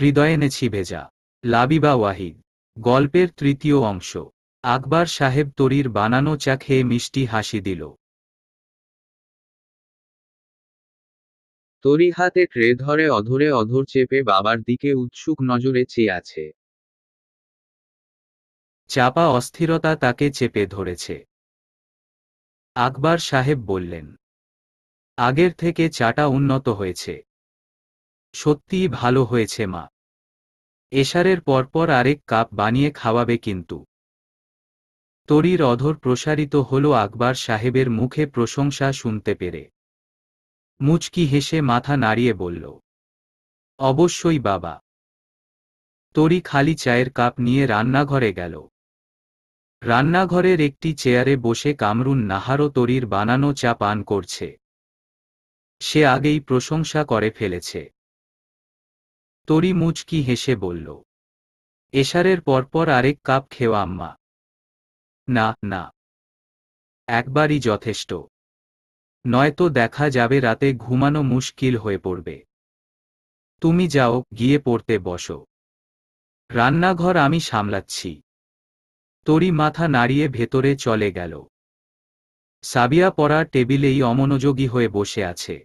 হৃদয়ে এনেছি ভেজা লাবিবা ওয়াহিদ গল্পের তৃতীয় অংশ আকবর সাহেব তরির বানানো চা খেয়ে মিষ্টি হাসি দিল তরি হাতে ট্রে ধরে অধরে অধর চেপে বাবার দিকে উৎসুক নজরে চেয়ে আছে চাপা অস্থিরতা তাকে চেপে ধরেছে আকবর সাহেব বললেন আগের থেকে চাটা উন্নত হয়েছে সত্যিই ভালো হয়েছে মা এশারের পরপর আরেক কাপ বানিয়ে খাওয়াবে কিন্তু তরির অধর প্রসারিত হল আকবর সাহেবের মুখে প্রশংসা শুনতে পেরে মুচকি হেসে মাথা নাড়িয়ে বলল অবশ্যই বাবা তরি খালি চায়ের কাপ নিয়ে রান্নাঘরে গেল রান্নাঘরের একটি চেয়ারে বসে কামরুন নাহারও তরির বানানো চা পান করছে সে আগেই প্রশংসা করে ফেলেছে তরি মুচকি হেসে বলল এশারের পরপর আরেক কাপ খেওয়া আম্মা না না একবারই যথেষ্ট নয়তো দেখা যাবে রাতে ঘুমানো মুশকিল হয়ে পড়বে তুমি যাও গিয়ে পড়তে বসো রান্নাঘর আমি সামলাচ্ছি তরি মাথা নাড়িয়ে ভেতরে চলে গেল সাবিয়া পড়া টেবিলেই অমনোযোগী হয়ে বসে আছে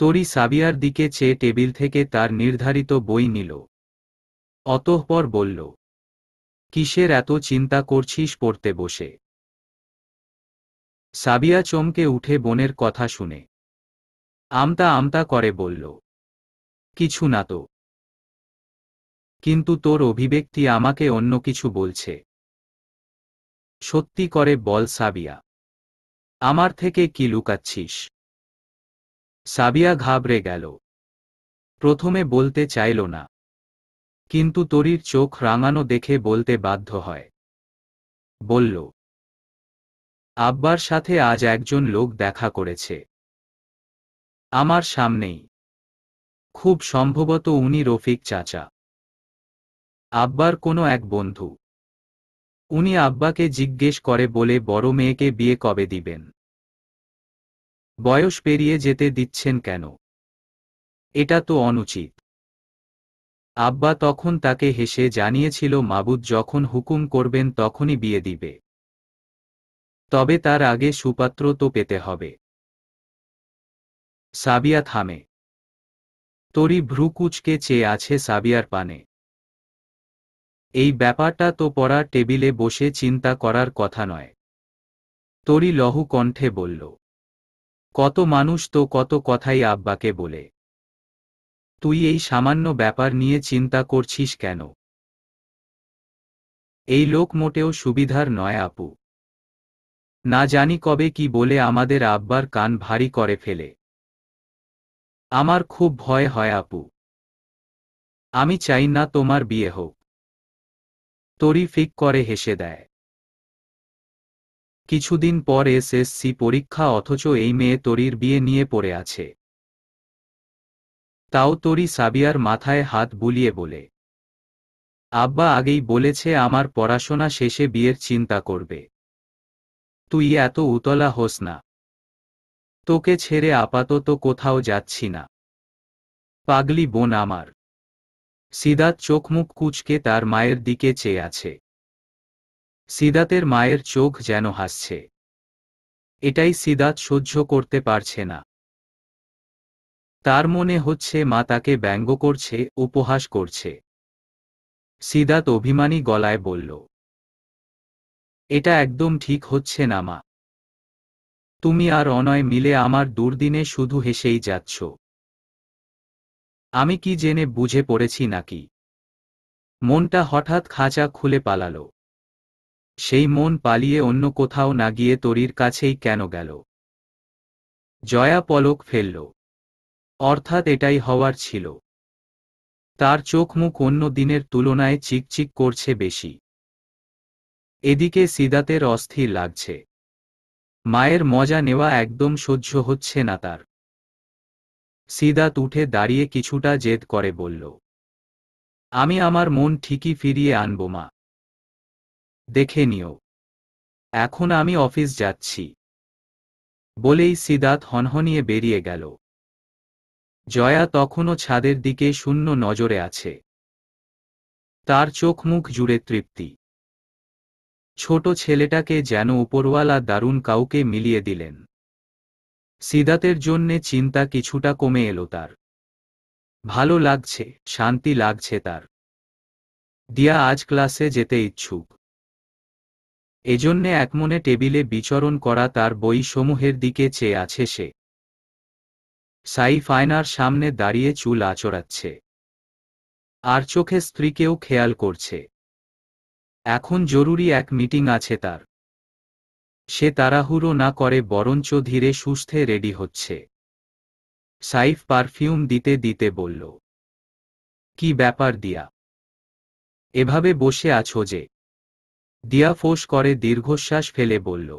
তরি সাবিয়ার দিকে চেয়ে টেবিল থেকে তার নির্ধারিত বই নিল অতঃপর বলল কিসের এত চিন্তা করছিস পড়তে বসে সাবিয়া চমকে উঠে বোনের কথা শুনে আমতা আমতা করে বলল কিছু না তো কিন্তু তোর অভিব্যক্তি আমাকে অন্য কিছু বলছে সত্যি করে বল সাবিয়া আমার থেকে কি লুকাচ্ছিস সাবিয়া ঘাবড়ে গেল প্রথমে বলতে চাইল না কিন্তু তরির চোখ রাঙানো দেখে বলতে বাধ্য হয় বলল আব্বার সাথে আজ একজন লোক দেখা করেছে আমার সামনেই খুব সম্ভবত উনি রফিক চাচা আব্বার কোনো এক বন্ধু উনি আব্বাকে জিজ্ঞেস করে বলে বড় মেয়েকে বিয়ে কবে দিবেন বয়স পেরিয়ে যেতে দিচ্ছেন কেন এটা তো অনুচিত আব্বা তখন তাকে হেসে জানিয়েছিল মাবুদ যখন হুকুম করবেন তখনই বিয়ে দিবে তবে তার আগে সুপাত্র তো পেতে হবে সাবিয়া থামে তরি ভ্রুকুচকে চেয়ে আছে সাবিয়ার পানে এই ব্যাপারটা তো পড়া টেবিলে বসে চিন্তা করার কথা নয় তরি লহু কণ্ঠে বলল কত মানুষ তো কত কথাই আব্বাকে বলে তুই এই সামান্য ব্যাপার নিয়ে চিন্তা করছিস কেন এই লোক মোটেও সুবিধার নয় আপু না জানি কবে কি বলে আমাদের আব্বার কান ভারী করে ফেলে আমার খুব ভয় হয় আপু আমি চাই না তোমার বিয়ে হোক তরি ফিক করে হেসে দেয় কিছুদিন পর এসএসসি পরীক্ষা অথচ এই মেয়ে তরির বিয়ে নিয়ে পড়ে আছে তাও তরি সাবিয়ার মাথায় হাত বুলিয়ে বলে আব্বা আগেই বলেছে আমার পড়াশোনা শেষে বিয়ের চিন্তা করবে তুই এত উতলা হোস না তোকে ছেড়ে আপাতত কোথাও যাচ্ছি না পাগলি বোন আমার সিদাত চোখমুখ কুচকে তার মায়ের দিকে চেয়ে আছে সিদাতের মায়ের চোখ যেন হাসছে এটাই সিদাত সহ্য করতে পারছে না তার মনে হচ্ছে মা তাকে ব্যঙ্গ করছে উপহাস করছে সিদাত অভিমানী গলায় বলল এটা একদম ঠিক হচ্ছে না মা তুমি আর অনয় মিলে আমার দুর্দিনে শুধু হেসেই যাচ্ছ আমি কি জেনে বুঝে পড়েছি নাকি মনটা হঠাৎ খাঁচা খুলে পালালো সেই মন পালিয়ে অন্য কোথাও না গিয়ে তরির কাছেই কেন গেল জয়া পলক ফেলল অর্থাৎ এটাই হওয়ার ছিল তার চোখ মুখ অন্য দিনের তুলনায় চিকচিক করছে বেশি এদিকে সিদাতের অস্থির লাগছে মায়ের মজা নেওয়া একদম সহ্য হচ্ছে না তার সিদাত উঠে দাঁড়িয়ে কিছুটা জেদ করে বলল আমি আমার মন ঠিকই ফিরিয়ে আনব মা দেখে নিও এখন আমি অফিস যাচ্ছি বলেই সিদাত হনহনিয়ে বেরিয়ে গেল জয়া তখনও ছাদের দিকে শূন্য নজরে আছে তার চোখ মুখ জুড়ে তৃপ্তি ছোট ছেলেটাকে যেন উপরওয়ালা দারুণ কাউকে মিলিয়ে দিলেন সিদাতের জন্যে চিন্তা কিছুটা কমে এলো তার ভালো লাগছে শান্তি লাগছে তার দিয়া আজ ক্লাসে যেতে ইচ্ছুক এজন্যে একমনে টেবিলে বিচরণ করা তার বইসমূহের দিকে চেয়ে আছে সে সাই ফাইনার সামনে দাঁড়িয়ে চুল আচড়াচ্ছে আর চোখে স্ত্রীকেও খেয়াল করছে এখন জরুরি এক মিটিং আছে তার সে তাড়াহুড়ো না করে বরঞ্চ ধীরে সুস্থে রেডি হচ্ছে সাইফ পারফিউম দিতে দিতে বলল কি ব্যাপার দিয়া এভাবে বসে আছো যে দিয়া ফোস করে দীর্ঘশ্বাস ফেলে বলল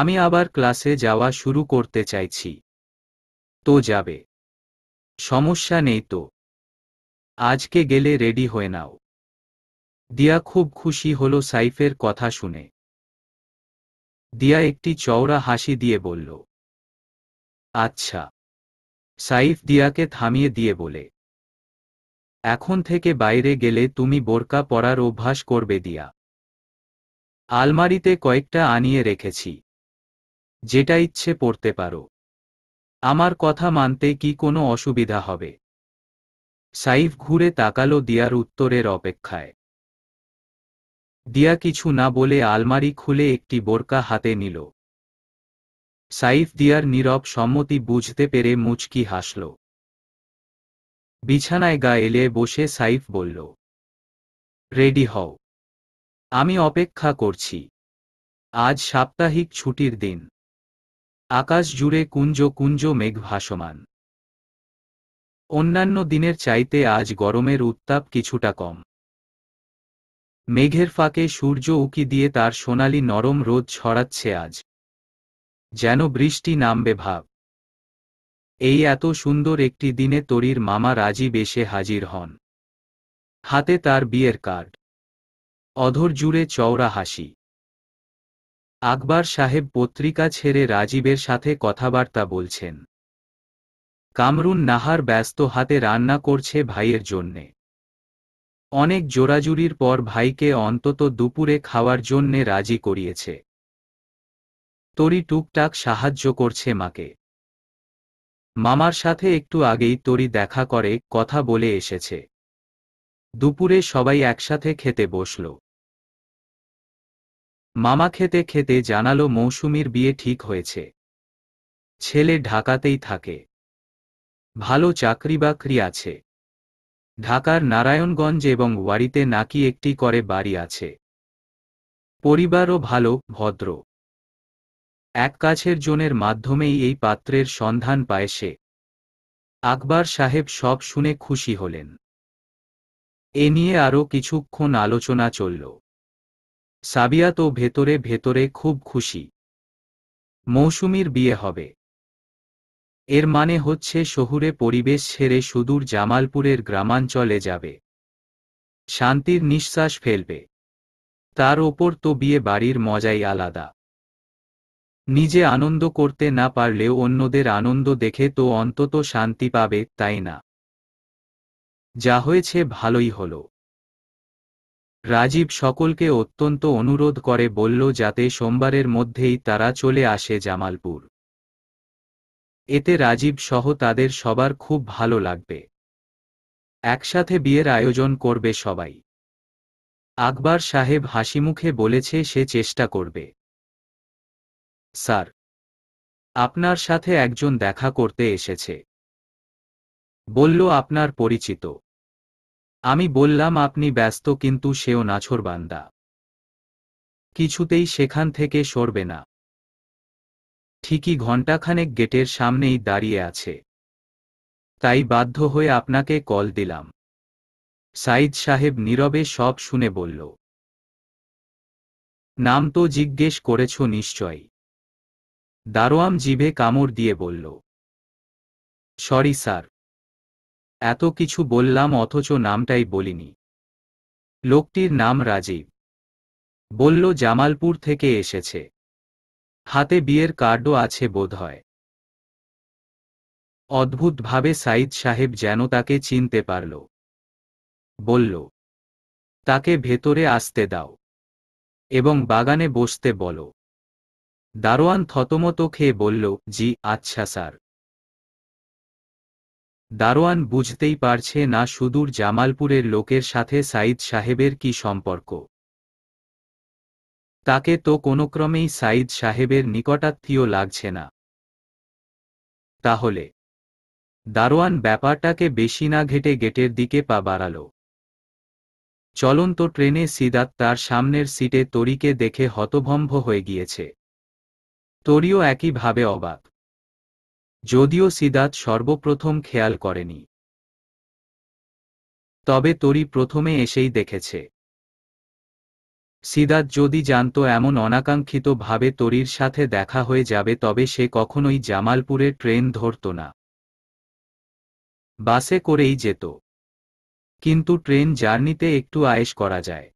আমি আবার ক্লাসে যাওয়া শুরু করতে চাইছি তো যাবে সমস্যা নেই তো আজকে গেলে রেডি হয়ে নাও দিয়া খুব খুশি হল সাইফের কথা শুনে দিয়া একটি চওড়া হাসি দিয়ে বলল আচ্ছা সাইফ দিয়াকে থামিয়ে দিয়ে বলে এখন থেকে বাইরে গেলে তুমি বোরকা পরার অভ্যাস করবে দিয়া আলমারিতে কয়েকটা আনিয়ে রেখেছি যেটা ইচ্ছে পড়তে পারো আমার কথা মানতে কি কোনো অসুবিধা হবে সাইফ ঘুরে তাকালো দিয়ার উত্তরের অপেক্ষায় দিয়া কিছু না বলে আলমারি খুলে একটি বোরকা হাতে নিল সাইফ দিয়ার নীরব সম্মতি বুঝতে পেরে মুচকি হাসল বিছানায় গা এলে বসে সাইফ বলল রেডি হও আমি অপেক্ষা করছি আজ সাপ্তাহিক ছুটির দিন আকাশ জুড়ে কুঞ্জ কুঞ্জ মেঘ ভাসমান অন্যান্য দিনের চাইতে আজ গরমের উত্তাপ কিছুটা কম মেঘের ফাঁকে সূর্য উকি দিয়ে তার সোনালি নরম রোদ ছড়াচ্ছে আজ যেন বৃষ্টি নামবে ভাব এই এত সুন্দর একটি দিনে তরির মামা রাজীব এসে হাজির হন হাতে তার বিয়ের কার্ড অধর জুড়ে চওড়া হাসি আকবর সাহেব পত্রিকা ছেড়ে রাজীবের সাথে কথাবার্তা বলছেন কামরুন নাহার ব্যস্ত হাতে রান্না করছে ভাইয়ের জন্যে অনেক জোরাজুরির পর ভাইকে অন্তত দুপুরে খাওয়ার জন্যে রাজি করিয়েছে তরি টুকটাক সাহায্য করছে মাকে মামার সাথে একটু আগেই তরি দেখা করে কথা বলে এসেছে দুপুরে সবাই একসাথে খেতে বসল মামা খেতে খেতে জানালো মৌসুমীর বিয়ে ঠিক হয়েছে ছেলে ঢাকাতেই থাকে ভালো চাকরি বাকরি আছে ঢাকার নারায়ণগঞ্জ এবং ওয়ারিতে নাকি একটি করে বাড়ি আছে পরিবারও ভালো ভদ্র এক কাছের জনের মাধ্যমেই এই পাত্রের সন্ধান পায় সে আকবর সাহেব সব শুনে খুশি হলেন এ নিয়ে আরও কিছুক্ষণ আলোচনা চলল সাবিয়া তো ভেতরে ভেতরে খুব খুশি মৌসুমির বিয়ে হবে এর মানে হচ্ছে শহুরে পরিবেশ ছেড়ে সুদূর জামালপুরের গ্রামাঞ্চলে যাবে শান্তির নিঃশ্বাস ফেলবে তার ওপর তো বিয়ে বাড়ির মজাই আলাদা নিজে আনন্দ করতে না পারলেও অন্যদের আনন্দ দেখে তো অন্তত শান্তি পাবে তাই না যা হয়েছে ভালোই হল রাজীব সকলকে অত্যন্ত অনুরোধ করে বলল যাতে সোমবারের মধ্যেই তারা চলে আসে জামালপুর এতে রাজীব সহ তাদের সবার খুব ভালো লাগবে একসাথে বিয়ের আয়োজন করবে সবাই আকবর সাহেব হাসিমুখে বলেছে সে চেষ্টা করবে স্যার আপনার সাথে একজন দেখা করতে এসেছে বলল আপনার পরিচিত আমি বললাম আপনি ব্যস্ত কিন্তু সেও নাছরবান্দা কিছুতেই সেখান থেকে সরবে না ঠিকই ঘণ্টাখানেক গেটের সামনেই দাঁড়িয়ে আছে তাই বাধ্য হয়ে আপনাকে কল দিলাম সাইদ সাহেব নীরবে সব শুনে বলল নাম তো জিজ্ঞেস করেছ নিশ্চয়ই দারোয়াম জিভে কামড় দিয়ে বলল সরি স্যার এত কিছু বললাম অথচ নামটাই বলিনি লোকটির নাম রাজীব বলল জামালপুর থেকে এসেছে হাতে বিয়ের কার্ডও আছে বোধহয় অদ্ভুতভাবে সাইদ সাহেব যেন তাকে চিনতে পারল বলল তাকে ভেতরে আসতে দাও এবং বাগানে বসতে বলো দারোয়ান থতমত খেয়ে বলল জি আচ্ছা স্যার দারোয়ান বুঝতেই পারছে না সুদূর জামালপুরের লোকের সাথে সাইদ সাহেবের কি সম্পর্ক তাকে তো কোনোক্রমেই সাইদ সাহেবের নিকটাত্মীয় লাগছে না তাহলে দারোয়ান ব্যাপারটাকে বেশি না ঘেটে গেটের দিকে পা বাড়াল চলন্ত ট্রেনে সিদাত তার সামনের সিটে তরিকে দেখে হতভম্ব হয়ে গিয়েছে তরিও একইভাবে অবাক যদিও সিদাত সর্বপ্রথম খেয়াল করেনি তবে তরি প্রথমে এসেই দেখেছে সিদাত যদি জানত এমন অনাকাঙ্ক্ষিতভাবে তরির সাথে দেখা হয়ে যাবে তবে সে কখনোই জামালপুরে ট্রেন ধরত না বাসে করেই যেত কিন্তু ট্রেন জার্নিতে একটু আয়েস করা যায়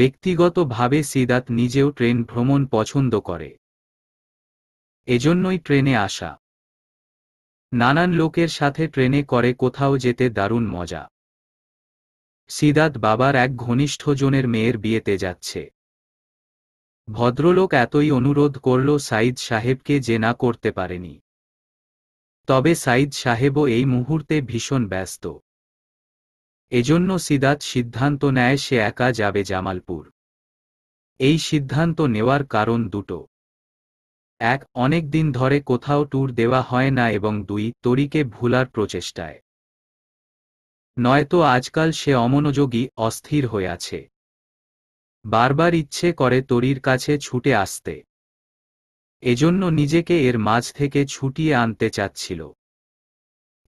ব্যক্তিগতভাবে সিদাত নিজেও ট্রেন ভ্রমণ পছন্দ করে এজন্যই ট্রেনে আসা নানান লোকের সাথে ট্রেনে করে কোথাও যেতে দারুণ মজা সিদাত বাবার এক ঘনিষ্ঠজনের মেয়ের বিয়েতে যাচ্ছে ভদ্রলোক এতই অনুরোধ করল সাইদ সাহেবকে যে না করতে পারেনি তবে সাইদ সাহেবও এই মুহূর্তে ভীষণ ব্যস্ত এজন্য সিদাত সিদ্ধান্ত নেয় সে একা যাবে জামালপুর এই সিদ্ধান্ত নেওয়ার কারণ দুটো এক অনেক দিন ধরে কোথাও ট্যুর দেওয়া হয় না এবং দুই তরিকে ভুলার প্রচেষ্টায় নয়তো আজকাল সে অমনোযোগী অস্থির হয়ে আছে বারবার ইচ্ছে করে তরির কাছে ছুটে আসতে এজন্য নিজেকে এর মাঝ থেকে ছুটিয়ে আনতে চাচ্ছিল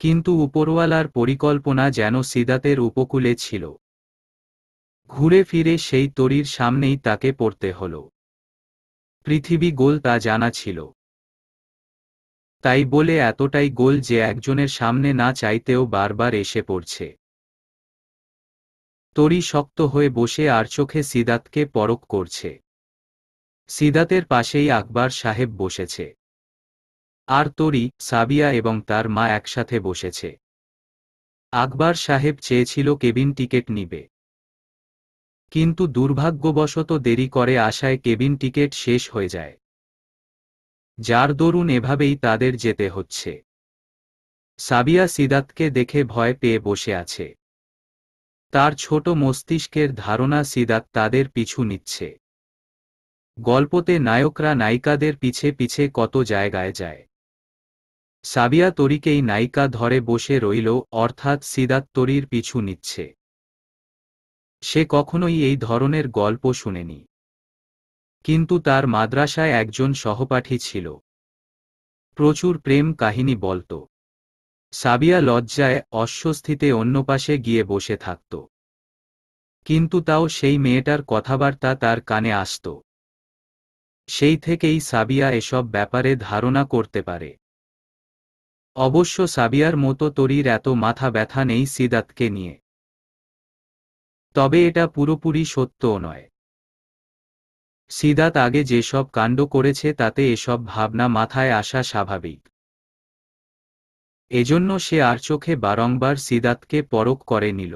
কিন্তু উপরওয়ালার পরিকল্পনা যেন সিদাতের উপকূলে ছিল ঘুরে ফিরে সেই তরির সামনেই তাকে পড়তে হলো পৃথিবী গোল তা জানা ছিল তাই বলে এতটাই গোল যে একজনের সামনে না চাইতেও বারবার এসে পড়ছে তরি শক্ত হয়ে বসে আর চোখে সিদাতকে পরক করছে সিদাতের পাশেই আকবর সাহেব বসেছে আর তরি সাবিয়া এবং তার মা একসাথে বসেছে আকবর সাহেব চেয়েছিল কেবিন টিকেট নিবে কিন্তু দুর্ভাগ্যবশত দেরি করে আসায় কেবিন টিকেট শেষ হয়ে যায় যার দরুন এভাবেই তাদের যেতে হচ্ছে সাবিয়া সিদাতকে দেখে ভয় পেয়ে বসে আছে তার ছোট মস্তিষ্কের ধারণা সিদাত তাদের পিছু নিচ্ছে গল্পতে নায়করা নায়িকাদের পিছে পিছে কত জায়গায় যায় সাবিয়া তরিকেই নায়িকা ধরে বসে রইল অর্থাৎ সিদাত তরির পিছু নিচ্ছে সে কখনোই এই ধরনের গল্প শুনেনি কিন্তু তার মাদ্রাসায় একজন সহপাঠী ছিল প্রচুর প্রেম কাহিনী বলত সাবিয়া লজ্জায় অস্বস্তিতে অন্য পাশে গিয়ে বসে থাকত কিন্তু তাও সেই মেয়েটার কথাবার্তা তার কানে আসত সেই থেকেই সাবিয়া এসব ব্যাপারে ধারণা করতে পারে অবশ্য সাবিয়ার মতো তরির এত মাথা ব্যথা নেই সিদাতকে নিয়ে তবে এটা পুরোপুরি সত্যও নয় সিদাত আগে যেসব কাণ্ড করেছে তাতে এসব ভাবনা মাথায় আসা স্বাভাবিক এজন্য সে আর চোখে বারংবার সিদাতকে পরক করে নিল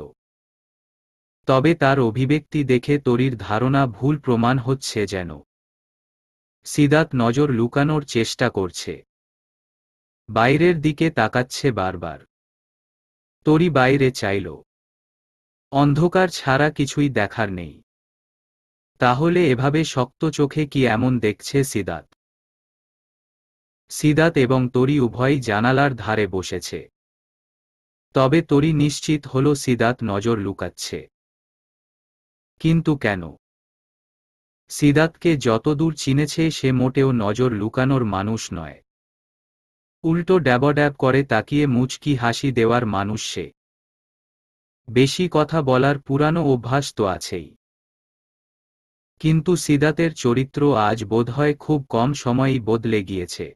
তবে তার অভিব্যক্তি দেখে তরির ধারণা ভুল প্রমাণ হচ্ছে যেন সিদাত নজর লুকানোর চেষ্টা করছে বাইরের দিকে তাকাচ্ছে বারবার তরি বাইরে চাইল অন্ধকার ছাড়া কিছুই দেখার নেই তাহলে এভাবে শক্ত চোখে কি এমন দেখছে সিদাত সিদাত এবং তরি উভয়ই জানালার ধারে বসেছে তবে তরি নিশ্চিত হল সিদাত নজর লুকাচ্ছে কিন্তু কেন সিদাতকে যতদূর চিনেছে সে মোটেও নজর লুকানোর মানুষ নয় উল্টো ড্যাবড্যাব করে তাকিয়ে মুচকি হাসি দেওয়ার মানুষ সে বেশি কথা বলার পুরানো অভ্যাস তো আছেই কিন্তু সিদাতের চরিত্র আজ বোধহয় খুব কম সময়েই বদলে গিয়েছে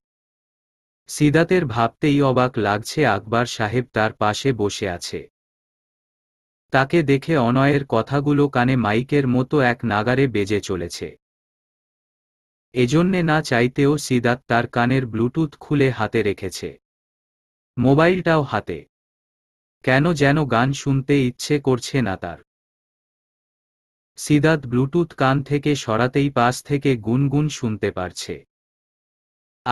সিদাতের ভাবতেই অবাক লাগছে আকবর সাহেব তার পাশে বসে আছে তাকে দেখে অনয়ের কথাগুলো কানে মাইকের মতো এক নাগারে বেজে চলেছে এজন্যে না চাইতেও সিদাত তার কানের ব্লুটুথ খুলে হাতে রেখেছে মোবাইলটাও হাতে কেন যেন গান শুনতে ইচ্ছে করছে না তার সিদাত ব্লুটুথ কান থেকে সরাতেই পাশ থেকে গুনগুন শুনতে পারছে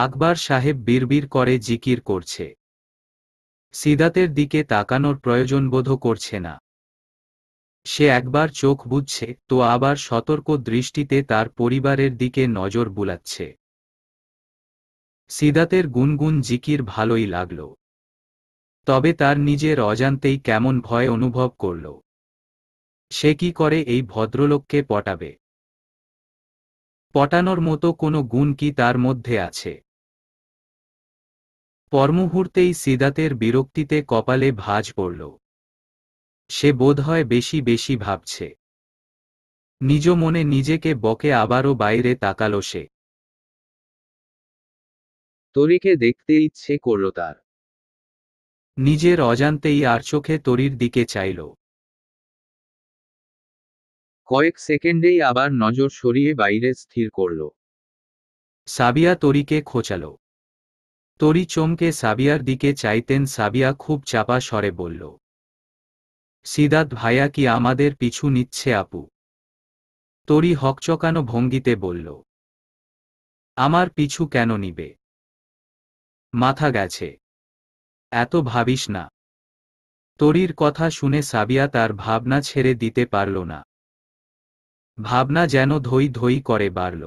আকবর সাহেব বিড়বিড় করে জিকির করছে সিদাতের দিকে তাকানোর প্রয়োজন বোধ করছে না সে একবার চোখ বুঝছে তো আবার সতর্ক দৃষ্টিতে তার পরিবারের দিকে নজর বুলাচ্ছে সিদাতের গুনগুন জিকির ভালোই লাগলো তবে তার নিজের অজান্তেই কেমন ভয় অনুভব করল সে কি করে এই ভদ্রলোককে পটাবে পটানোর মতো কোনো গুণ কি তার মধ্যে আছে পরমুহূর্তেই সিদাতের বিরক্তিতে কপালে ভাজ পড়ল সে বোধহয় বেশি বেশি ভাবছে নিজ মনে নিজেকে বকে আবারও বাইরে তাকাল সে তরিকে দেখতে ইচ্ছে করল তার নিজের অজান্তেই আর চোখে তরির দিকে চাইল কয়েক সেকেন্ডেই আবার নজর সরিয়ে বাইরে স্থির করল সাবিয়া তরিকে খোঁচাল তরি চমকে সাবিয়ার দিকে চাইতেন সাবিয়া খুব চাপা স্বরে বলল সিদাত ভাইয়া কি আমাদের পিছু নিচ্ছে আপু তরি হকচকানো ভঙ্গিতে বলল আমার পিছু কেন নিবে মাথা গেছে এত ভাবিস না তরির কথা শুনে সাবিয়া তার ভাবনা ছেড়ে দিতে পারল না ভাবনা যেন ধই ধই করে বাড়ল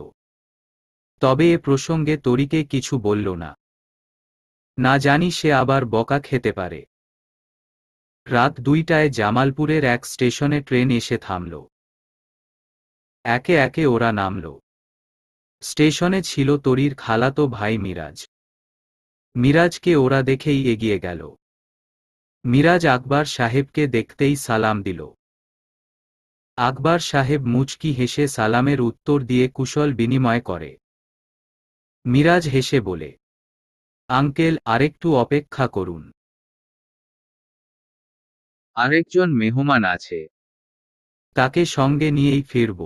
তবে এ প্রসঙ্গে তরিকে কিছু বলল না না জানি সে আবার বকা খেতে পারে রাত দুইটায় জামালপুরের এক স্টেশনে ট্রেন এসে থামল একে একে ওরা নামল স্টেশনে ছিল তরির খালাতো ভাই মিরাজ মিরাজকে ওরা দেখেই এগিয়ে গেল মিরাজ আকবর সাহেবকে দেখতেই সালাম দিল আকবর সাহেব মুচকি হেসে সালামের উত্তর দিয়ে কুশল বিনিময় করে মিরাজ হেসে বলে আঙ্কেল আরেকটু অপেক্ষা করুন আরেকজন মেহমান আছে তাকে সঙ্গে নিয়েই ফিরব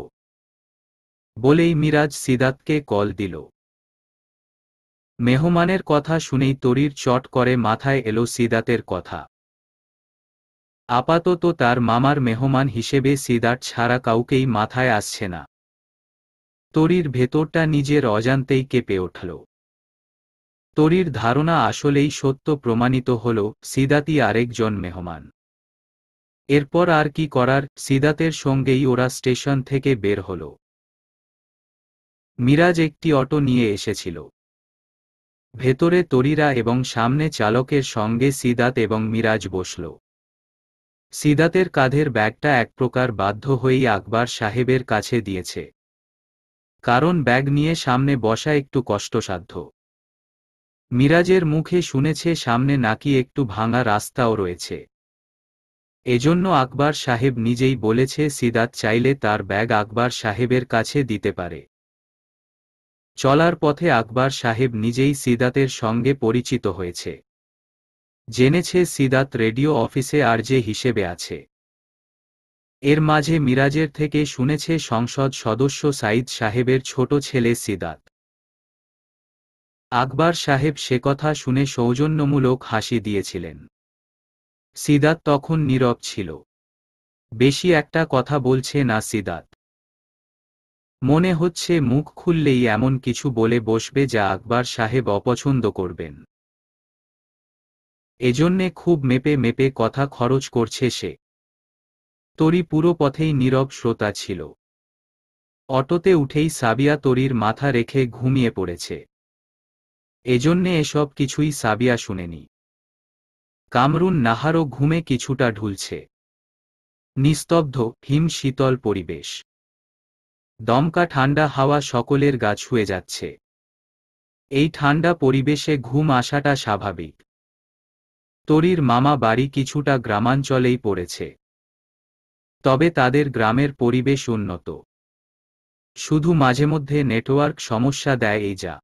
বলেই মিরাজ সিদাতকে কল দিল মেহমানের কথা শুনেই তরির চট করে মাথায় এলো সিদাতের কথা আপাতত তার মামার মেহমান হিসেবে সিদাত ছাড়া কাউকেই মাথায় আসছে না তরির ভেতরটা নিজের অজান্তেই কেঁপে উঠল তরির ধারণা আসলেই সত্য প্রমাণিত হল সিদাতি আরেকজন মেহমান এরপর আর কি করার সিদাতের সঙ্গেই ওরা স্টেশন থেকে বের হল মিরাজ একটি অটো নিয়ে এসেছিল ভেতরে তরিরা এবং সামনে চালকের সঙ্গে সিদাত এবং মিরাজ বসল সিদাতের কাঁধের ব্যাগটা এক প্রকার বাধ্য হয়েই আকবর সাহেবের কাছে দিয়েছে কারণ ব্যাগ নিয়ে সামনে বসা একটু কষ্টসাধ্য মিরাজের মুখে শুনেছে সামনে নাকি একটু ভাঙা রাস্তাও রয়েছে এজন্য আকবর সাহেব নিজেই বলেছে সিদাত চাইলে তার ব্যাগ আকবর সাহেবের কাছে দিতে পারে চলার পথে আকবর সাহেব নিজেই সিদাতের সঙ্গে পরিচিত হয়েছে জেনেছে সিদাত রেডিও অফিসে আরজে হিসেবে আছে এর মাঝে মিরাজের থেকে শুনেছে সংসদ সদস্য সাইদ সাহেবের ছোট ছেলে সিদাত আকবর সাহেব সে কথা শুনে সৌজন্যমূলক হাসি দিয়েছিলেন সিদাত তখন নীরব ছিল বেশি একটা কথা বলছে না সিদাত মনে হচ্ছে মুখ খুললেই এমন কিছু বলে বসবে যা আকবর সাহেব অপছন্দ করবেন এজন্যে খুব মেপে মেপে কথা খরচ করছে সে তরি পুরো পথেই নীরব শ্রোতা ছিল অটোতে উঠেই সাবিয়া তরির মাথা রেখে ঘুমিয়ে পড়েছে এজন্যে এসব কিছুই সাবিয়া শুনেনি কামরুন নাহারও ঘুমে কিছুটা ঢুলছে নিস্তব্ধ হিম শীতল পরিবেশ দমকা ঠান্ডা হাওয়া সকলের গা ছুঁয়ে যাচ্ছে এই ঠান্ডা পরিবেশে ঘুম আসাটা স্বাভাবিক তরির মামা বাড়ি কিছুটা গ্রামাঞ্চলেই পড়েছে তবে তাদের গ্রামের পরিবেশ উন্নত শুধু মাঝে মধ্যে নেটওয়ার্ক সমস্যা দেয় এই যা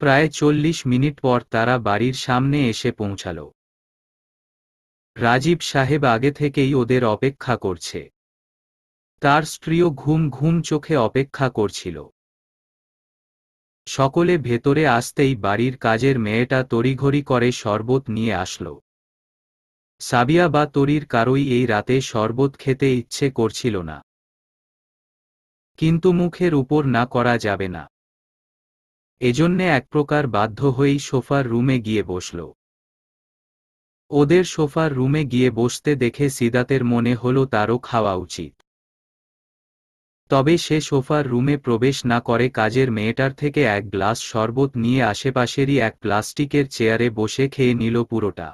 প্রায় চল্লিশ মিনিট পর তারা বাড়ির সামনে এসে পৌঁছাল রাজীব সাহেব আগে থেকেই ওদের অপেক্ষা করছে তার স্ত্রীও ঘুম ঘুম চোখে অপেক্ষা করছিল সকলে ভেতরে আসতেই বাড়ির কাজের মেয়েটা তড়িঘড়ি করে শরবত নিয়ে আসল সাবিয়া বা তরির কারোই এই রাতে শরবত খেতে ইচ্ছে করছিল না কিন্তু মুখের উপর না করা যাবে না এজন্যে এক প্রকার বাধ্য হয়েই সোফার রুমে গিয়ে বসল ওদের সোফার রুমে গিয়ে বসতে দেখে সিদাতের মনে হলো তারও খাওয়া উচিত তবে সে সোফার রুমে প্রবেশ না করে কাজের মেয়েটার থেকে এক গ্লাস শরবত নিয়ে আশেপাশেরই এক প্লাস্টিকের চেয়ারে বসে খেয়ে নিল পুরোটা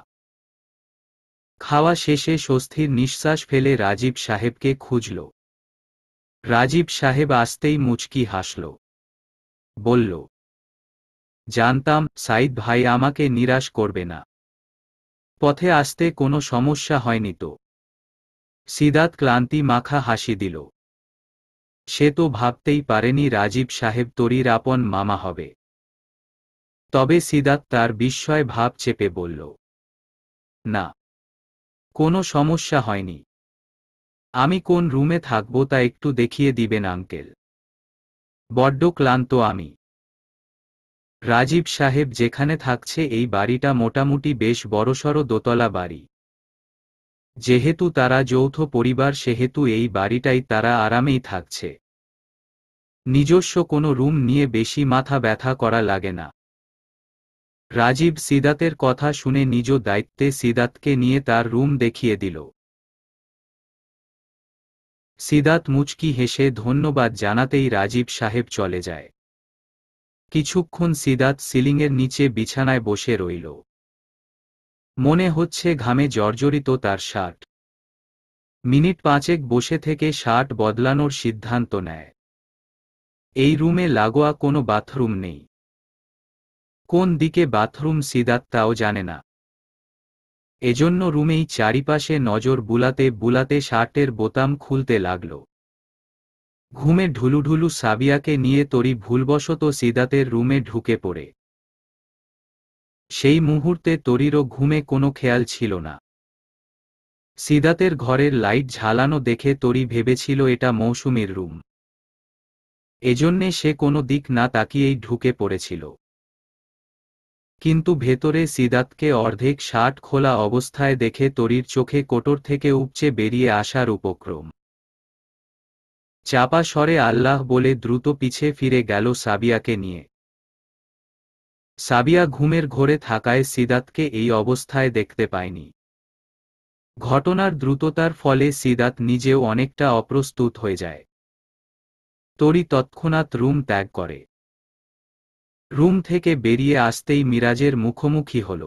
খাওয়া শেষে স্বস্তির নিঃশ্বাস ফেলে রাজীব সাহেবকে খুঁজল রাজীব সাহেব আসতেই মুচকি হাসল বলল জানতাম সাইদ ভাই আমাকে নিরাশ করবে না পথে আসতে কোনো সমস্যা হয়নি তো সিদাত ক্লান্তি মাখা হাসি দিল সে তো ভাবতেই পারেনি রাজীব সাহেব তরির আপন মামা হবে তবে সিদাত তার বিস্ময় ভাব চেপে বলল না কোনো সমস্যা হয়নি আমি কোন রুমে থাকবো তা একটু দেখিয়ে দিবেন আঙ্কেল বড্ড ক্লান্ত আমি রাজীব সাহেব যেখানে থাকছে এই বাড়িটা মোটামুটি বেশ বড়সড় দোতলা বাড়ি যেহেতু তারা যৌথ পরিবার সেহেতু এই বাড়িটাই তারা আরামেই থাকছে নিজস্ব কোনো রুম নিয়ে বেশি মাথা ব্যথা করা লাগে না রাজীব সিদাতের কথা শুনে নিজ দায়িত্বে সিদাতকে নিয়ে তার রুম দেখিয়ে দিল সিদাত মুচকি হেসে ধন্যবাদ জানাতেই রাজীব সাহেব চলে যায় কিছুক্ষণ সিদাত সিলিংয়ের নিচে বিছানায় বসে রইল মনে হচ্ছে ঘামে জর্জরিত তার শার্ট মিনিট পাঁচেক বসে থেকে শার্ট বদলানোর সিদ্ধান্ত নেয় এই রুমে লাগোয়া কোনো বাথরুম নেই কোন দিকে বাথরুম সিদাত তাও জানে না এজন্য রুমেই চারিপাশে নজর বুলাতে বুলাতে শার্টের বোতাম খুলতে লাগল ঘুমে ঢুলুঢুলু সাবিয়াকে নিয়ে তরি ভুলবশত সিদাতের রুমে ঢুকে পড়ে সেই মুহূর্তে তরিরও ঘুমে কোনো খেয়াল ছিল না সিদাতের ঘরের লাইট ঝালানো দেখে তরি ভেবেছিল এটা মৌসুমীর রুম এজন্যে সে কোনো দিক না তাকিয়েই ঢুকে পড়েছিল কিন্তু ভেতরে সিদাতকে অর্ধেক শার্ট খোলা অবস্থায় দেখে তরির চোখে কোটর থেকে উপচে বেরিয়ে আসার উপক্রম চাপা স্বরে আল্লাহ বলে দ্রুত পিছে ফিরে গেল সাবিয়াকে নিয়ে সাবিয়া ঘুমের ঘোরে থাকায় সিদাতকে এই অবস্থায় দেখতে পায়নি ঘটনার দ্রুততার ফলে সিদাত নিজেও অনেকটা অপ্রস্তুত হয়ে যায় তরি তৎক্ষণাৎ রুম ত্যাগ করে রুম থেকে বেরিয়ে আসতেই মিরাজের মুখোমুখি হল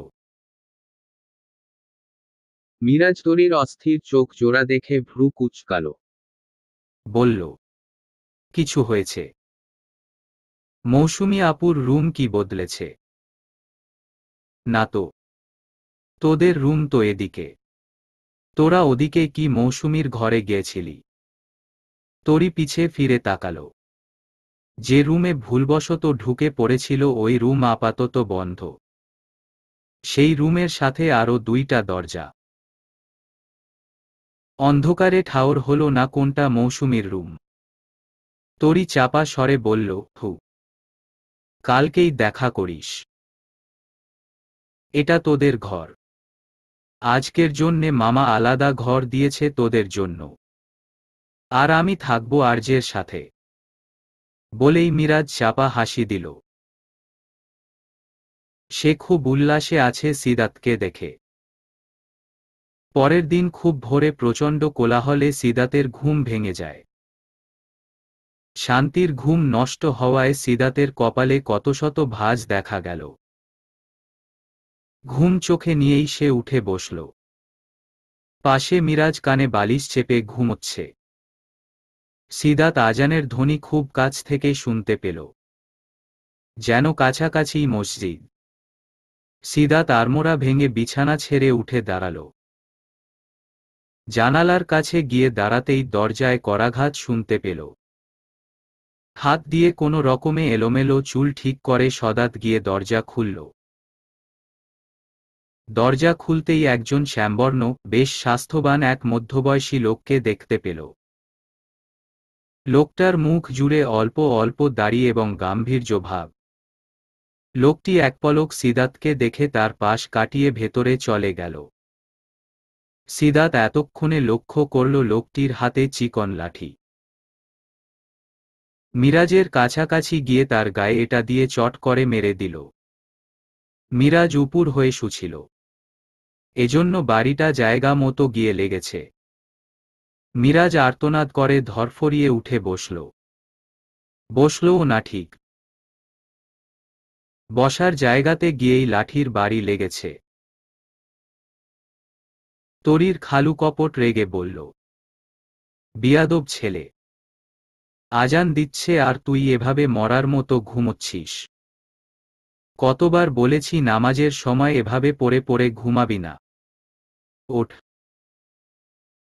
মিরাজ তরির অস্থির চোখ জোড়া দেখে ভ্রু কুচকাল বলল কিছু হয়েছে মৌসুমি আপুর রুম কি বদলেছে না তো তোদের রুম তো এদিকে তোরা ওদিকে কি মৌসুমির ঘরে গিয়েছিলি তোরই পিছে ফিরে তাকালো যে রুমে ভুলবশত ঢুকে পড়েছিল ওই রুম আপাতত বন্ধ সেই রুমের সাথে আরও দুইটা দরজা অন্ধকারে ঠাওর হল না কোনটা মৌসুমির রুম তরি চাপা স্বরে বলল হু কালকেই দেখা করিস এটা তোদের ঘর আজকের জন্যে মামা আলাদা ঘর দিয়েছে তোদের জন্য আর আমি থাকব আর্যের সাথে বলেই মিরাজ চাপা হাসি দিল সে খুব উল্লাসে আছে সিদাতকে দেখে পরের দিন খুব ভোরে প্রচণ্ড কোলাহলে সিদাতের ঘুম ভেঙে যায় শান্তির ঘুম নষ্ট হওয়ায় সিদাতের কপালে কত শত ভাজ দেখা গেল ঘুম চোখে নিয়েই সে উঠে বসল পাশে মিরাজ কানে বালিশ চেপে ঘুমোচ্ছে সিদাত আজানের ধ্বনি খুব কাছ থেকে শুনতে পেল যেন কাছাকাছি মসজিদ সিদাত আরমোরা ভেঙে বিছানা ছেড়ে উঠে দাঁড়াল জানালার কাছে গিয়ে দাঁড়াতেই দরজায় করাঘাত শুনতে পেল হাত দিয়ে কোনো রকমে এলোমেলো চুল ঠিক করে সদাত গিয়ে দরজা খুলল দরজা খুলতেই একজন শ্যামবর্ণ বেশ স্বাস্থ্যবান এক মধ্যবয়সী লোককে দেখতে পেল লোকটার মুখ জুড়ে অল্প অল্প দাড়ি এবং গাম্ভীর্য ভাব লোকটি এক পলক সিদাতকে দেখে তার পাশ কাটিয়ে ভেতরে চলে গেল সিদাত এতক্ষণে লক্ষ্য করল লোকটির হাতে চিকন লাঠি মিরাজের কাছাকাছি গিয়ে তার গায়ে এটা দিয়ে চট করে মেরে দিল মিরাজ উপুর হয়ে শুছিল এজন্য বাড়িটা জায়গা মতো গিয়ে লেগেছে মিরাজ আর্তনাদ করে ধরফরিয়ে উঠে বসল বসলও না ঠিক বসার জায়গাতে গিয়েই লাঠির বাড়ি লেগেছে তরির খালু কপট রেগে বলল বিয়াদব ছেলে আজান দিচ্ছে আর তুই এভাবে মরার মতো ঘুমোচ্ছিস কতবার বলেছি নামাজের সময় এভাবে পড়ে পড়ে ঘুমাবি না ওঠ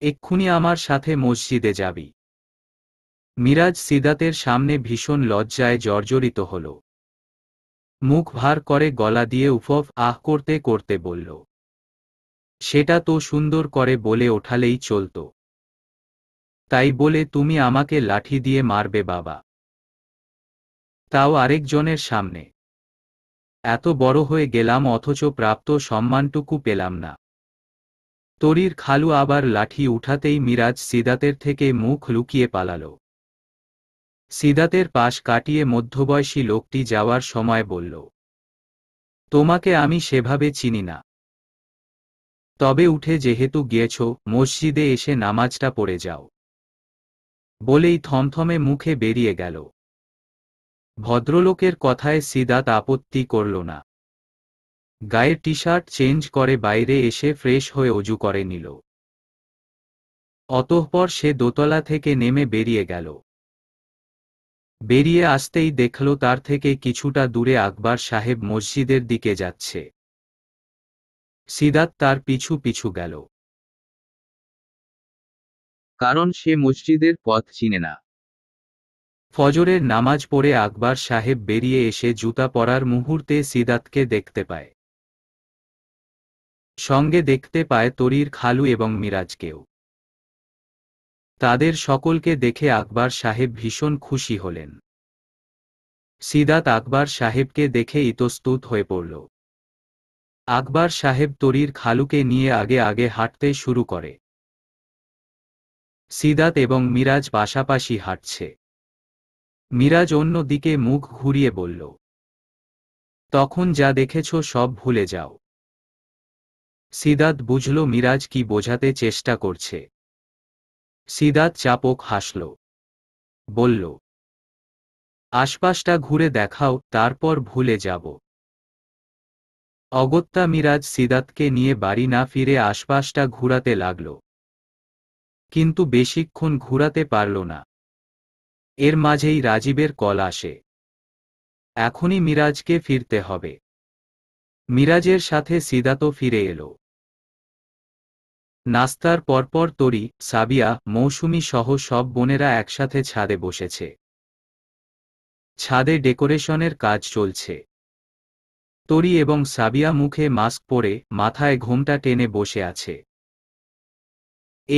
এক্ষুনি আমার সাথে মসজিদে যাবি মিরাজ সিদাতের সামনে ভীষণ লজ্জায় জর্জরিত হল মুখ ভার করে গলা দিয়ে উফফ আহ করতে করতে বলল সেটা তো সুন্দর করে বলে ওঠালেই চলত তাই বলে তুমি আমাকে লাঠি দিয়ে মারবে বাবা তাও আরেকজনের সামনে এত বড় হয়ে গেলাম অথচ প্রাপ্ত সম্মানটুকু পেলাম না তরির খালু আবার লাঠি উঠাতেই মিরাজ সিদাতের থেকে মুখ লুকিয়ে পালাল সিদাতের পাশ কাটিয়ে মধ্যবয়সী লোকটি যাওয়ার সময় বলল তোমাকে আমি সেভাবে চিনি না তবে উঠে যেহেতু গিয়েছ মসজিদে এসে নামাজটা পড়ে যাও বলেই থমথমে মুখে বেরিয়ে গেল ভদ্রলোকের কথায় সিদাত আপত্তি করল না গায়ের টি শার্ট চেঞ্জ করে বাইরে এসে ফ্রেশ হয়ে অজু করে নিল অতঃপর সে দোতলা থেকে নেমে বেরিয়ে গেল বেরিয়ে আসতেই দেখল তার থেকে কিছুটা দূরে আকবর সাহেব মসজিদের দিকে যাচ্ছে সিদাত তার পিছু পিছু গেল কারণ সে মসজিদের পথ চিনে না ফজরের নামাজ পড়ে আকবর সাহেব বেরিয়ে এসে জুতা পরার মুহূর্তে সিদাতকে দেখতে পায় সঙ্গে দেখতে পায় তরির খালু এবং মিরাজকেও তাদের সকলকে দেখে আকবর সাহেব ভীষণ খুশি হলেন সিদাত আকবর সাহেবকে দেখে ইতস্তুত হয়ে পড়ল আকবর সাহেব তরির খালুকে নিয়ে আগে আগে হাঁটতে শুরু করে সিদাত এবং মিরাজ পাশাপাশি হাঁটছে মিরাজ অন্য দিকে মুখ ঘুরিয়ে বলল তখন যা দেখেছ সব ভুলে যাও সিদাত বুঝল মিরাজ কি বোঝাতে চেষ্টা করছে সিদাত চাপক হাসল বলল আশপাশটা ঘুরে দেখাও তারপর ভুলে যাব অগত্যা মিরাজ সিদাতকে নিয়ে বাড়ি না ফিরে আশপাশটা ঘুরাতে লাগলো কিন্তু বেশিক্ষণ ঘুরাতে পারল না এর মাঝেই রাজীবের কল আসে এখনই মিরাজকে ফিরতে হবে মিরাজের সাথে সিদাতো ফিরে এলো নাস্তার পরপর তরি সাবিয়া মৌসুমি সহ সব বোনেরা একসাথে ছাদে বসেছে ছাদে ডেকোরেশনের কাজ চলছে তরি এবং সাবিয়া মুখে মাস্ক পরে মাথায় ঘোমটা টেনে বসে আছে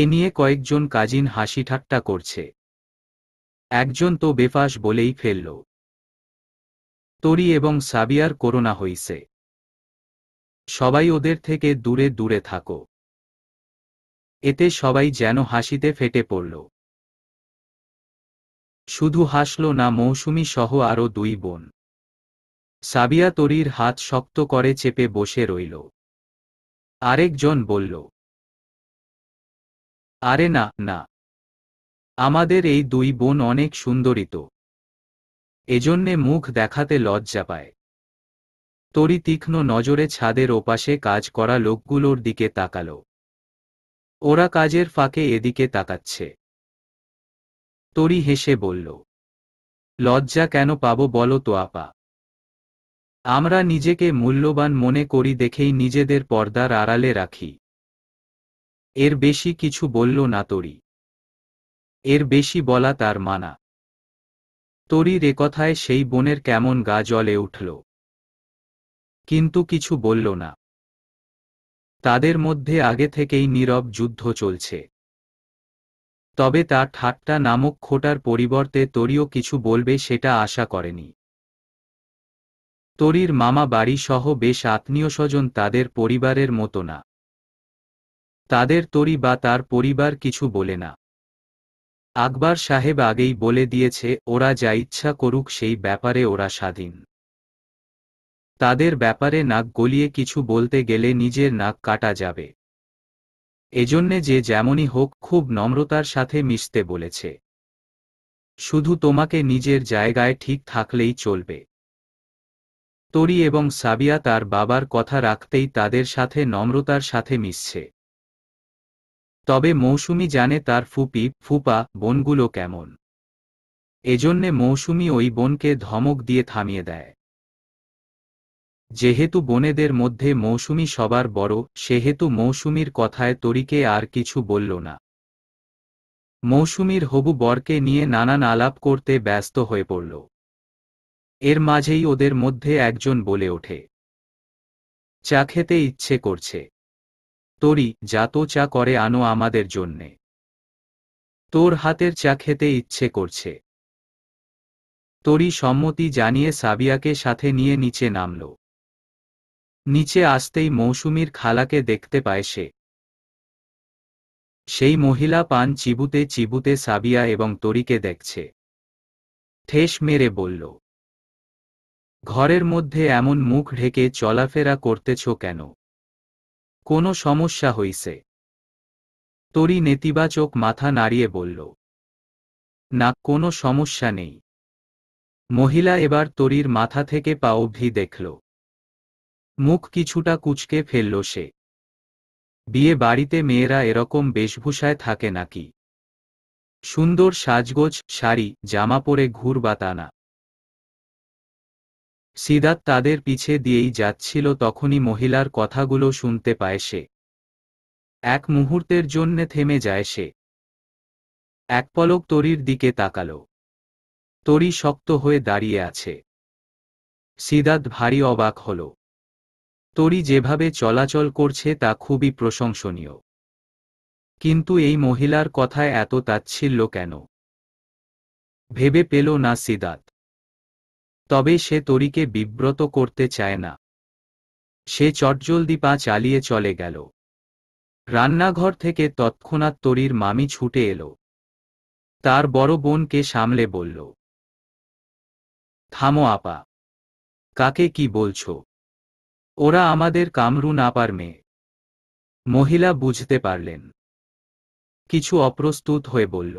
এ নিয়ে কয়েকজন কাজিন হাসি ঠাট্টা করছে একজন তো বেফাস বলেই ফেলল তরি এবং সাবিয়ার করোনা হইছে সবাই ওদের থেকে দূরে দূরে থাকো এতে সবাই যেন হাসিতে ফেটে পড়ল শুধু হাসল না মৌসুমি সহ আরও দুই বোন সাবিয়া তরির হাত শক্ত করে চেপে বসে রইল আরেকজন বলল আরে না না আমাদের এই দুই বোন অনেক সুন্দরিত এজন্যে মুখ দেখাতে লজ্জা পায় তরি তীক্ষ্ণ নজরে ছাদের ওপাশে কাজ করা লোকগুলোর দিকে তাকালো ওরা কাজের ফাঁকে এদিকে তাকাচ্ছে তরি হেসে বলল লজ্জা কেন পাবো বলো তো আপা আমরা নিজেকে মূল্যবান মনে করি দেখেই নিজেদের পর্দার আড়ালে রাখি এর বেশি কিছু বলল না তরি এর বেশি বলা তার মানা তরির একথায় সেই বনের কেমন গা জলে উঠল কিন্তু কিছু বলল না তাদের মধ্যে আগে থেকেই নীরব যুদ্ধ চলছে তবে তা ঠাট্টা নামক খোটার পরিবর্তে তরিও কিছু বলবে সেটা আশা করেনি তরির মামা বাড়ি সহ বেশ আত্মীয় স্বজন তাদের পরিবারের মতো না তাদের তরি বা তার পরিবার কিছু বলে না আকবর সাহেব আগেই বলে দিয়েছে ওরা যা ইচ্ছা করুক সেই ব্যাপারে ওরা স্বাধীন তাদের ব্যাপারে নাক গলিয়ে কিছু বলতে গেলে নিজের নাক কাটা যাবে এজন্যে যে যেমনই হোক খুব নম্রতার সাথে মিশতে বলেছে শুধু তোমাকে নিজের জায়গায় ঠিক থাকলেই চলবে তরি এবং সাবিয়া তার বাবার কথা রাখতেই তাদের সাথে নম্রতার সাথে মিশছে তবে মৌসুমি জানে তার ফুপি ফুপা বনগুলো কেমন এজন্যে মৌসুমি ওই বোনকে ধমক দিয়ে থামিয়ে দেয় যেহেতু বনেদের মধ্যে মৌসুমি সবার বড় সেহেতু মৌসুমির কথায় তরিকে আর কিছু বলল না মৌসুমির হবু বরকে নিয়ে নানান আলাপ করতে ব্যস্ত হয়ে পড়ল এর মাঝেই ওদের মধ্যে একজন বলে ওঠে চা খেতে ইচ্ছে করছে তোরই যা তো চা করে আনো আমাদের জন্যে তোর হাতের চা খেতে ইচ্ছে করছে তোরই সম্মতি জানিয়ে সাবিয়াকে সাথে নিয়ে নিচে নামল নিচে আসতেই মৌসুমির খালাকে দেখতে পায় সে সেই মহিলা পান চিবুতে চিবুতে সাবিয়া এবং তরিকে দেখছে ঠেস মেরে বলল ঘরের মধ্যে এমন মুখ ঢেকে চলাফেরা করতেছ কেন কোনো সমস্যা হইছে তরি নেতিবাচক মাথা নাড়িয়ে বলল না কোনো সমস্যা নেই মহিলা এবার তরির মাথা থেকে পা অবধি দেখল মুখ কিছুটা কুচকে ফেলল সে বিয়ে বাড়িতে মেয়েরা এরকম বেশভূষায় থাকে নাকি সুন্দর সাজগোজ শাড়ি জামা পরে ঘুরবাতানা সিদাত তাদের পিছে দিয়েই যাচ্ছিল তখনই মহিলার কথাগুলো শুনতে পায় সে এক মুহূর্তের জন্যে থেমে যায় সে এক পলক তরির দিকে তাকাল তরি শক্ত হয়ে দাঁড়িয়ে আছে সিদাত ভারী অবাক হল তরি যেভাবে চলাচল করছে তা খুবই প্রশংসনীয় কিন্তু এই মহিলার কথায় এত তাচ্ছিল্য কেন ভেবে পেল না সিদাত তবে সে তরিকে বিব্রত করতে চায় না সে চটজলদি পা চালিয়ে চলে গেল রান্নাঘর থেকে তৎক্ষণাৎ তরির মামি ছুটে এলো তার বড় বোনকে সামলে বলল থামো আপা কাকে কি বলছো ওরা আমাদের কামরুন আপার মেয়ে মহিলা বুঝতে পারলেন কিছু অপ্রস্তুত হয়ে বলল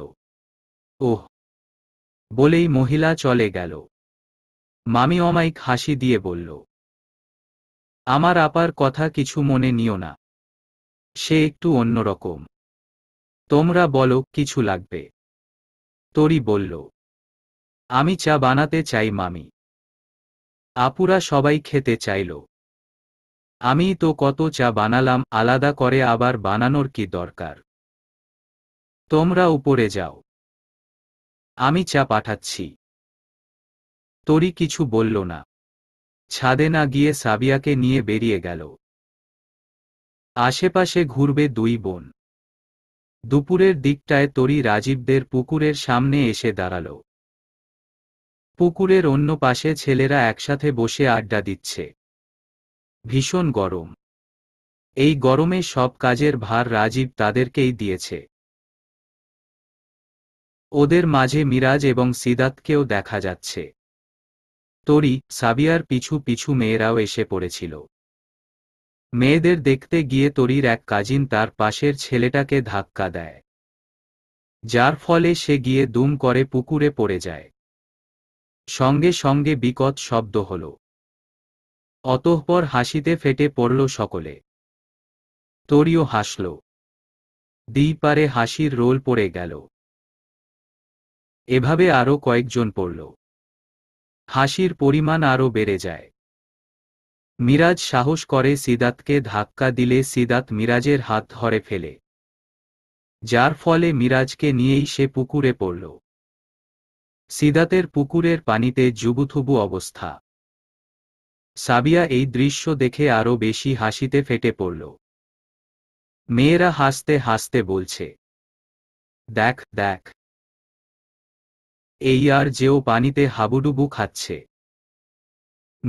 ওহ বলেই মহিলা চলে গেল মামি অমাইক হাসি দিয়ে বলল আমার আপার কথা কিছু মনে নিও না সে একটু অন্যরকম তোমরা বলো কিছু লাগবে তরি বলল আমি চা বানাতে চাই মামি আপুরা সবাই খেতে চাইল আমি তো কত চা বানালাম আলাদা করে আবার বানানোর কি দরকার তোমরা উপরে যাও আমি চা পাঠাচ্ছি তরি কিছু বলল না ছাদে না গিয়ে সাবিয়াকে নিয়ে বেরিয়ে গেল আশেপাশে ঘুরবে দুই বোন দুপুরের দিকটায় তরি রাজীবদের পুকুরের সামনে এসে দাঁড়াল পুকুরের অন্য পাশে ছেলেরা একসাথে বসে আড্ডা দিচ্ছে ভীষণ গরম এই গরমে সব কাজের ভার রাজীব তাদেরকেই দিয়েছে ওদের মাঝে মিরাজ এবং সিদাতকেও দেখা যাচ্ছে তরি সাবিয়ার পিছু পিছু মেয়েরাও এসে পড়েছিল মেয়েদের দেখতে গিয়ে তরির এক কাজিন তার পাশের ছেলেটাকে ধাক্কা দেয় যার ফলে সে গিয়ে দুম করে পুকুরে পড়ে যায় সঙ্গে সঙ্গে বিকট শব্দ হল অতঃপর হাসিতে ফেটে পড়ল সকলে তরিও হাসল পারে হাসির রোল পড়ে গেল এভাবে আরও কয়েকজন পড়ল হাসির পরিমাণ আরও বেড়ে যায় মিরাজ সাহস করে সিদাতকে ধাক্কা দিলে সিদাত মিরাজের হাত ধরে ফেলে যার ফলে মিরাজকে নিয়েই সে পুকুরে পড়ল সিদাতের পুকুরের পানিতে জুবুথুবু অবস্থা সাবিয়া এই দৃশ্য দেখে আরও বেশি হাসিতে ফেটে পড়ল মেয়েরা হাসতে হাসতে বলছে দেখ দেখ এই আর যেও পানিতে হাবুডুবু খাচ্ছে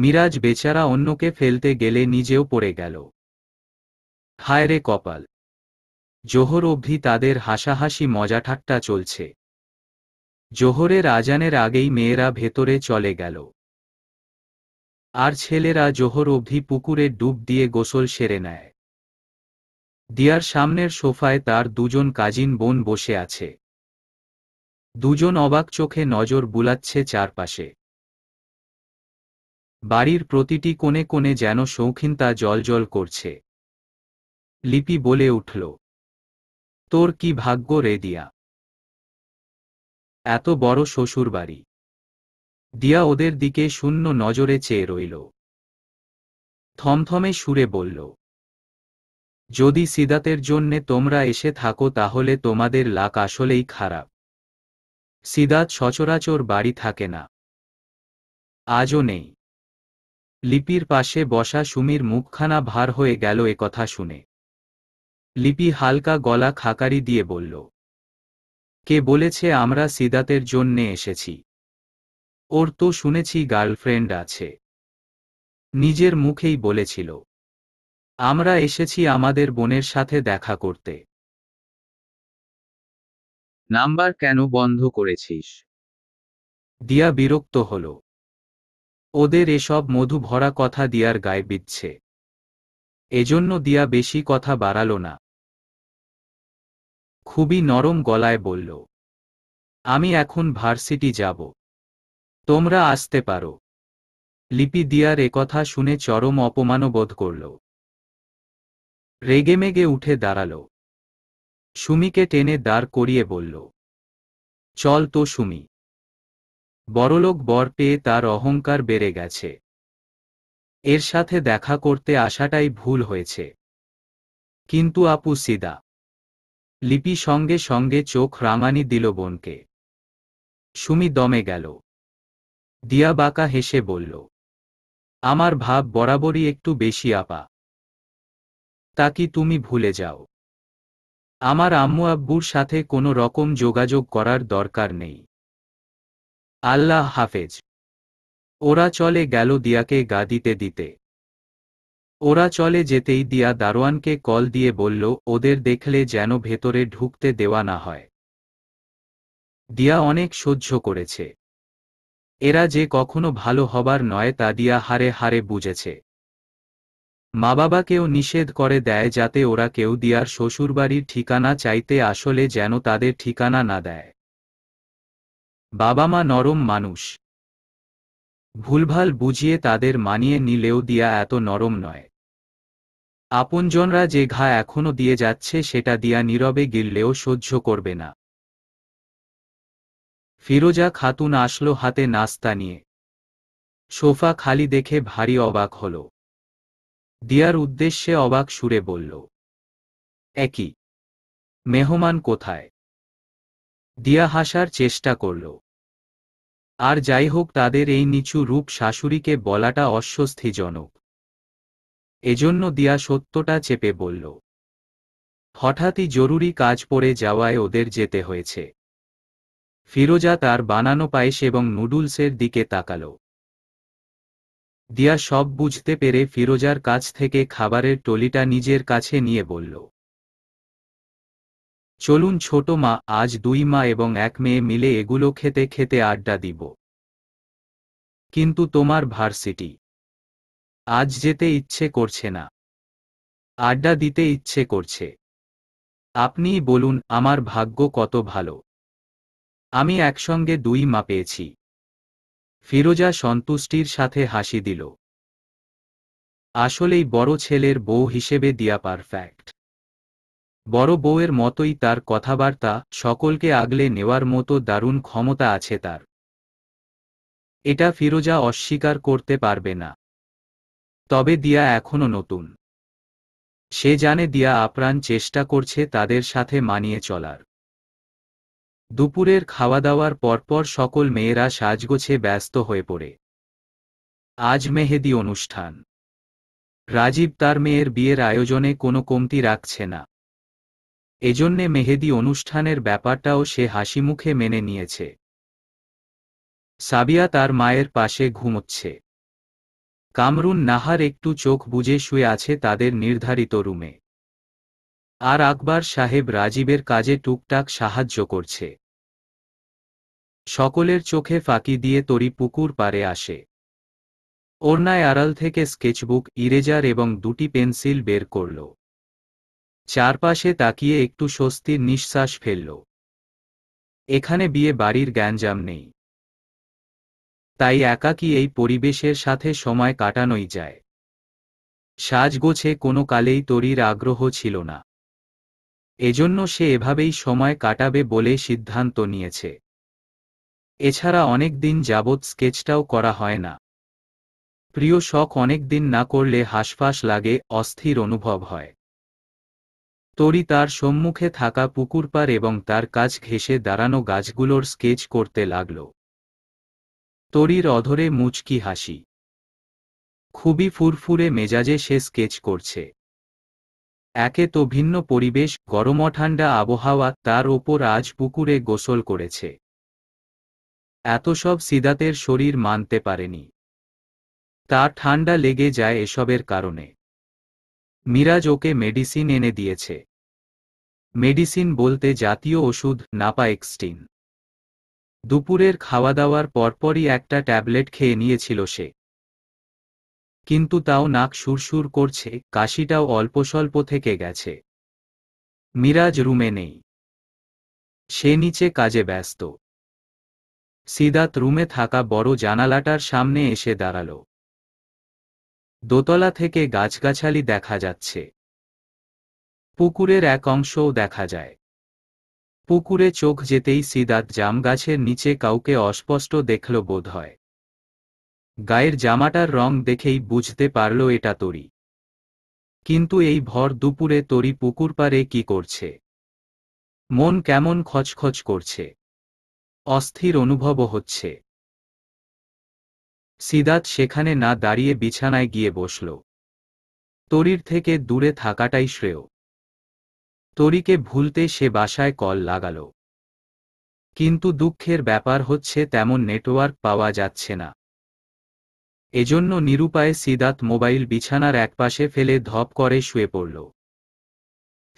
মিরাজ বেচারা অন্যকে ফেলতে গেলে নিজেও পড়ে গেল হায়রে কপাল জোহর অবধি তাদের হাসাহাসি মজা ঠাট্টা চলছে জোহরের আজানের আগেই মেয়েরা ভেতরে চলে গেল আর ছেলেরা জোহর অবধি পুকুরে ডুব দিয়ে গোসল সেরে নেয় দিয়ার সামনের সোফায় তার দুজন কাজিন বোন বসে আছে দুজন অবাক চোখে নজর বুলাচ্ছে চারপাশে বাড়ির প্রতিটি কোণে কোণে যেন শৌখিনতা জলজল করছে লিপি বলে উঠল তোর কি ভাগ্য রে দিয়া এত বড় শ্বশুর বাড়ি দিয়া ওদের দিকে শূন্য নজরে চেয়ে রইল থমথমে সুরে বলল যদি সিদাতের জন্যে তোমরা এসে থাকো তাহলে তোমাদের লাক আসলেই খারাপ সিদাত সচরাচর বাড়ি থাকে না আজও নেই লিপির পাশে বসা সুমির মুখখানা ভার হয়ে গেল কথা শুনে লিপি হালকা গলা খাকারি দিয়ে বলল কে বলেছে আমরা সিদাতের জন্যে এসেছি ওর তো শুনেছি গার্লফ্রেন্ড আছে নিজের মুখেই বলেছিল আমরা এসেছি আমাদের বোনের সাথে দেখা করতে নাম্বার কেন বন্ধ করেছিস দিয়া বিরক্ত হল ওদের এসব মধু ভরা কথা দিয়ার গায়ে বিচ্ছে এজন্য দিয়া বেশি কথা বাড়াল না খুবই নরম গলায় বলল আমি এখন ভার্সিটি যাব তোমরা আসতে পারো লিপি দিয়ার একথা শুনে চরম অপমানবোধ করল রেগেমেগে উঠে দাঁড়ালো সুমিকে টেনে দাঁড় করিয়ে বলল চল তো সুমি বড়লোক বর পেয়ে তার অহংকার বেড়ে গেছে এর সাথে দেখা করতে আসাটাই ভুল হয়েছে কিন্তু আপু সিদা লিপি সঙ্গে সঙ্গে চোখ রাঙানি দিল বোনকে সুমি দমে গেল দিয়া বাঁকা হেসে বলল আমার ভাব বরাবরই একটু বেশি আপা তা কি তুমি ভুলে যাও আমার আম্মু আব্বুর সাথে কোনো রকম যোগাযোগ করার দরকার নেই আল্লাহ হাফেজ ওরা চলে গেল দিয়াকে গা দিতে দিতে ওরা চলে যেতেই দিয়া দারোয়ানকে কল দিয়ে বলল ওদের দেখলে যেন ভেতরে ঢুকতে দেওয়া না হয় দিয়া অনেক সহ্য করেছে এরা যে কখনো ভালো হবার নয় তা দিয়া হারে হারে বুঝেছে মা কেউ নিষেধ করে দেয় যাতে ওরা কেউ দিয়ার শ্বশুরবাড়ির ঠিকানা চাইতে আসলে যেন তাদের ঠিকানা না দেয় বাবা মা নরম মানুষ ভুলভাল বুঝিয়ে তাদের মানিয়ে নিলেও দিয়া এত নরম নয় আপনজনরা যে ঘা এখনো দিয়ে যাচ্ছে সেটা দিয়া নীরবে গিললেও সহ্য করবে না ফিরোজা খাতুন আসলো হাতে নাস্তা নিয়ে সোফা খালি দেখে ভারী অবাক হলো দিয়ার উদ্দেশ্যে অবাক সুরে বলল একই মেহমান কোথায় দিয়া হাসার চেষ্টা করল আর যাই হোক তাদের এই নিচু রূপ শাশুড়িকে বলাটা অস্বস্তিজনক এজন্য দিয়া সত্যটা চেপে বলল হঠাৎই জরুরি কাজ পড়ে যাওয়ায় ওদের যেতে হয়েছে ফিরোজা তার বানানো পায়েস এবং নুডলসের দিকে তাকালো দিয়া সব বুঝতে পেরে ফিরোজার কাছ থেকে খাবারের টলিটা নিজের কাছে নিয়ে বলল চলুন ছোট মা আজ দুই মা এবং এক মেয়ে মিলে এগুলো খেতে খেতে আড্ডা দিব কিন্তু তোমার ভার্সিটি আজ যেতে ইচ্ছে করছে না আড্ডা দিতে ইচ্ছে করছে আপনিই বলুন আমার ভাগ্য কত ভালো আমি একসঙ্গে দুই মা পেয়েছি ফিরোজা সন্তুষ্টির সাথে হাসি দিল আসলেই বড় ছেলের বউ হিসেবে দিয়া পারফ্যাক্ট বড় বউয়ের মতোই তার কথাবার্তা সকলকে আগলে নেওয়ার মতো দারুণ ক্ষমতা আছে তার এটা ফিরোজা অস্বীকার করতে পারবে না তবে দিয়া এখনও নতুন সে জানে দিয়া আপ্রাণ চেষ্টা করছে তাদের সাথে মানিয়ে চলার দুপুরের খাওয়া দাওয়ার পরপর সকল মেয়েরা সাজগোছে ব্যস্ত হয়ে পড়ে আজ মেহেদি অনুষ্ঠান রাজীব তার মেয়ের বিয়ের আয়োজনে কোনো কমতি রাখছে না এজন্যে মেহেদি অনুষ্ঠানের ব্যাপারটাও সে হাসিমুখে মেনে নিয়েছে সাবিয়া তার মায়ের পাশে ঘুমোচ্ছে কামরুন নাহার একটু চোখ বুঝে শুয়ে আছে তাদের নির্ধারিত রুমে আর আকবর সাহেব রাজীবের কাজে টুকটাক সাহায্য করছে সকলের চোখে ফাঁকি দিয়ে তরি পুকুর পারে আসে ওরনায় আড়াল থেকে স্কেচবুক ইরেজার এবং দুটি পেন্সিল বের করল চারপাশে তাকিয়ে একটু স্বস্তির নিঃশ্বাস ফেলল এখানে বিয়ে বাড়ির গ্যাঞ্জাম নেই তাই একাকি এই পরিবেশের সাথে সময় কাটানোই যায় সাজগোছে কোনো কালেই তরির আগ্রহ ছিল না এজন্য সে এভাবেই সময় কাটাবে বলে সিদ্ধান্ত নিয়েছে এছাড়া অনেক দিন যাবৎ স্কেচটাও করা হয় না প্রিয় শখ অনেক দিন না করলে হাঁসফাঁস লাগে অস্থির অনুভব হয় তরি তার সম্মুখে থাকা পুকুরপার এবং তার কাজ ঘেঁষে দাঁড়ানো গাছগুলোর স্কেচ করতে লাগল তরির অধরে মুচকি হাসি খুবই ফুরফুরে মেজাজে সে স্কেচ করছে একে তো ভিন্ন পরিবেশ গরমঠান্ডা আবহাওয়া তার ওপর আজ পুকুরে গোসল করেছে এত সব সিদাতের শরীর মানতে পারেনি তা ঠান্ডা লেগে যায় এসবের কারণে মিরাজ ওকে মেডিসিন এনে দিয়েছে মেডিসিন বলতে জাতীয় ওষুধ নাপা এক্সটিন দুপুরের খাওয়া দাওয়ার পরপরই একটা ট্যাবলেট খেয়ে নিয়েছিল সে কিন্তু তাও নাক সুরসুর করছে কাশিটাও অল্প স্বল্প থেকে গেছে মিরাজ রুমে নেই সে নিচে কাজে ব্যস্ত সিদাত রুমে থাকা বড় জানালাটার সামনে এসে দাঁড়াল দোতলা থেকে গাছগাছালি দেখা যাচ্ছে পুকুরের এক অংশও দেখা যায় পুকুরে চোখ যেতেই সিদাত জাম গাছের নিচে কাউকে অস্পষ্ট দেখল বোধ হয় গায়ের জামাটার রং দেখেই বুঝতে পারল এটা তরি কিন্তু এই ভর দুপুরে তরি পুকুর পারে কি করছে মন কেমন খচখচ করছে অস্থির অনুভবও হচ্ছে সিদাত সেখানে না দাঁড়িয়ে বিছানায় গিয়ে বসল তরির থেকে দূরে থাকাটাই শ্রেয় তরিকে ভুলতে সে বাসায় কল লাগাল কিন্তু দুঃখের ব্যাপার হচ্ছে তেমন নেটওয়ার্ক পাওয়া যাচ্ছে না এজন্য নিরুপায়ে সিদাত মোবাইল বিছানার একপাশে ফেলে ধপ করে শুয়ে পড়ল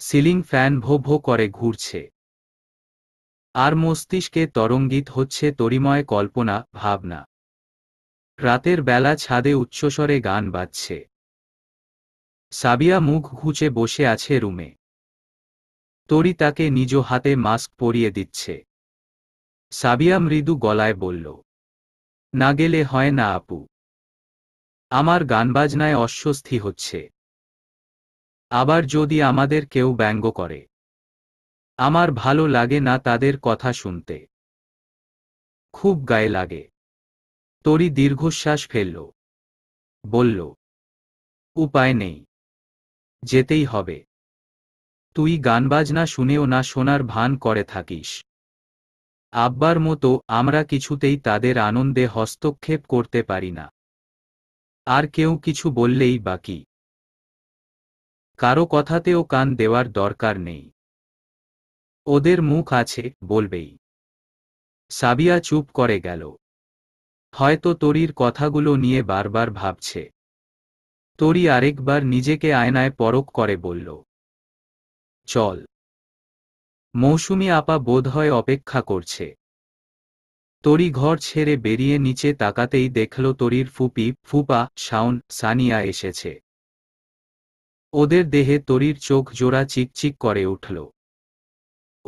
সিলিং ফ্যান ভো ভো করে ঘুরছে আর মস্তিষ্কে তরঙ্গিত হচ্ছে তরিময় কল্পনা ভাবনা রাতের বেলা ছাদে উচ্চস্বরে গান বাজছে সাবিয়া মুখ ঘুচে বসে আছে রুমে তরি তাকে নিজ হাতে মাস্ক পরিয়ে দিচ্ছে সাবিয়া মৃদু গলায় বলল না গেলে হয় না আপু আমার গানবাজনায় অস্বস্তি হচ্ছে আবার যদি আমাদের কেউ ব্যঙ্গ করে আমার ভালো লাগে না তাদের কথা শুনতে খুব গায়ে লাগে তরি দীর্ঘশ্বাস ফেলল বলল উপায় নেই যেতেই হবে তুই গানবাজনা শুনেও না শোনার ভান করে থাকিস আব্বার মতো আমরা কিছুতেই তাদের আনন্দে হস্তক্ষেপ করতে পারি না আর কেউ কিছু বললেই বাকি কারো কথাতেও কান দেওয়ার দরকার নেই ওদের মুখ আছে বলবেই সাবিয়া চুপ করে গেল হয়তো তরির কথাগুলো নিয়ে বারবার ভাবছে তরি আরেকবার নিজেকে আয়নায় পরক করে বলল চল মৌসুমি আপা বোধহয় অপেক্ষা করছে তরি ঘর ছেড়ে বেরিয়ে নিচে তাকাতেই দেখল তরির ফুপি ফুপা শাউন সানিয়া এসেছে ওদের দেহে তরির চোখ জোড়া চিকচিক করে উঠল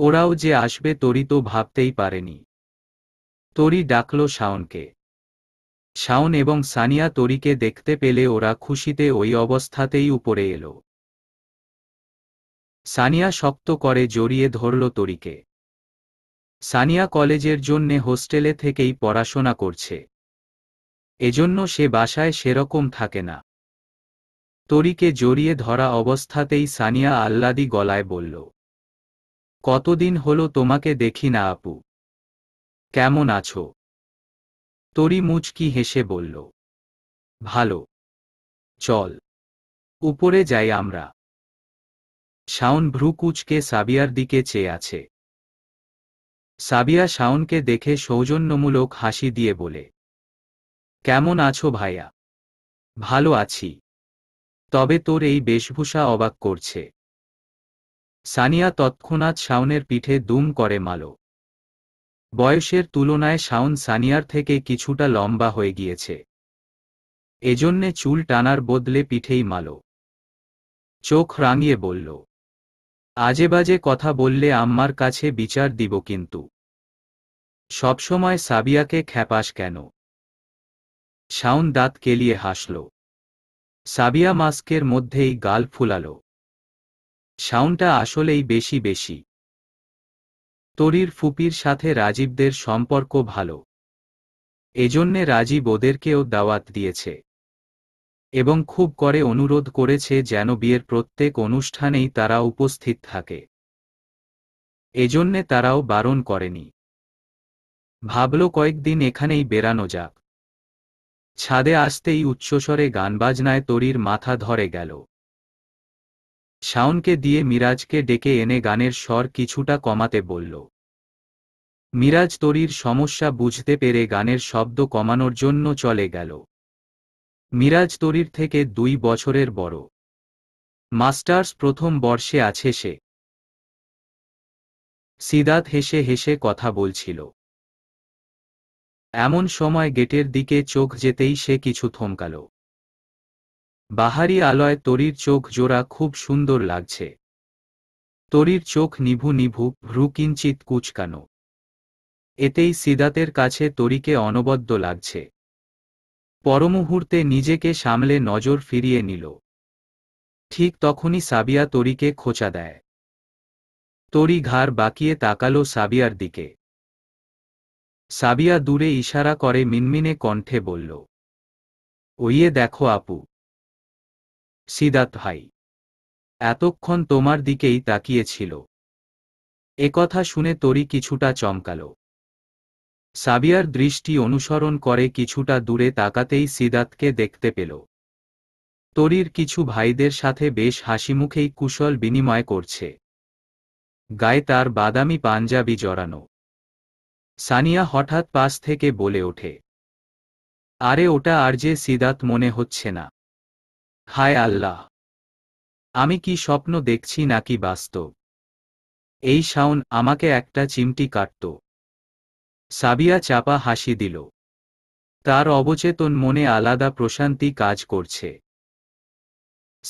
ওরাও যে আসবে তরি তো ভাবতেই পারেনি তরি ডাকল শাওনকে শাওন এবং সানিয়া তরিকে দেখতে পেলে ওরা খুশিতে ওই অবস্থাতেই উপরে এলো সানিয়া শক্ত করে জড়িয়ে ধরল তরিকে সানিয়া কলেজের জন্যে হোস্টেলে থেকেই পড়াশোনা করছে এজন্য সে বাসায় সেরকম থাকে না তরিকে জড়িয়ে ধরা অবস্থাতেই সানিয়া আল্লাদি গলায় বলল কতদিন হল তোমাকে দেখি না আপু কেমন আছো তরি মুচকি হেসে বলল ভালো চল উপরে যাই আমরা শাওন ভ্রুকুচকে সাবিয়ার দিকে চেয়ে আছে সাবিয়া শাওনকে দেখে সৌজন্যমূলক হাসি দিয়ে বলে কেমন আছো ভাইয়া ভালো আছি তবে তোর এই বেশভূষা অবাক করছে সানিয়া তৎক্ষণাৎ শাওনের পিঠে দুম করে মাল বয়সের তুলনায় শাওন সানিয়ার থেকে কিছুটা লম্বা হয়ে গিয়েছে এজন্যে চুল টানার বদলে পিঠেই মাল চোখ রাঙিয়ে বলল আজেবাজে কথা বললে আম্মার কাছে বিচার দিব কিন্তু সবসময় সাবিয়াকে খ্যাপাস কেন শাওন দাঁত কেলিয়ে হাসল সাবিয়া মাস্কের মধ্যেই গাল ফুলালো সাউন্ডটা আসলেই বেশি বেশি তরির ফুপির সাথে রাজীবদের সম্পর্ক ভালো এজন্যে রাজীব ওদেরকেও দাওয়াত দিয়েছে এবং খুব করে অনুরোধ করেছে যেন বিয়ের প্রত্যেক অনুষ্ঠানেই তারা উপস্থিত থাকে এজন্যে তারাও বারণ করেনি ভাবল কয়েকদিন এখানেই বেড়ানো যাক ছাদে আসতেই উচ্চস্বরে গানবাজনায় তরির মাথা ধরে গেল শাওনকে দিয়ে মিরাজকে ডেকে এনে গানের স্বর কিছুটা কমাতে বলল মিরাজ তরির সমস্যা বুঝতে পেরে গানের শব্দ কমানোর জন্য চলে গেল মিরাজ তরির থেকে দুই বছরের বড় মাস্টার্স প্রথম বর্ষে আছে সে সিদাত হেসে হেসে কথা বলছিল এমন সময় গেটের দিকে চোখ যেতেই সে কিছু থমকাল বাহারি আলয় তরির চোখ জোড়া খুব সুন্দর লাগছে তরির চোখ নিভু নিভু ভ্রু কিঞ্চিত কুচকানো এতেই সিদাতের কাছে তরিকে অনবদ্য লাগছে পরমুহূর্তে নিজেকে সামলে নজর ফিরিয়ে নিল ঠিক তখনই সাবিয়া তরিকে খোঁচা দেয় তরি ঘাড় বাকিয়ে তাকালো সাবিয়ার দিকে সাবিয়া দূরে ইশারা করে মিনমিনে কণ্ঠে বলল ওইয়ে দেখো আপু সিদাত ভাই এতক্ষণ তোমার দিকেই তাকিয়েছিল একথা শুনে তরি কিছুটা চমকাল সাবিয়ার দৃষ্টি অনুসরণ করে কিছুটা দূরে তাকাতেই সিদাতকে দেখতে পেল তরির কিছু ভাইদের সাথে বেশ হাসিমুখেই কুশল বিনিময় করছে গায়ে তার বাদামি পাঞ্জাবি জড়ানো সানিয়া হঠাৎ পাশ থেকে বলে ওঠে আরে ওটা আর যে সিদাত মনে হচ্ছে না হায় আল্লাহ আমি কি স্বপ্ন দেখছি নাকি বাস্তব এই শাওন আমাকে একটা চিমটি কাটত সাবিয়া চাপা হাসি দিল তার অবচেতন মনে আলাদা প্রশান্তি কাজ করছে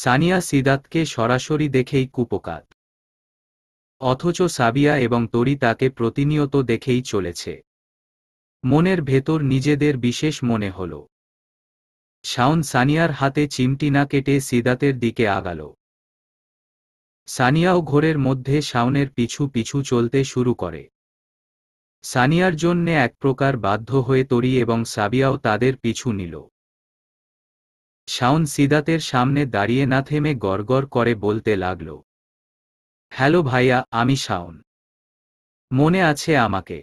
সানিয়া সিদাতকে সরাসরি দেখেই কুপকাত অথচ সাবিয়া এবং তরি তাকে প্রতিনিয়ত দেখেই চলেছে মনের ভেতর নিজেদের বিশেষ মনে হলো শাওন সানিয়ার হাতে চিমটি না কেটে সিদাতের দিকে আগাল সানিয়াও ঘোরের মধ্যে শাওনের পিছু পিছু চলতে শুরু করে সানিয়ার জন্যে এক প্রকার বাধ্য হয়ে তরি এবং সাবিয়াও তাদের পিছু নিল শাওন সিদাতের সামনে দাঁড়িয়ে না থেমে গড়গড় করে বলতে লাগল হ্যালো ভাইয়া আমি শাওন মনে আছে আমাকে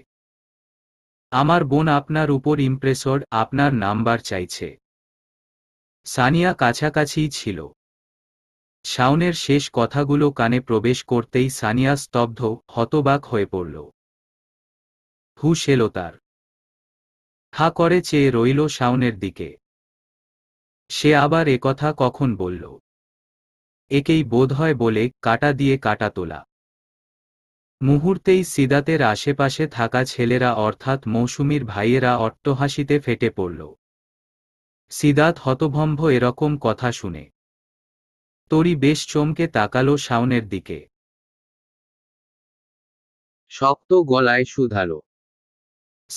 আমার বোন আপনার উপর ইমপ্রেসড আপনার নাম্বার চাইছে সানিয়া কাছাকাছি ছিল শাওনের শেষ কথাগুলো কানে প্রবেশ করতেই সানিয়া স্তব্ধ হতবাক হয়ে পড়ল হুশ এলো তার হা করে চেয়ে রইল শাওনের দিকে সে আবার একথা কখন বলল একেই বোধ হয় বলে কাটা দিয়ে কাটা তোলা মুহূর্তেই সিদাতের আশেপাশে থাকা ছেলেরা অর্থাৎ মৌসুমীর ভাইয়েরা অট্টহাসিতে ফেটে পড়ল সিদাত হতভম্ব এরকম কথা শুনে তরি বেশ চমকে তাকালো শাওনের দিকে শক্ত গলায় শুধালো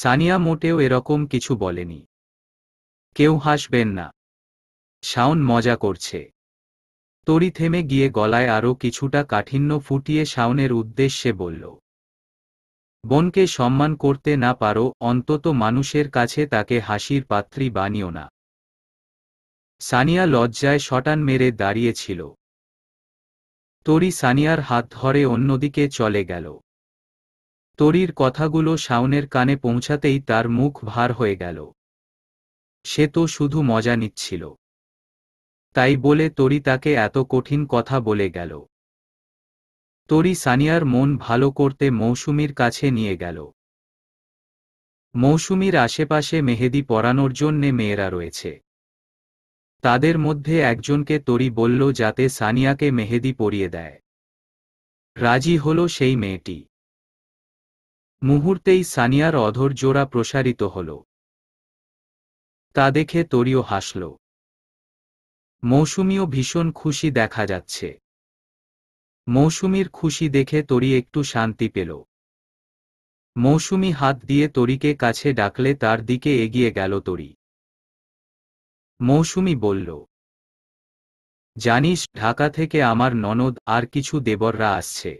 সানিয়া মোটেও এরকম কিছু বলেনি কেউ হাসবেন না শাওন মজা করছে তরি থেমে গিয়ে গলায় আরও কিছুটা কাঠিন্য ফুটিয়ে শাওনের উদ্দেশ্যে বলল বোনকে সম্মান করতে না পারো অন্তত মানুষের কাছে তাকে হাসির পাত্রী বানিও না সানিয়া লজ্জায় শটান মেরে দাঁড়িয়েছিল তরি সানিয়ার হাত ধরে অন্যদিকে চলে গেল তরির কথাগুলো শাওনের কানে পৌঁছাতেই তার মুখ ভার হয়ে গেল সে তো শুধু মজা নিচ্ছিল তাই বলে তরি তাকে এত কঠিন কথা বলে গেল তরি সানিয়ার মন ভালো করতে মৌসুমির কাছে নিয়ে গেল মৌসুমির আশেপাশে মেহেদি পরানোর জন্যে মেয়েরা রয়েছে তাদের মধ্যে একজনকে তরি বলল যাতে সানিয়াকে মেহেদি পরিয়ে দেয় রাজি হল সেই মেয়েটি মুহূর্তেই সানিয়ার অধর জোড়া প্রসারিত হল তা দেখে তরিও হাসল মৌসুমিও ভীষণ খুশি দেখা যাচ্ছে মৌসুমির খুশি দেখে তরি একটু শান্তি পেল মৌসুমি হাত দিয়ে তরিকে কাছে ডাকলে তার দিকে এগিয়ে গেল তরি মৌসুমি বলল জানিস ঢাকা থেকে আমার ননদ আর কিছু দেবররা আসছে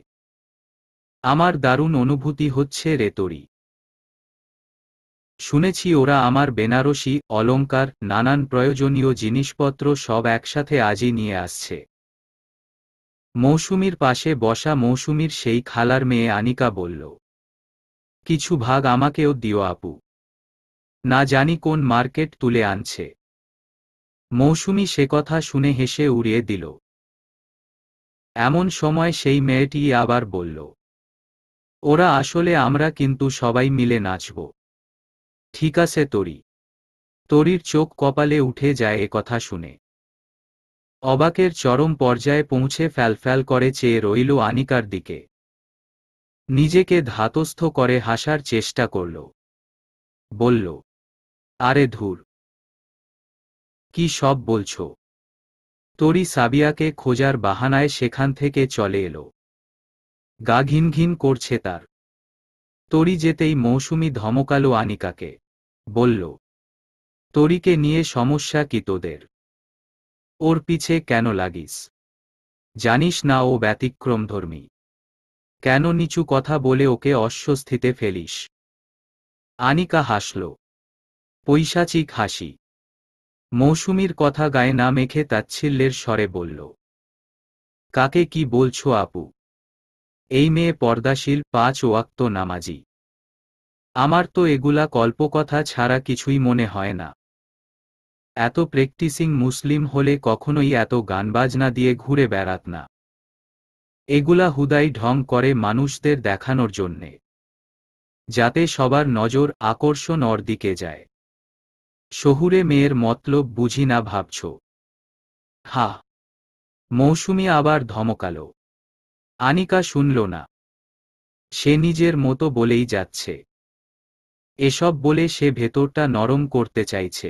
আমার দারুণ অনুভূতি হচ্ছে রেতরি শুনেছি ওরা আমার বেনারসি অলঙ্কার নানান প্রয়োজনীয় জিনিসপত্র সব একসাথে আজই নিয়ে আসছে মৌসুমির পাশে বসা মৌসুমির সেই খালার মেয়ে আনিকা বলল কিছু ভাগ আমাকেও দিও আপু না জানি কোন মার্কেট তুলে আনছে মৌসুমি সে কথা শুনে হেসে উড়িয়ে দিল এমন সময় সেই মেয়েটি আবার বলল ওরা আসলে আমরা কিন্তু সবাই মিলে নাচব ঠিক আছে তরি তরির চোখ কপালে উঠে যায় এ কথা শুনে অবাকের চরম পর্যায়ে পৌঁছে ফ্যালফ্যাল করে চেয়ে রইল আনিকার দিকে নিজেকে ধাতস্থ করে হাসার চেষ্টা করল বলল আরে ধুর কি সব বলছ তরি সাবিয়াকে খোঁজার বাহানায় সেখান থেকে চলে এলো গা ঘিন ঘিন করছে তার তরি যেতেই মৌসুমি ধমকালো আনিকাকে বলল তরিকে নিয়ে সমস্যা কি তোদের ওর পিছে কেন লাগিস জানিস না ও ব্যতিক্রমধর্মী কেন নিচু কথা বলে ওকে অস্বস্তিতে ফেলিস আনিকা হাসল পৈশাচিক হাসি মৌসুমীর কথা গায়ে না মেখে তাচ্ছিল্যের স্বরে বলল কাকে কি বলছো আপু এই মেয়ে পর্দাশীল পাঁচ ওয়াক্ত নামাজি আমার তো এগুলা কল্পকথা ছাড়া কিছুই মনে হয় না এত প্র্যাকটিসিং মুসলিম হলে কখনোই এত গানবাজনা দিয়ে ঘুরে বেড়াত না এগুলা হুদাই ঢং করে মানুষদের দেখানোর জন্যে যাতে সবার নজর আকর্ষণ ওর দিকে যায় শহুরে মেয়ের মতলব বুঝি না ভাবছ হা মৌসুমি আবার ধমকাল আনিকা শুনল না সে নিজের মতো বলেই যাচ্ছে এসব বলে সে ভেতরটা নরম করতে চাইছে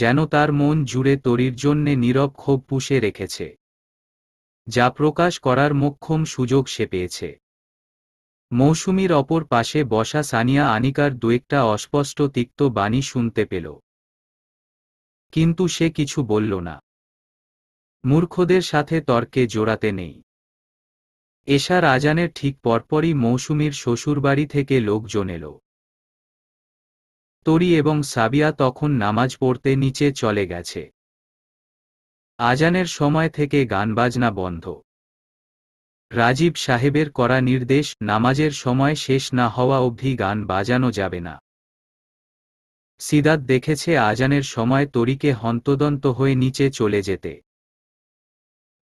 যেন তার মন জুড়ে তরির জন্যে নীরব ক্ষোভ পুষে রেখেছে যা প্রকাশ করার মোক্ষম সুযোগ সে পেয়েছে মৌসুমির অপর পাশে বসা সানিয়া আনিকার দুয়েকটা অস্পষ্ট তিক্ত বাণী শুনতে পেল কিন্তু সে কিছু বলল না মূর্খদের সাথে তর্কে জোড়াতে নেই এশার আজানের ঠিক পরপরই মৌসুমির শ্বশুরবাড়ি থেকে লোকজন এল তরি এবং সাবিয়া তখন নামাজ পড়তে নিচে চলে গেছে আজানের সময় থেকে গানবাজনা বন্ধ রাজীব সাহেবের করা নির্দেশ নামাজের সময় শেষ না হওয়া অবধি গান বাজানো যাবে না সিদাত দেখেছে আজানের সময় তরিকে হন্তদন্ত হয়ে নিচে চলে যেতে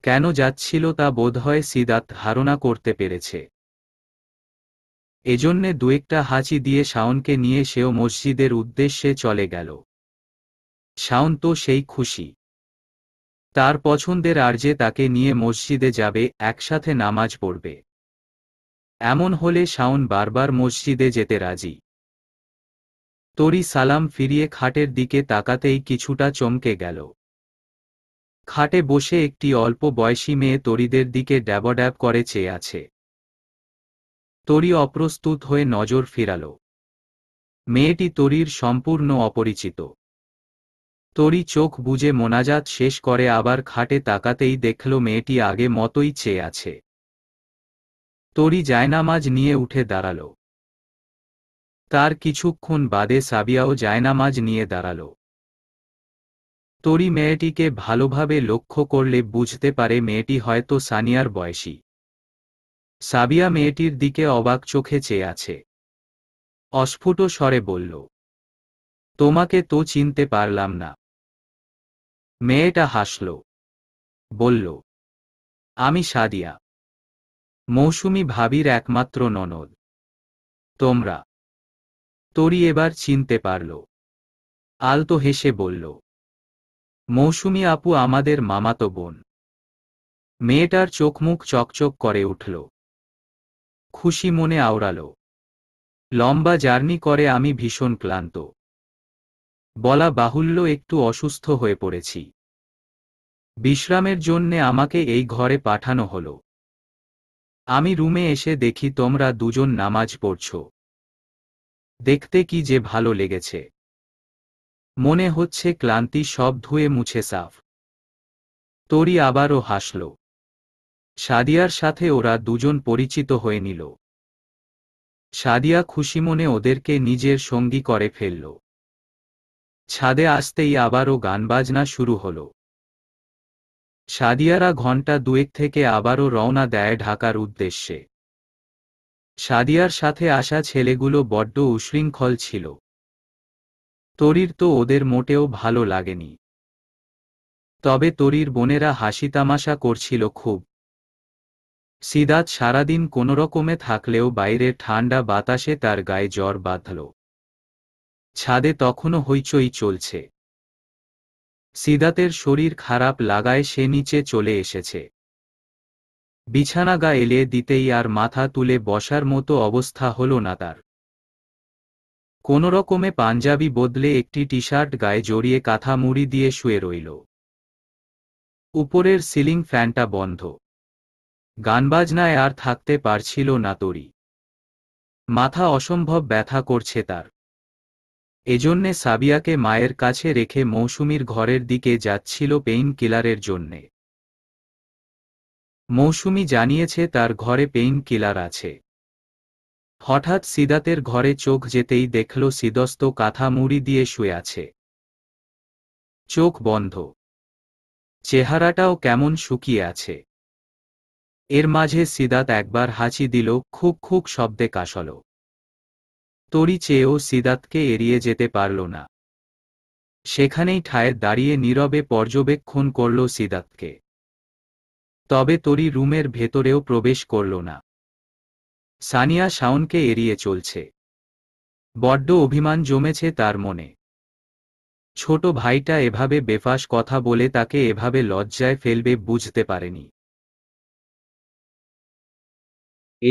কেন যাচ্ছিল তা বোধহয় সিদাত ধারণা করতে পেরেছে এজন্যে দুয়েকটা হাঁচি দিয়ে শাওনকে নিয়ে সেও মসজিদের উদ্দেশ্যে চলে গেল শাওন তো সেই খুশি তার পছন্দের আর্যে তাকে নিয়ে মসজিদে যাবে একসাথে নামাজ পড়বে এমন হলে শাওন বারবার মসজিদে যেতে রাজি তরি সালাম ফিরিয়ে খাটের দিকে তাকাতেই কিছুটা চমকে গেল খাটে বসে একটি অল্প বয়সী মেয়ে তরিদের দিকে ড্যাবড্যাব করে চেয়ে আছে তরি অপ্রস্তুত হয়ে নজর ফিরাল মেয়েটি তরির সম্পূর্ণ অপরিচিত তরি চোখ বুঝে মোনাজাত শেষ করে আবার খাটে তাকাতেই দেখল মেয়েটি আগে মতোই চেয়ে আছে তরি জায়নামাজ নিয়ে উঠে দাঁড়াল তার কিছুক্ষণ বাদে সাবিয়াও জায়নামাজ নিয়ে দাঁড়াল তরি মেয়েটিকে ভালোভাবে লক্ষ্য করলে বুঝতে পারে মেয়েটি হয়তো সানিয়ার বয়সী সাবিয়া মেয়েটির দিকে অবাক চোখে চেয়ে আছে অস্ফুট স্বরে বলল তোমাকে তো চিনতে পারলাম না মেয়েটা হাসল বলল আমি সাদিয়া মৌসুমি ভাবির একমাত্র ননদ তোমরা তরি এবার চিনতে পারল আলতো হেসে বলল মৌসুমি আপু আমাদের মামাতো বোন মেয়েটার চোখমুখ চকচক করে উঠল খুশি মনে আওড়াল লম্বা জার্নি করে আমি ভীষণ ক্লান্ত বলা বাহুল্য একটু অসুস্থ হয়ে পড়েছি বিশ্রামের জন্যে আমাকে এই ঘরে পাঠানো হলো আমি রুমে এসে দেখি তোমরা দুজন নামাজ পড়ছ দেখতে কি যে ভালো লেগেছে মনে হচ্ছে ক্লান্তি সব ধুয়ে মুছে সাফ তরি আবারও হাসল সাদিয়ার সাথে ওরা দুজন পরিচিত হয়ে নিল সাদিয়া খুশি মনে ওদেরকে নিজের সঙ্গী করে ফেলল ছাদে আসতেই আবারও গানবাজনা শুরু হল সাদিয়ারা ঘণ্টা দুয়েক থেকে আবারও রওনা দেয় ঢাকার উদ্দেশ্যে সাদিয়ার সাথে আসা ছেলেগুলো বড্ড উশৃঙ্খল ছিল তরির তো ওদের মোটেও ভালো লাগেনি তবে তরির বোনেরা হাসি তামাশা করছিল খুব সিদাত সারাদিন কোনোরকমে থাকলেও বাইরে ঠান্ডা বাতাসে তার গায়ে জ্বর বাঁধল ছাদে তখনও হইচই চলছে সিদাতের শরীর খারাপ লাগায় সে নিচে চলে এসেছে বিছানাগা এলে দিতেই আর মাথা তুলে বসার মতো অবস্থা হল না তার কোনোরকমে পাঞ্জাবি বদলে একটি টি শার্ট গায়ে জড়িয়ে কাঁথা মুড়ি দিয়ে শুয়ে রইল উপরের সিলিং ফ্যানটা বন্ধ গানবাজনায় আর থাকতে পারছিল না তরি মাথা অসম্ভব ব্যথা করছে তার এজন্যে সাবিয়াকে মায়ের কাছে রেখে মৌসুমির ঘরের দিকে যাচ্ছিল পেইন কিলারের জন্যে মৌসুমি জানিয়েছে তার ঘরে পেইন কিলার আছে হঠাৎ সিদাতের ঘরে চোখ যেতেই দেখল সিদস্ত কাঁথা মুড়ি দিয়ে শুয়ে আছে চোখ বন্ধ চেহারাটাও কেমন শুকিয়ে আছে এর মাঝে সিদাত একবার হাঁচি দিল খুব খুব শব্দে কাশল তরি চেয়েও সিদাতকে এড়িয়ে যেতে পারল না সেখানেই ঠায় দাঁড়িয়ে নীরবে পর্যবেক্ষণ করল সিদাতকে তবে তরি রুমের ভেতরেও প্রবেশ করল না সানিয়া শাওনকে এড়িয়ে চলছে বড্ড অভিমান জমেছে তার মনে ছোট ভাইটা এভাবে বেফাস কথা বলে তাকে এভাবে লজ্জায় ফেলবে বুঝতে পারেনি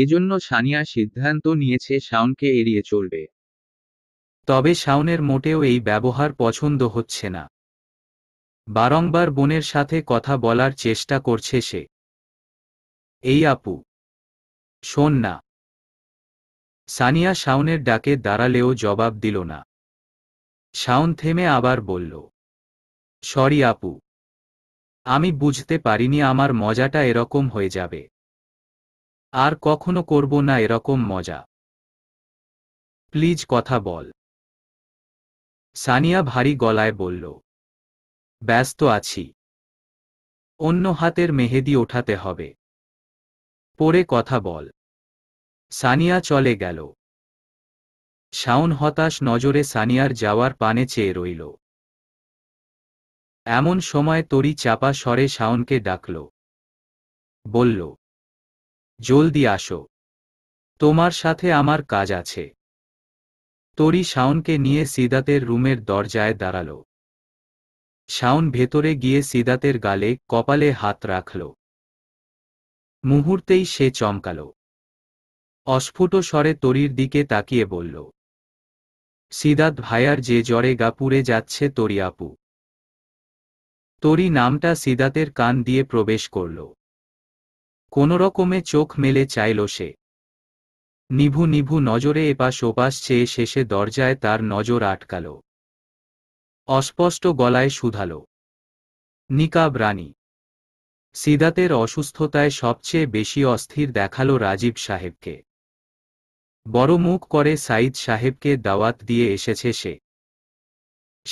এজন্য সানিয়া সিদ্ধান্ত নিয়েছে শাওনকে এড়িয়ে চলবে তবে শাওনের মোটেও এই ব্যবহার পছন্দ হচ্ছে না বারংবার বোনের সাথে কথা বলার চেষ্টা করছে সে এই আপু শোন না সানিয়া শাওনের ডাকে দাঁড়ালেও জবাব দিল না শাওন থেমে আবার বলল সরি আপু আমি বুঝতে পারিনি আমার মজাটা এরকম হয়ে যাবে আর কখনো করব না এরকম মজা প্লিজ কথা বল সানিয়া ভারী গলায় বলল ব্যস্ত আছি অন্য হাতের মেহেদি ওঠাতে হবে পরে কথা বল সানিয়া চলে গেল শাওন হতাশ নজরে সানিয়ার যাওয়ার পানে চেয়ে রইল এমন সময় তরি চাপা স্বরে শাওনকে ডাকল বলল জলদি আসো তোমার সাথে আমার কাজ আছে তরি শাওনকে নিয়ে সিদাতের রুমের দরজায় দাঁড়াল শাওন ভেতরে গিয়ে সিদাতের গালে কপালে হাত রাখল মুহূর্তেই সে চমকাল অস্ফুট স্বরে তরির দিকে তাকিয়ে বলল সিদাত ভাইয়ার যে জ্বরে গা পুড়ে যাচ্ছে তরি আপু তরি নামটা সিদাতের কান দিয়ে প্রবেশ করল কোনোরকমে চোখ মেলে চাইল সে নিভু নিভু নজরে এপাশ ওপাশ চেয়ে শেষে দরজায় তার নজর আটকাল অস্পষ্ট গলায় শুধাল নিকাব রানী সিদাতের অসুস্থতায় সবচেয়ে বেশি অস্থির দেখালো রাজীব সাহেবকে বড় মুখ করে সাইদ সাহেবকে দাওয়াত দিয়ে এসেছে সে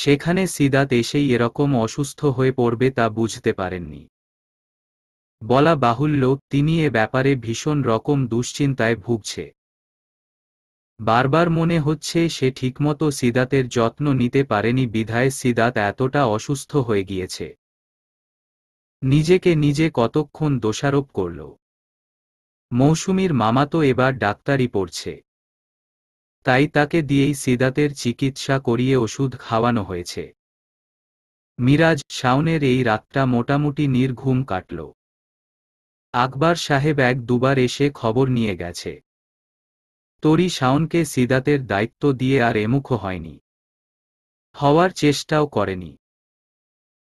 সেখানে সিদাত এসেই এরকম অসুস্থ হয়ে পড়বে তা বুঝতে পারেননি বলা বাহুল্য তিনি এ ব্যাপারে ভীষণ রকম দুশ্চিন্তায় ভুগছে বারবার মনে হচ্ছে সে ঠিকমতো সিদাতের যত্ন নিতে পারেনি বিধায় সিদাত এতটা অসুস্থ হয়ে গিয়েছে নিজেকে নিজে কতক্ষণ দোষারোপ করল মৌসুমীর মামা তো এবার ডাক্তারি পড়ছে তাই তাকে দিয়েই সিদাতের চিকিৎসা করিয়ে ওষুধ খাওয়ানো হয়েছে মিরাজ শাওনের এই রাতটা মোটামুটি নির্ঘুম কাটল আকবর সাহেব এক দুবার এসে খবর নিয়ে গেছে তরি শাওনকে সিদাতের দায়িত্ব দিয়ে আর এমুখো হয়নি হওয়ার চেষ্টাও করেনি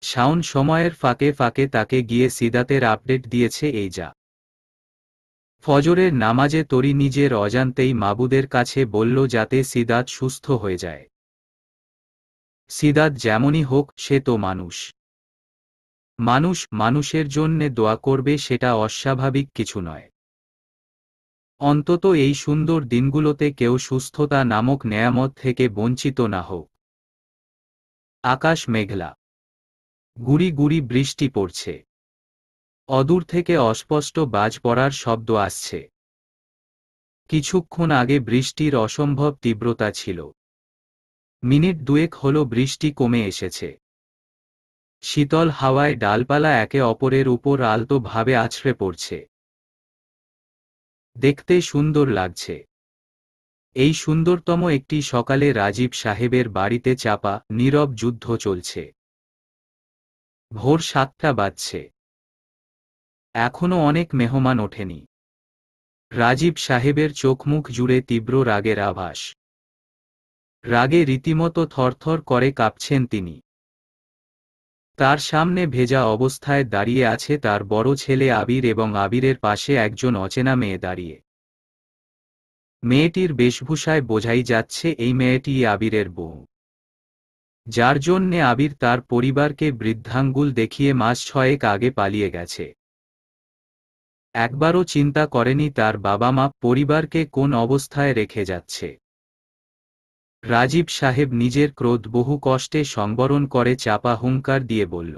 শাওন সময়ের ফাঁকে ফাঁকে তাকে গিয়ে সিদাতের আপডেট দিয়েছে এই যা ফজরের নামাজে তরি নিজের অজান্তেই মাবুদের কাছে বলল যাতে সিদাত সুস্থ হয়ে যায় সিদাত যেমনই হোক সে তো মানুষ মানুষ মানুষের জন্যে দোয়া করবে সেটা অস্বাভাবিক কিছু নয় অন্তত এই সুন্দর দিনগুলোতে কেউ সুস্থতা নামক নেয়ামত থেকে বঞ্চিত না হোক আকাশ মেঘলা গুড়ি গুড়ি বৃষ্টি পড়ছে অদূর থেকে অস্পষ্ট বাজ পড়ার শব্দ আসছে কিছুক্ষণ আগে বৃষ্টির অসম্ভব তীব্রতা ছিল মিনিট দুয়েক হল বৃষ্টি কমে এসেছে শীতল হাওয়ায় ডালপালা একে অপরের উপর আলতো ভাবে আছড়ে পড়ছে দেখতে সুন্দর লাগছে এই সুন্দরতম একটি সকালে রাজীব সাহেবের বাড়িতে চাপা নীরব যুদ্ধ চলছে ভোর সাতটা বাজছে এখনো অনেক মেহমান ওঠেনি রাজীব সাহেবের চোখমুখ জুড়ে তীব্র রাগের আভাস রাগে রীতিমতো থরথর করে কাঁপছেন তিনি তার সামনে ভেজা অবস্থায় দাঁড়িয়ে আছে তার বড় ছেলে আবির এবং আবিরের পাশে একজন অচেনা মেয়ে দাঁড়িয়ে মেয়েটির বেশভূষায় বোঝাই যাচ্ছে এই মেয়েটি আবিরের বউ যার জন্যে আবির তার পরিবারকে বৃদ্ধাঙ্গুল দেখিয়ে মাস ছয়েক আগে পালিয়ে গেছে একবারও চিন্তা করেনি তার বাবা মা পরিবারকে কোন অবস্থায় রেখে যাচ্ছে রাজীব সাহেব নিজের ক্রোধ বহু কষ্টে সংবরণ করে চাপা হুঙ্কার দিয়ে বলল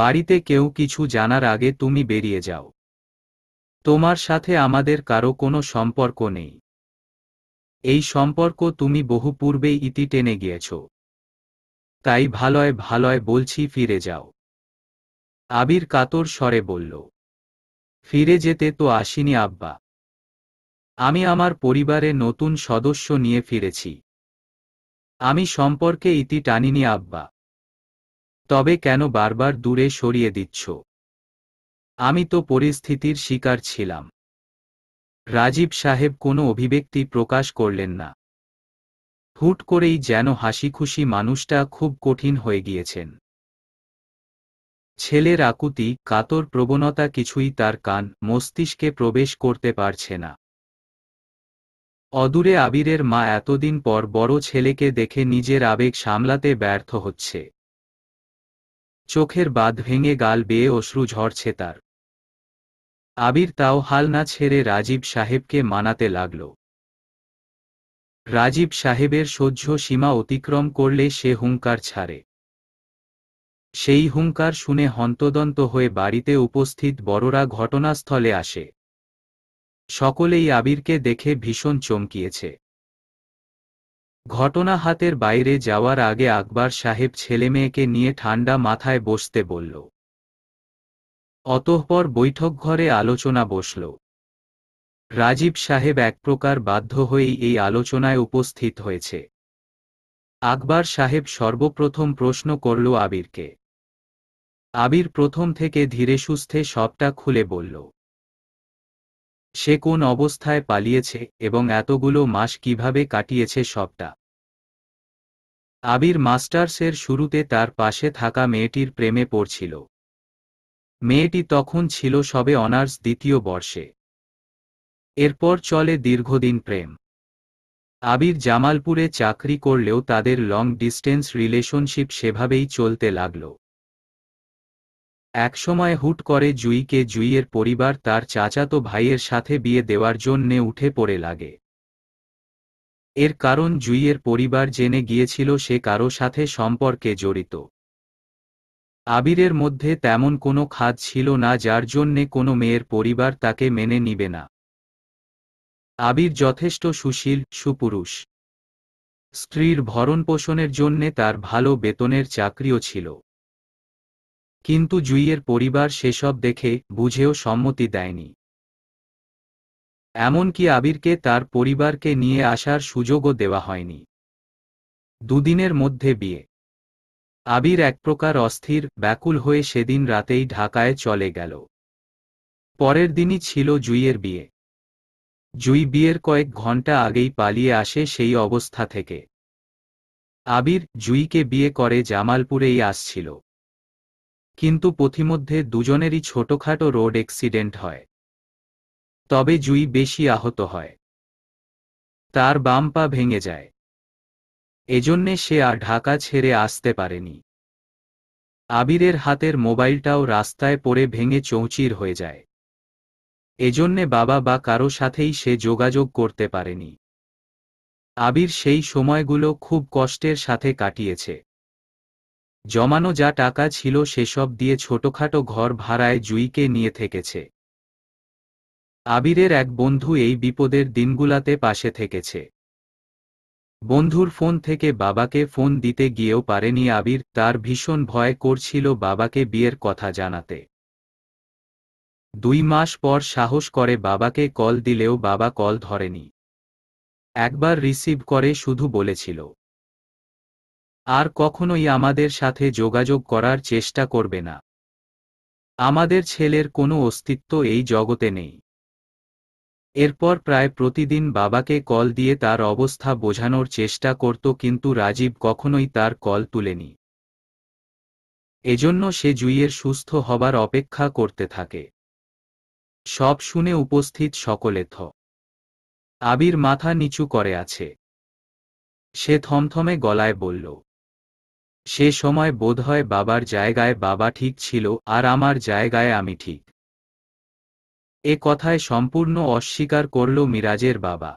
বাড়িতে কেউ কিছু জানার আগে তুমি বেরিয়ে যাও তোমার সাথে আমাদের কারো কোনো সম্পর্ক নেই এই সম্পর্ক তুমি বহু পূর্বে ইতি টেনে গিয়েছ তাই ভালয় ভালয় বলছি ফিরে যাও আবির কাতর স্বরে বলল ফিরে যেতে তো আসিনি আব্বা আমি আমার পরিবারে নতুন সদস্য নিয়ে ফিরেছি আমি সম্পর্কে ইতি টানিনি আব্বা তবে কেন বারবার দূরে সরিয়ে দিচ্ছ আমি তো পরিস্থিতির শিকার ছিলাম রাজীব সাহেব কোনো অভিব্যক্তি প্রকাশ করলেন না হুট করেই যেন হাসি খুশি মানুষটা খুব কঠিন হয়ে গিয়েছেন ছেলের আকুতি কাতর প্রবণতা কিছুই তার কান মস্তিষ্কে প্রবেশ করতে পারছে না অদূরে আবিরের মা এতদিন পর বড় ছেলেকে দেখে নিজের আবেগ সামলাতে ব্যর্থ হচ্ছে চোখের বাঁধ ভেঙে গাল বেয়ে অশ্রু ঝরছে তার আবির তাও হাল না ছেড়ে রাজীব সাহেবকে মানাতে লাগল রাজীব সাহেবের সহ্য সীমা অতিক্রম করলে সে হুঙ্কার ছাড়ে সেই হুঙ্কার শুনে হন্তদন্ত হয়ে বাড়িতে উপস্থিত বড়রা ঘটনাস্থলে আসে সকলেই আবিরকে দেখে ভীষণ চমকিয়েছে ঘটনা হাতের বাইরে যাওয়ার আগে আকবর সাহেব ছেলেমেয়েকে নিয়ে ঠান্ডা মাথায় বসতে বলল অতঃপর বৈঠক ঘরে আলোচনা বসল রাজীব সাহেব এক প্রকার বাধ্য হয়েই এই আলোচনায় উপস্থিত হয়েছে আকবর সাহেব সর্বপ্রথম প্রশ্ন করল আবিরকে আবির প্রথম থেকে ধীরে সুস্থে সবটা খুলে বলল সে কোন অবস্থায় পালিয়েছে এবং এতগুলো মাস কিভাবে কাটিয়েছে সবটা আবির মাস্টার্সের শুরুতে তার পাশে থাকা মেয়েটির প্রেমে পড়ছিল মেয়েটি তখন ছিল সবে অনার্স দ্বিতীয় বর্ষে এরপর চলে দীর্ঘদিন প্রেম আবির জামালপুরে চাকরি করলেও তাদের লং ডিস্টেন্স রিলেশনশিপ সেভাবেই চলতে লাগল একসময় হুট করে জুইকে জুইয়ের পরিবার তার চাচাতো ভাইয়ের সাথে বিয়ে দেওয়ার জন্যে উঠে পড়ে লাগে এর কারণ জুইয়ের পরিবার জেনে গিয়েছিল সে কারো সাথে সম্পর্কে জড়িত আবিরের মধ্যে তেমন কোনো খাদ ছিল না যার জন্যে কোনো মেয়ের পরিবার তাকে মেনে নিবে না আবির যথেষ্ট সুশীল সুপুরুষ স্ত্রীর ভরণপোষণের জন্যে তার ভালো বেতনের চাকরিও ছিল কিন্তু জুইয়ের পরিবার সেসব দেখে বুঝেও সম্মতি দেয়নি এমনকি আবিরকে তার পরিবারকে নিয়ে আসার সুযোগও দেওয়া হয়নি দুদিনের মধ্যে বিয়ে আবির এক প্রকার অস্থির ব্যাকুল হয়ে সেদিন রাতেই ঢাকায় চলে গেল পরের দিনই ছিল জুইয়ের বিয়ে জুই বিয়ের কয়েক ঘন্টা আগেই পালিয়ে আসে সেই অবস্থা থেকে আবির জুইকে বিয়ে করে জামালপুরেই আসছিল কিন্তু পথিমধ্যে দুজনেরই ছোটখাটো রোড অ্যাক্সিডেন্ট হয় তবে জুই বেশি আহত হয় তার বাম পা ভেঙে যায় এজন্যে সে আর ঢাকা ছেড়ে আসতে পারেনি আবিরের হাতের মোবাইলটাও রাস্তায় পড়ে ভেঙে চৌচির হয়ে যায় এজন্যে বাবা বা কারো সাথেই সে যোগাযোগ করতে পারেনি আবির সেই সময়গুলো খুব কষ্টের সাথে কাটিয়েছে জমানো যা টাকা ছিল সেসব দিয়ে ছোটখাটো ঘর ভাড়ায় জুইকে নিয়ে থেকেছে আবিরের এক বন্ধু এই বিপদের দিনগুলাতে পাশে থেকেছে বন্ধুর ফোন থেকে বাবাকে ফোন দিতে গিয়েও পারেনি আবির তার ভীষণ ভয় করছিল বাবাকে বিয়ের কথা জানাতে দুই মাস পর সাহস করে বাবাকে কল দিলেও বাবা কল ধরেনি একবার রিসিভ করে শুধু বলেছিল আর কখনোই আমাদের সাথে যোগাযোগ করার চেষ্টা করবে না আমাদের ছেলের কোনো অস্তিত্ব এই জগতে নেই এরপর প্রায় প্রতিদিন বাবাকে কল দিয়ে তার অবস্থা বোঝানোর চেষ্টা করত কিন্তু রাজীব কখনোই তার কল তুলেনি এজন্য সে জুইয়ের সুস্থ হবার অপেক্ষা করতে থাকে সব শুনে উপস্থিত সকলে থ আবির মাথা নিচু করে আছে সে থমথমে গলায় বলল সে সময় বোধ হয় বাবার জায়গায় বাবা ঠিক ছিল আর আমার জায়গায় আমি ঠিক এ কথায় সম্পূর্ণ অস্বীকার করল মিরাজের বাবা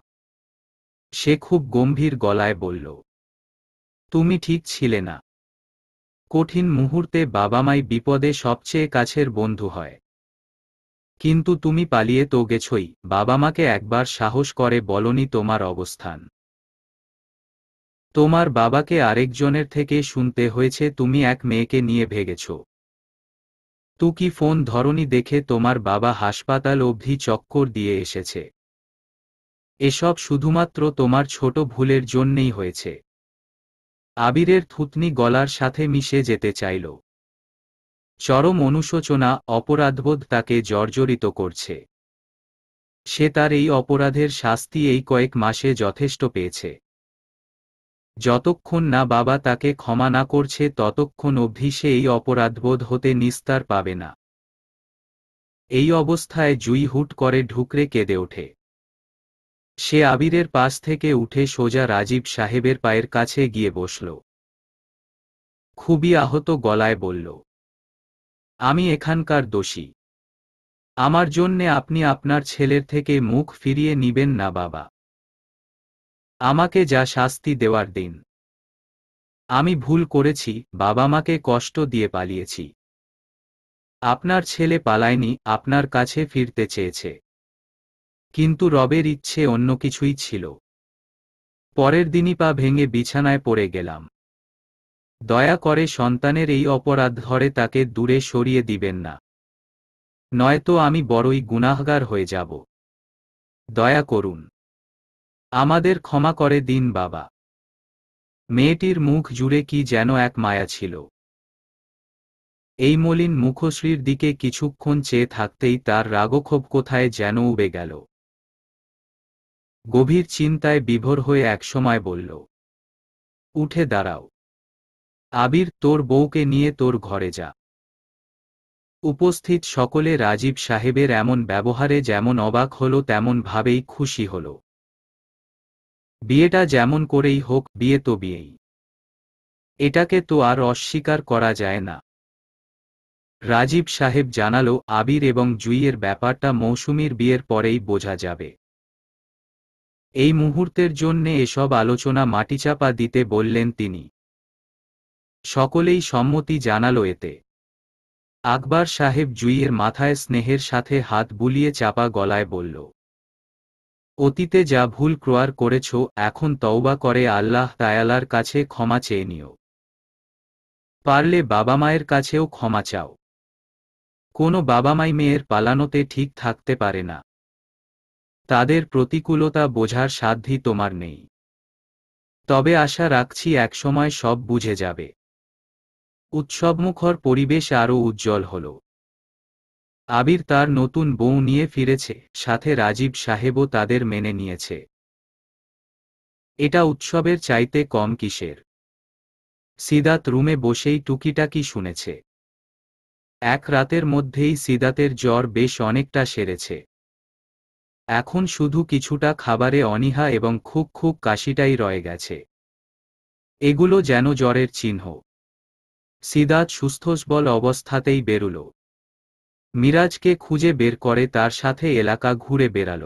সে খুব গম্ভীর গলায় বলল তুমি ঠিক ছিলে না কঠিন মুহূর্তে বাবা মাই বিপদে সবচেয়ে কাছের বন্ধু হয় কিন্তু তুমি পালিয়ে তো গেছই বাবা মাকে একবার সাহস করে বলনি তোমার অবস্থান তোমার বাবাকে আরেকজনের থেকে শুনতে হয়েছে তুমি এক মেয়েকে নিয়ে ভেগেছ তুকি ফোন ধরনী দেখে তোমার বাবা হাসপাতাল অবধি চক্কর দিয়ে এসেছে এসব শুধুমাত্র তোমার ছোট ভুলের জন্যেই হয়েছে আবিরের থুতনি গলার সাথে মিশে যেতে চাইল চরম অনুশোচনা অপরাধবোধ তাকে জর্জরিত করছে সে তার এই অপরাধের শাস্তি এই কয়েক মাসে যথেষ্ট পেয়েছে যতক্ষণ না বাবা তাকে ক্ষমা না করছে ততক্ষণ অবধি সে এই অপরাধবোধ হতে নিস্তার পাবে না এই অবস্থায় জুই হুট করে ঢুকরে কেঁদে ওঠে সে আবিরের পাশ থেকে উঠে সোজা রাজীব সাহেবের পায়ের কাছে গিয়ে বসল খুবই আহত গলায় বলল আমি এখানকার দোষী আমার জন্যে আপনি আপনার ছেলের থেকে মুখ ফিরিয়ে নিবেন না বাবা আমাকে যা শাস্তি দেওয়ার দিন আমি ভুল করেছি বাবা মাকে কষ্ট দিয়ে পালিয়েছি আপনার ছেলে পালায়নি আপনার কাছে ফিরতে চেয়েছে কিন্তু রবের ইচ্ছে অন্য কিছুই ছিল পরের দিনই পা ভেঙে বিছানায় পড়ে গেলাম দয়া করে সন্তানের এই অপরাধ ধরে তাকে দূরে সরিয়ে দিবেন না নয়তো আমি বড়ই গুনাহগার হয়ে যাব দয়া করুন আমাদের ক্ষমা করে দিন বাবা মেয়েটির মুখ জুড়ে কি যেন এক মায়া ছিল এই মলিন মুখশ্রীর দিকে কিছুক্ষণ চেয়ে থাকতেই তার রাগক্ষোভ কোথায় যেন উবে গেল গভীর চিন্তায় বিভোর হয়ে একসময় বলল উঠে দাঁড়াও আবির তোর বউকে নিয়ে তোর ঘরে যা উপস্থিত সকলে রাজীব সাহেবের এমন ব্যবহারে যেমন অবাক হল তেমন ভাবেই খুশি হলো বিয়েটা যেমন করেই হোক বিয়ে তো বিয়েই এটাকে তো আর অস্বীকার করা যায় না রাজীব সাহেব জানালো আবির এবং জুইয়ের ব্যাপারটা মৌসুমীর বিয়ের পরেই বোঝা যাবে এই মুহূর্তের জন্যে এসব আলোচনা মাটিচাপা দিতে বললেন তিনি সকলেই সম্মতি জানালো এতে আকবর সাহেব জুইয়ের মাথায় স্নেহের সাথে হাত বুলিয়ে চাপা গলায় বলল অতীতে যা ভুল ক্রোয়ার করেছ এখন তওবা করে আল্লাহ তায়ালার কাছে ক্ষমা চেয়ে নিও পারলে বাবা মায়ের কাছেও ক্ষমা চাও কোনো মাই মেয়ের পালানোতে ঠিক থাকতে পারে না তাদের প্রতিকূলতা বোঝার সাধ্যই তোমার নেই তবে আশা রাখছি একসময় সব বুঝে যাবে উৎসবমুখর পরিবেশ আরও উজ্জ্বল হলো আবির তার নতুন বউ নিয়ে ফিরেছে সাথে রাজীব সাহেবও তাদের মেনে নিয়েছে এটা উৎসবের চাইতে কম কিসের সিদাত রুমে বসেই টুকিটাকি শুনেছে এক রাতের মধ্যেই সিদাতের জ্বর বেশ অনেকটা সেরেছে এখন শুধু কিছুটা খাবারে অনিহা এবং খুব খুব কাশিটাই রয়ে গেছে এগুলো যেন জ্বরের চিহ্ন সিদাত সুস্থসবল অবস্থাতেই বেরুল মিরাজকে খুঁজে বের করে তার সাথে এলাকা ঘুরে বেড়াল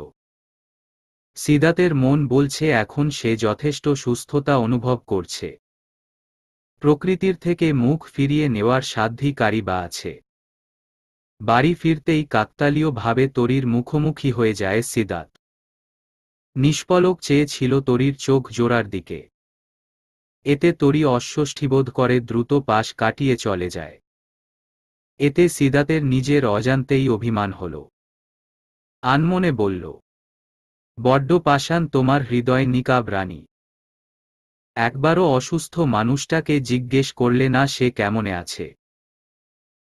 সিদাতের মন বলছে এখন সে যথেষ্ট সুস্থতা অনুভব করছে প্রকৃতির থেকে মুখ ফিরিয়ে নেওয়ার সাধ্যিকারী বা আছে বাড়ি ফিরতেই কাকতালীয়ভাবে তরির মুখোমুখি হয়ে যায় সিদাত নিষ্পলক চেয়েছিল তরির চোখ জোড়ার দিকে এতে তরি অস্বস্তিবোধ করে দ্রুত পাশ কাটিয়ে চলে যায় এতে সিদাতের নিজের অজান্তেই অভিমান হল আনমনে বলল বড্ড পাশান তোমার হৃদয় নিকাব রানী একবারও অসুস্থ মানুষটাকে জিজ্ঞেস করলে না সে কেমনে আছে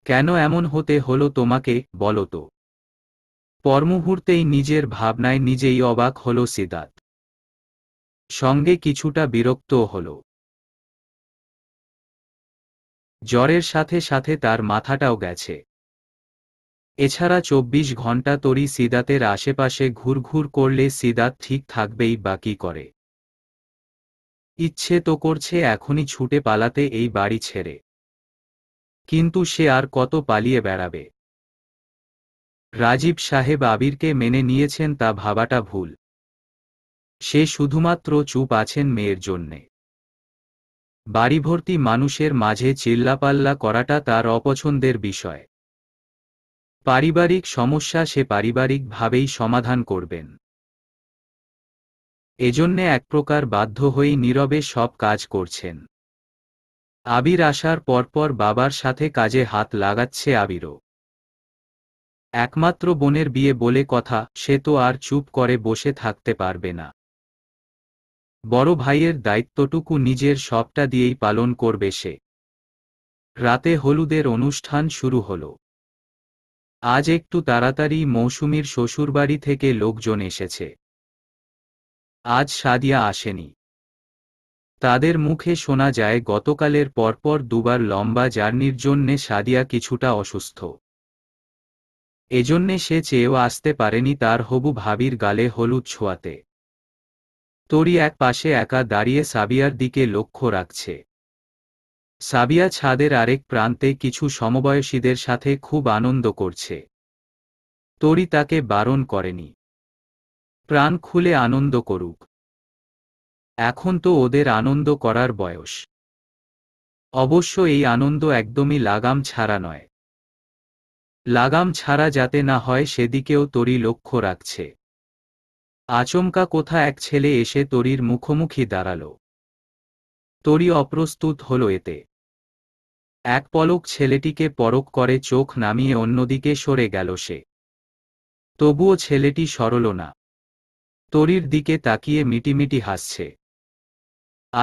কেন এমন হতে হলো তোমাকে বলো তো পরমুহূর্তেই নিজের ভাবনায় নিজেই অবাক হল সিদাত সঙ্গে কিছুটা বিরক্তও হলো জ্বরের সাথে সাথে তার মাথাটাও গেছে এছাড়া চব্বিশ ঘন্টা তরি সিদাতের আশেপাশে ঘুরঘুর করলে সিদাত ঠিক থাকবেই বাকি করে ইচ্ছে তো করছে এখনই ছুটে পালাতে এই বাড়ি ছেড়ে কিন্তু সে আর কত পালিয়ে বেড়াবে রাজীব সাহেব আবিরকে মেনে নিয়েছেন তা ভাবাটা ভুল সে শুধুমাত্র চুপ আছেন মেয়ের জন্যে বাড়িভর্তি মানুষের মাঝে চিল্লাপাল্লা করাটা তার অপছন্দের বিষয় পারিবারিক সমস্যা সে পারিবারিকভাবেই সমাধান করবেন এজন্যে এক প্রকার বাধ্য হয়েই নীরবে সব কাজ করছেন আবির আসার পরপর বাবার সাথে কাজে হাত লাগাচ্ছে আবিরও একমাত্র বোনের বিয়ে বলে কথা সে তো আর চুপ করে বসে থাকতে পারবে না বড় ভাইয়ের দায়িত্বটুকু নিজের সবটা দিয়েই পালন করবে সে রাতে হলুদের অনুষ্ঠান শুরু হল আজ একটু তাড়াতাড়ি মৌসুমীর শ্বশুরবাড়ি থেকে লোকজন এসেছে আজ সাদিয়া আসেনি তাদের মুখে শোনা যায় গতকালের পরপর দুবার লম্বা জার্নির জন্যে সাদিয়া কিছুটা অসুস্থ এজন্যে সে চেয়েও আসতে পারেনি তার হবু ভাবির গালে হলুদ ছোঁয়াতে তরি এক পাশে একা দাঁড়িয়ে সাবিয়ার দিকে লক্ষ্য রাখছে সাবিয়া ছাদের আরেক প্রান্তে কিছু সমবয়সীদের সাথে খুব আনন্দ করছে তরি তাকে বারণ করেনি প্রাণ খুলে আনন্দ করুক এখন তো ওদের আনন্দ করার বয়স অবশ্য এই আনন্দ একদমই লাগাম ছাড়া নয় লাগাম ছাড়া যাতে না হয় সেদিকেও তরি লক্ষ্য রাখছে আচমকা কোথা এক ছেলে এসে তরির মুখোমুখি দাঁড়াল তরি অপ্রস্তুত হল এতে এক পলক ছেলেটিকে পরক করে চোখ নামিয়ে অন্যদিকে সরে গেল সে তবুও ছেলেটি সরল না তরির দিকে তাকিয়ে মিটিমিটি হাসছে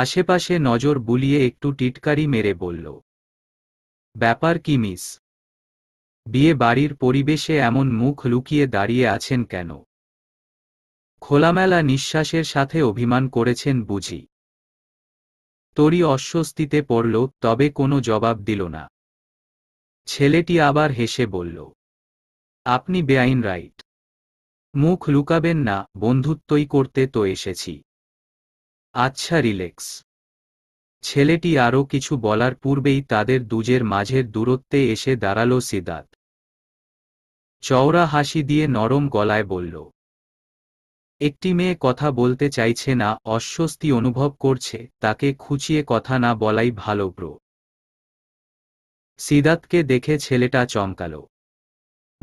আশেপাশে নজর বুলিয়ে একটু টিটকারি মেরে বলল ব্যাপার কি মিস বিয়ে বাড়ির পরিবেশে এমন মুখ লুকিয়ে দাঁড়িয়ে আছেন কেন খোলামেলা নিঃশ্বাসের সাথে অভিমান করেছেন বুঝি তরি অস্বস্তিতে পড়ল তবে কোনো জবাব দিল না ছেলেটি আবার হেসে বলল আপনি বেআইন রাইট মুখ লুকাবেন না বন্ধুত্বই করতে তো এসেছি আচ্ছা রিলেক্স ছেলেটি আরও কিছু বলার পূর্বেই তাদের দুজের মাঝের দূরত্বে এসে দাঁড়াল সিদাত চওড়া হাসি দিয়ে নরম গলায় বলল একটি মেয়ে কথা বলতে চাইছে না অস্বস্তি অনুভব করছে তাকে খুঁচিয়ে কথা না বলাই ভালো ব্রো সিদাতকে দেখে ছেলেটা চমকাল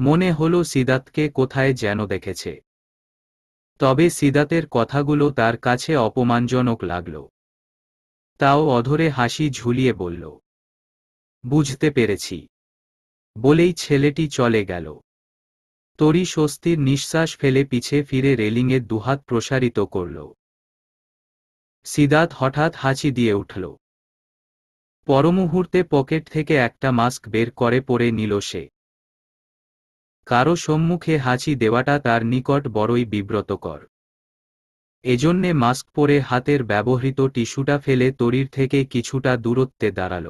মনে হল সিদাতকে কোথায় যেন দেখেছে তবে সিদাতের কথাগুলো তার কাছে অপমানজনক লাগল তাও অধরে হাসি ঝুলিয়ে বলল বুঝতে পেরেছি বলেই ছেলেটি চলে গেল তরি স্বস্তির নিঃশ্বাস ফেলে পিছে ফিরে রেলিংয়ে দুহাত প্রসারিত করল সিদাত হঠাৎ হাঁচি দিয়ে উঠল পরমুহূর্তে পকেট থেকে একটা মাস্ক বের করে পরে নিল সে কারো সম্মুখে হাঁচি দেওয়াটা তার নিকট বড়ই বিব্রতকর এজন্যে মাস্ক পরে হাতের ব্যবহৃত টিস্যুটা ফেলে তরির থেকে কিছুটা দূরত্বে দাঁড়াল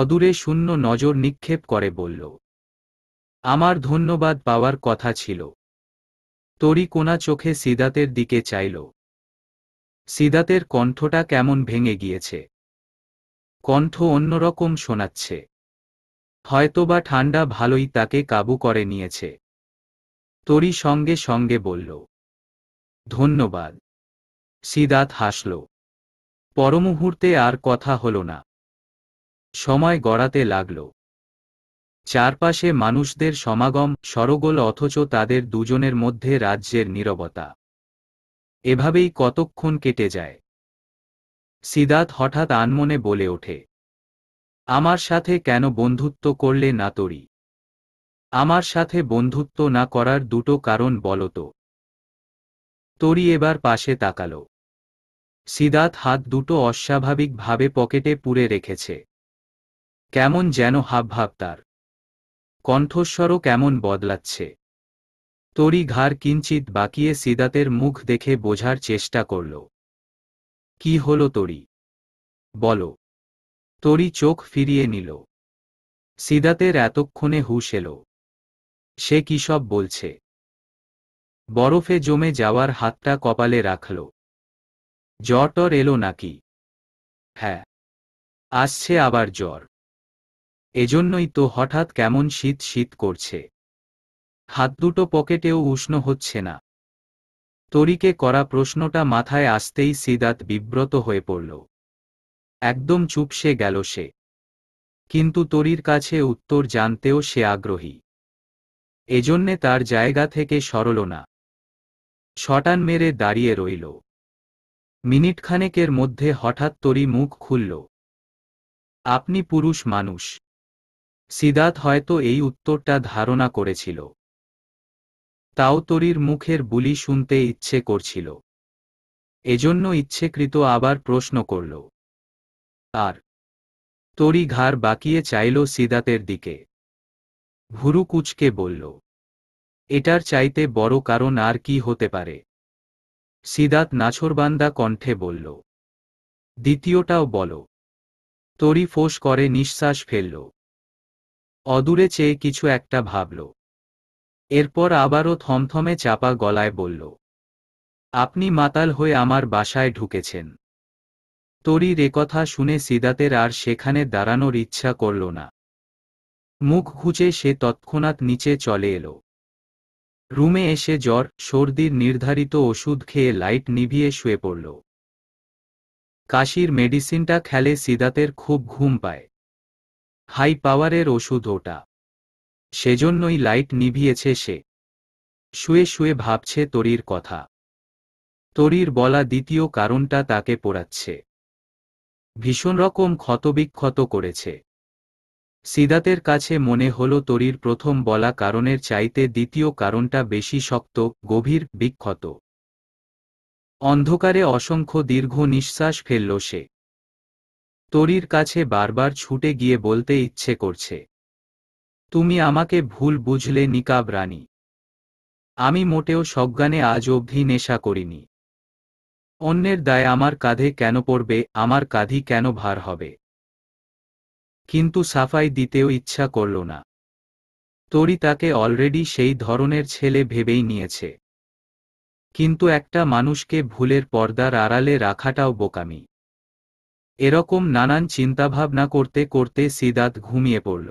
অদূরে শূন্য নজর নিক্ষেপ করে বলল আমার ধন্যবাদ পাওয়ার কথা ছিল কোনা চোখে সিদাতের দিকে চাইল সিদাতের কণ্ঠটা কেমন ভেঙে গিয়েছে কণ্ঠ অন্যরকম শোনাচ্ছে হয়তোবা ঠান্ডা ভালোই তাকে কাবু করে নিয়েছে তরি সঙ্গে সঙ্গে বলল ধন্যবাদ সিদাত হাসল পরমুহূর্তে আর কথা হল না সময় গড়াতে লাগল চারপাশে মানুষদের সমাগম সরগোল অথচ তাদের দুজনের মধ্যে রাজ্যের নীরবতা এভাবেই কতক্ষণ কেটে যায় সিদাত হঠাৎ আনমনে বলে ওঠে আমার সাথে কেন বন্ধুত্ব করলে না তরি আমার সাথে বন্ধুত্ব না করার দুটো কারণ বলো তো তরি এবার পাশে তাকালো সিদাত হাত দুটো অস্বাভাবিকভাবে পকেটে পুরে রেখেছে কেমন যেন হাবভাব তার কণ্ঠস্বরও কেমন বদলাচ্ছে তরি ঘাড় কিঞ্চিত বাকিয়ে সিদাতের মুখ দেখে বোঝার চেষ্টা করল কি হল তরি বল তরি চোখ ফিরিয়ে নিল সিদাতের এতক্ষণে হুশ এল সে কি সব বলছে বরফে জমে যাওয়ার হাতটা কপালে রাখল জ্বর টর এলো নাকি হ্যাঁ আসছে আবার জ্বর এজন্যই তো হঠাৎ কেমন শীত শীত করছে হাত দুটো পকেটেও উষ্ণ হচ্ছে না তরিকে করা প্রশ্নটা মাথায় আসতেই সিদাত বিব্রত হয়ে পড়ল একদম চুপসে গেল সে কিন্তু তরির কাছে উত্তর জানতেও সে আগ্রহী এজন্যে তার জায়গা থেকে সরল না শটান মেরে দাঁড়িয়ে রইল মিনিটখানেকের মধ্যে হঠাৎ তরি মুখ খুলল আপনি পুরুষ মানুষ সিদাত হয়তো এই উত্তরটা ধারণা করেছিল তাওতরির মুখের বুলি শুনতে ইচ্ছে করছিল এজন্য ইচ্ছেকৃত আবার প্রশ্ন করল আর তরি ঘাড় বাকিয়ে চাইল সিদাতের দিকে ভুরু কুচকে বলল এটার চাইতে বড় কারণ আর কি হতে পারে সিদাত নাছরবান্দা কণ্ঠে বলল দ্বিতীয়টাও বলো তরি ফোঁস করে নিঃশ্বাস ফেলল অদূরে চেয়ে কিছু একটা ভাবল এরপর আবারও থমথমে চাপা গলায় বলল আপনি মাতাল হয়ে আমার বাসায় ঢুকেছেন তরির কথা শুনে সিদাতের আর সেখানে দাঁড়ানোর ইচ্ছা করল না মুখ হুচে সে তৎক্ষণাৎ নিচে চলে এলো রুমে এসে জ্বর সর্দির নির্ধারিত ওষুধ খেয়ে লাইট নিভিয়ে শুয়ে পড়ল কাশির মেডিসিনটা খেলে সিদাতের খুব ঘুম পায় হাই পাওয়ারের ওষুধ ওটা সেজন্যই লাইট নিভিয়েছে সে শুয়ে শুয়ে ভাবছে তরির কথা তরির বলা দ্বিতীয় কারণটা তাকে পোড়াচ্ছে ভীষণ রকম ক্ষতবিক্ষত করেছে সিদাতের কাছে মনে হল তরির প্রথম বলা কারণের চাইতে দ্বিতীয় কারণটা বেশি শক্ত গভীর বিক্ষত অন্ধকারে অসংখ্য দীর্ঘ নিঃশ্বাস ফেলল সে তরির কাছে বারবার ছুটে গিয়ে বলতে ইচ্ছে করছে তুমি আমাকে ভুল বুঝলে নিকাব রানী আমি মোটেও সজ্ঞানে আজ অবধি নেশা করিনি অন্যের দায় আমার কাঁধে কেন পড়বে আমার কাঁধি কেন ভার হবে কিন্তু সাফাই দিতেও ইচ্ছা করল না তরি তাকে অলরেডি সেই ধরনের ছেলে ভেবেই নিয়েছে কিন্তু একটা মানুষকে ভুলের পর্দার আড়ালে রাখাটাও বোকামি এরকম নানান চিন্তাভাবনা করতে করতে সিদাত ঘুমিয়ে পড়ল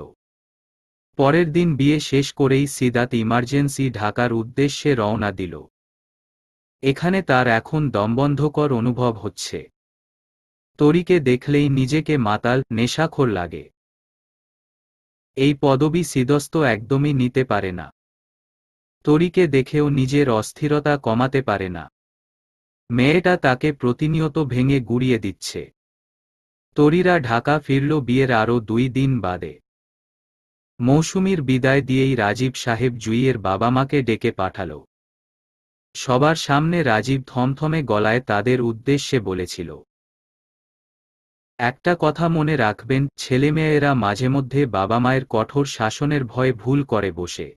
পরের দিন বিয়ে শেষ করেই সিদাত ইমার্জেন্সি ঢাকার উদ্দেশ্যে রওনা দিল এখানে তার এখন দমবন্ধকর অনুভব হচ্ছে তরিকে দেখলেই নিজেকে মাতাল নেশাখোর লাগে এই পদবি সিদস্ত একদমই নিতে পারে না তরিকে দেখেও নিজের অস্থিরতা কমাতে পারে না মেয়েটা তাকে প্রতিনিয়ত ভেঙে গুড়িয়ে দিচ্ছে তরিরা ঢাকা ফিরল বিয়ের আরও দুই দিন বাদে মৌসুমীর বিদায় দিয়েই রাজীব সাহেব জুইয়ের বাবা মাকে ডেকে পাঠাল সবার সামনে রাজীব থমথমে গলায় তাদের উদ্দেশ্যে বলেছিল একটা কথা মনে রাখবেন ছেলেমেয়েরা মাঝে মধ্যে বাবা মায়ের কঠোর শাসনের ভয়ে ভুল করে বসে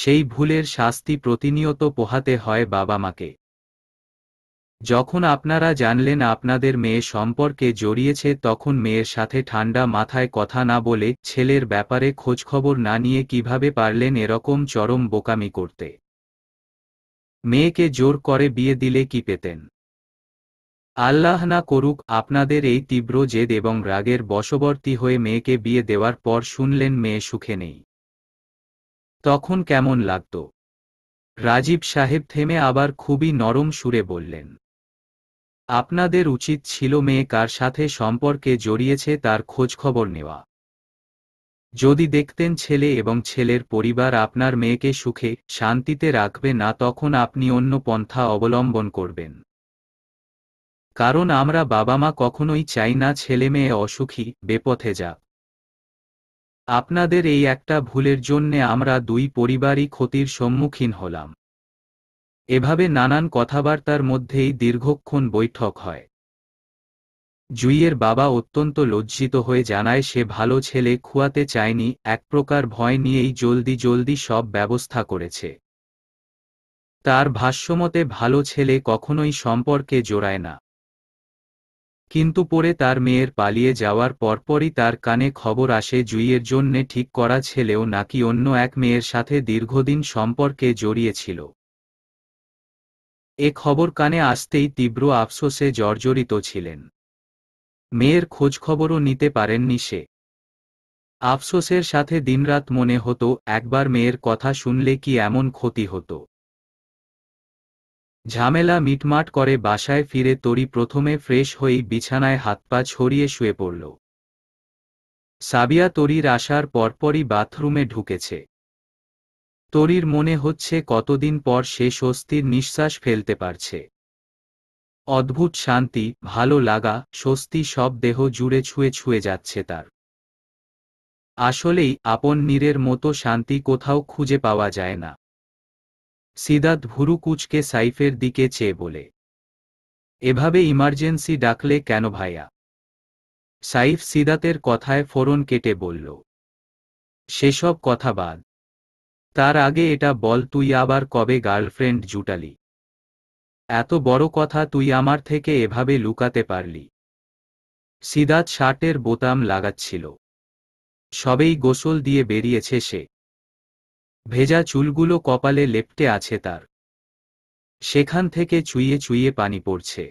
সেই ভুলের শাস্তি প্রতিনিয়ত পোহাতে হয় বাবা মাকে যখন আপনারা জানলেন আপনাদের মেয়ে সম্পর্কে জড়িয়েছে তখন মেয়ের সাথে ঠান্ডা মাথায় কথা না বলে ছেলের ব্যাপারে খোঁজখবর না নিয়ে কিভাবে পারলেন এরকম চরম বোকামি করতে মেয়েকে জোর করে বিয়ে দিলে কি পেতেন আল্লাহ না করুক আপনাদের এই তীব্র জেদ এবং রাগের বশবর্তী হয়ে মেয়েকে বিয়ে দেওয়ার পর শুনলেন মেয়ে সুখে নেই তখন কেমন লাগত রাজীব সাহেব থেমে আবার খুবই নরম সুরে বললেন আপনাদের উচিত ছিল মেয়ে কার সাথে সম্পর্কে জড়িয়েছে তার খোঁজখবর নেওয়া যদি দেখতেন ছেলে এবং ছেলের পরিবার আপনার মেয়েকে সুখে শান্তিতে রাখবে না তখন আপনি অন্য পন্থা অবলম্বন করবেন কারণ আমরা বাবা মা কখনোই চাই না ছেলে মেয়ে অসুখী বেপথে যাক আপনাদের এই একটা ভুলের জন্যে আমরা দুই পরিবারই ক্ষতির সম্মুখীন হলাম এভাবে নানান কথাবার্তার মধ্যেই দীর্ঘক্ষণ বৈঠক হয় জুইয়ের বাবা অত্যন্ত লজ্জিত হয়ে জানায় সে ভালো ছেলে খুয়াতে চায়নি এক প্রকার ভয় নিয়েই জলদি জলদি সব ব্যবস্থা করেছে তার ভাষ্যমতে ভালো ছেলে কখনোই সম্পর্কে জোড়ায় না কিন্তু পরে তার মেয়ের পালিয়ে যাওয়ার পরপরই তার কানে খবর আসে জুইয়ের জন্যে ঠিক করা ছেলেও নাকি অন্য এক মেয়ের সাথে দীর্ঘদিন সম্পর্কে জড়িয়েছিল এ খবর কানে আসতেই তীব্র আফসোসে জর্জরিত ছিলেন মেয়ের খোঁজখবরও নিতে পারেননি সে আফসোসের সাথে দিনরাত মনে হতো একবার মেয়ের কথা শুনলে কি এমন ক্ষতি হতো ঝামেলা মিটমাট করে বাসায় ফিরে তরি প্রথমে ফ্রেশ হয়েই বিছানায় হাত পা ছড়িয়ে শুয়ে পড়ল সাবিয়া তরির আসার পরপরই বাথরুমে ঢুকেছে তরির মনে হচ্ছে কতদিন পর সে স্বস্তির নিঃশ্বাস ফেলতে পারছে অদ্ভুত শান্তি ভালো লাগা স্বস্তি সব দেহ জুড়ে ছুঁয়ে ছুঁয়ে যাচ্ছে তার আসলেই আপন নীরের মতো শান্তি কোথাও খুঁজে পাওয়া যায় না সিদাত ভুরু কুচকে সাইফের দিকে চেয়ে বলে এভাবে ইমার্জেন্সি ডাকলে কেন ভাইয়া সাইফ সিদাতের কথায় ফোরন কেটে বলল সেসব কথা বাদ তার আগে এটা বল তুই আবার কবে গার্লফ্রেন্ড জুটালি এত বড় কথা তুই আমার থেকে এভাবে লুকাতে পারলি সিদাত শার্টের বোতাম লাগাচ্ছিল সবেই গোসল দিয়ে বেরিয়েছে সে ভেজা চুলগুলো কপালে লেপটে আছে তার সেখান থেকে চুইয়ে চুইয়ে পানি পড়ছে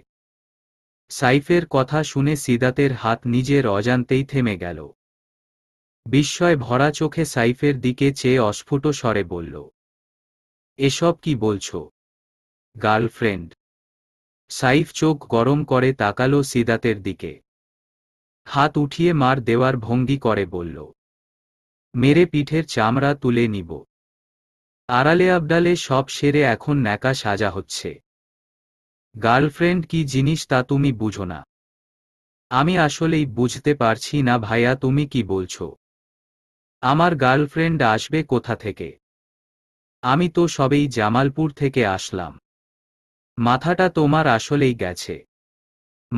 সাইফের কথা শুনে সিদাতের হাত নিজের অজান্তেই থেমে গেল বিস্ময় ভরা চোখে সাইফের দিকে চেয়ে অস্ফুট স্বরে বলল এসব কি বলছ গার্লফ্রেন্ড সাইফ চোখ গরম করে তাকালো সিদাতের দিকে হাত উঠিয়ে মার দেওয়ার ভঙ্গি করে বলল মেরে পিঠের চামড়া তুলে নিব আড়ালে আবডালে সব সেরে এখন ন্যাকা সাজা হচ্ছে গার্লফ্রেন্ড কি জিনিস তা তুমি বুঝো না আমি আসলেই বুঝতে পারছি না ভাইয়া তুমি কি বলছো আমার গার্লফ্রেন্ড আসবে কোথা থেকে আমি তো সবেই জামালপুর থেকে আসলাম মাথাটা তোমার আসলেই গেছে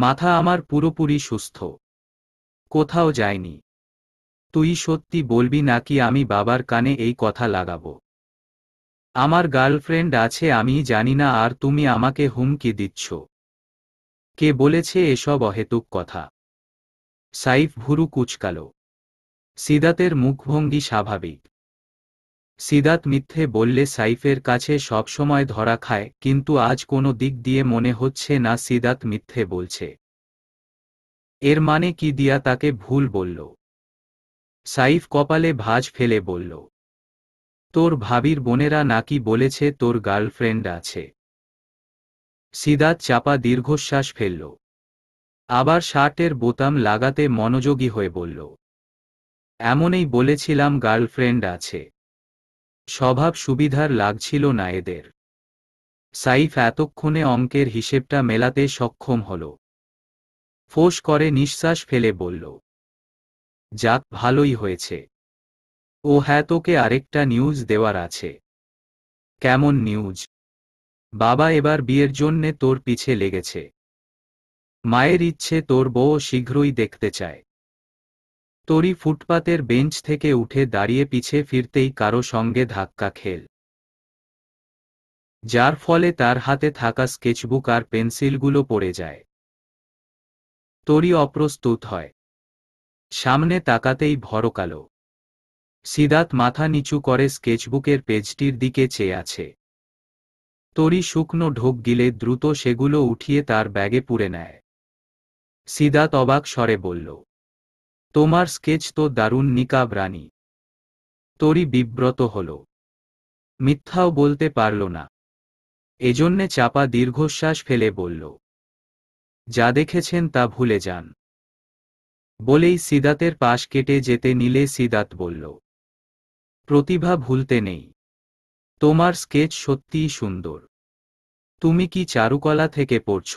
মাথা আমার পুরোপুরি সুস্থ কোথাও যায়নি তুই সত্যি বলবি নাকি আমি বাবার কানে এই কথা লাগাবো আমার গার্লফ্রেন্ড আছে আমি জানি না আর তুমি আমাকে হুমকি দিচ্ছ কে বলেছে এসব অহেতুক কথা সাইফ ভুরু কুচকালো সিদাতের মুখভঙ্গি স্বাভাবিক সিদাত মিথ্যে বললে সাইফের কাছে সবসময় ধরা খায় কিন্তু আজ কোনো দিক দিয়ে মনে হচ্ছে না সিদাত মিথ্যে বলছে এর মানে কি দিয়া তাকে ভুল বলল সাইফ কপালে ভাজ ফেলে বলল তোর ভাবির বোনেরা নাকি বলেছে তোর গার্লফ্রেন্ড আছে সিদাত চাপা দীর্ঘশ্বাস ফেলল আবার শার্টের বোতাম লাগাতে মনোযোগী হয়ে বলল এমনই বলেছিলাম গার্লফ্রেন্ড আছে স্বভাব সুবিধার লাগছিল না এদের সাইফ এতক্ষণে অঙ্কের হিসেবটা মেলাতে সক্ষম হল ফোস করে নিঃশ্বাস ফেলে বলল যাক ভালোই হয়েছে ও হ্যাঁ তোকে আরেকটা নিউজ দেওয়ার আছে কেমন নিউজ বাবা এবার বিয়ের জন্যে তোর পিছে লেগেছে মায়ের ইচ্ছে তোর বউ শীঘ্রই দেখতে চায় তরি ফুটপাতের বেঞ্চ থেকে উঠে দাঁড়িয়ে পিছে ফিরতেই কারো সঙ্গে ধাক্কা খেল যার ফলে তার হাতে থাকা স্কেচবুক আর পেন্সিলগুলো পড়ে যায় তরি অপ্রস্তুত হয় সামনে তাকাতেই ভরকালো সিদাত মাথা নিচু করে স্কেচবুকের পেজটির দিকে চেয়ে আছে তরি শুকনো ঢোক গিলে দ্রুত সেগুলো উঠিয়ে তার ব্যাগে পুরে নেয় সিদাত অবাক স্বরে বলল তোমার স্কেচ তো দারুণ নিকাব রানী তরি বিব্রত হল মিথ্যাও বলতে পারল না এজন্যে চাপা দীর্ঘশ্বাস ফেলে বলল যা দেখেছেন তা ভুলে যান বলেই সিদাতের পাশ কেটে যেতে নিলে সিদাত বলল প্রতিভা ভুলতে নেই তোমার স্কেচ সত্যিই সুন্দর তুমি কি চারুকলা থেকে পড়ছ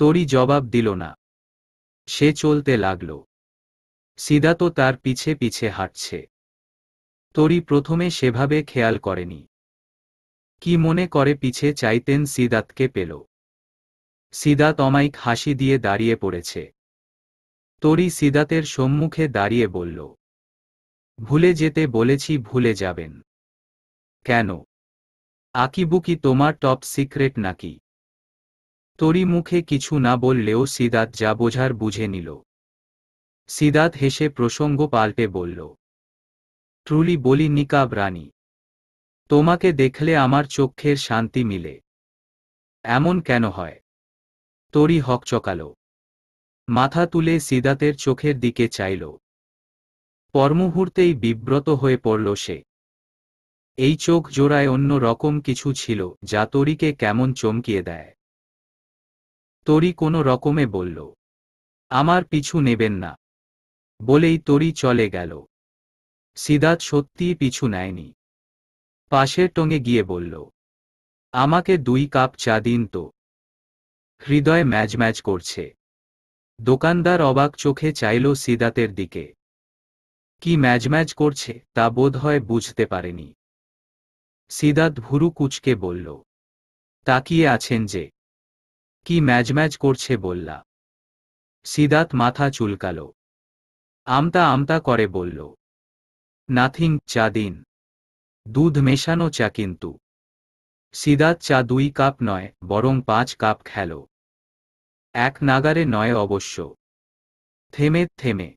তরি জবাব দিল না সে চলতে লাগলো সিদা তো তার পিছে পিছে হাঁটছে তরি প্রথমে সেভাবে খেয়াল করেনি কি মনে করে পিছে চাইতেন সিদাতকে পেল সিদাত তমাইক হাসি দিয়ে দাঁড়িয়ে পড়েছে তরি সিদাতের সম্মুখে দাঁড়িয়ে বলল ভুলে যেতে বলেছি ভুলে যাবেন কেন আকিবু কি তোমার টপ সিক্রেট নাকি তরি মুখে কিছু না বললেও সিদাত যা বোঝার বুঝে নিল সিদাত হেসে প্রসঙ্গ পাল্টে বলল ট্রুলি বলি নিকাব রানী তোমাকে দেখলে আমার চক্ষের শান্তি মিলে এমন কেন হয় তরি হকচকাল মাথা তুলে সিদাতের চোখের দিকে চাইল পরমুহূর্তেই বিব্রত হয়ে পড়ল সে এই চোখ জোড়ায় অন্য রকম কিছু ছিল যা তরিকে কেমন চমকিয়ে দেয় তরি কোনো রকমে বলল আমার পিছু নেবেন না বলেই তরি চলে গেল সিদাত সত্যিই পিছু নেয়নি পাশের টঙে গিয়ে বলল আমাকে দুই কাপ চা দিন তো হৃদয় ম্যাজ ম্যাজ করছে দোকানদার অবাক চোখে চাইল সিদাতের দিকে কি ম্যাজ ম্যাজ করছে তা বোধ হয় বুঝতে পারেনি সিদাত ভুরু কুচকে বলল তাকিয়ে আছেন যে কি ম্যাজ ম্যাজ করছে বললা সিদাত মাথা চুলকালো আমতা আমতা করে বলল নাথিং চা দিন দুধ মেশানো চা কিন্তু সিদাত চা দুই কাপ নয় বরং পাঁচ কাপ খেল এক নাগারে নয় অবশ্য থেমে থেমে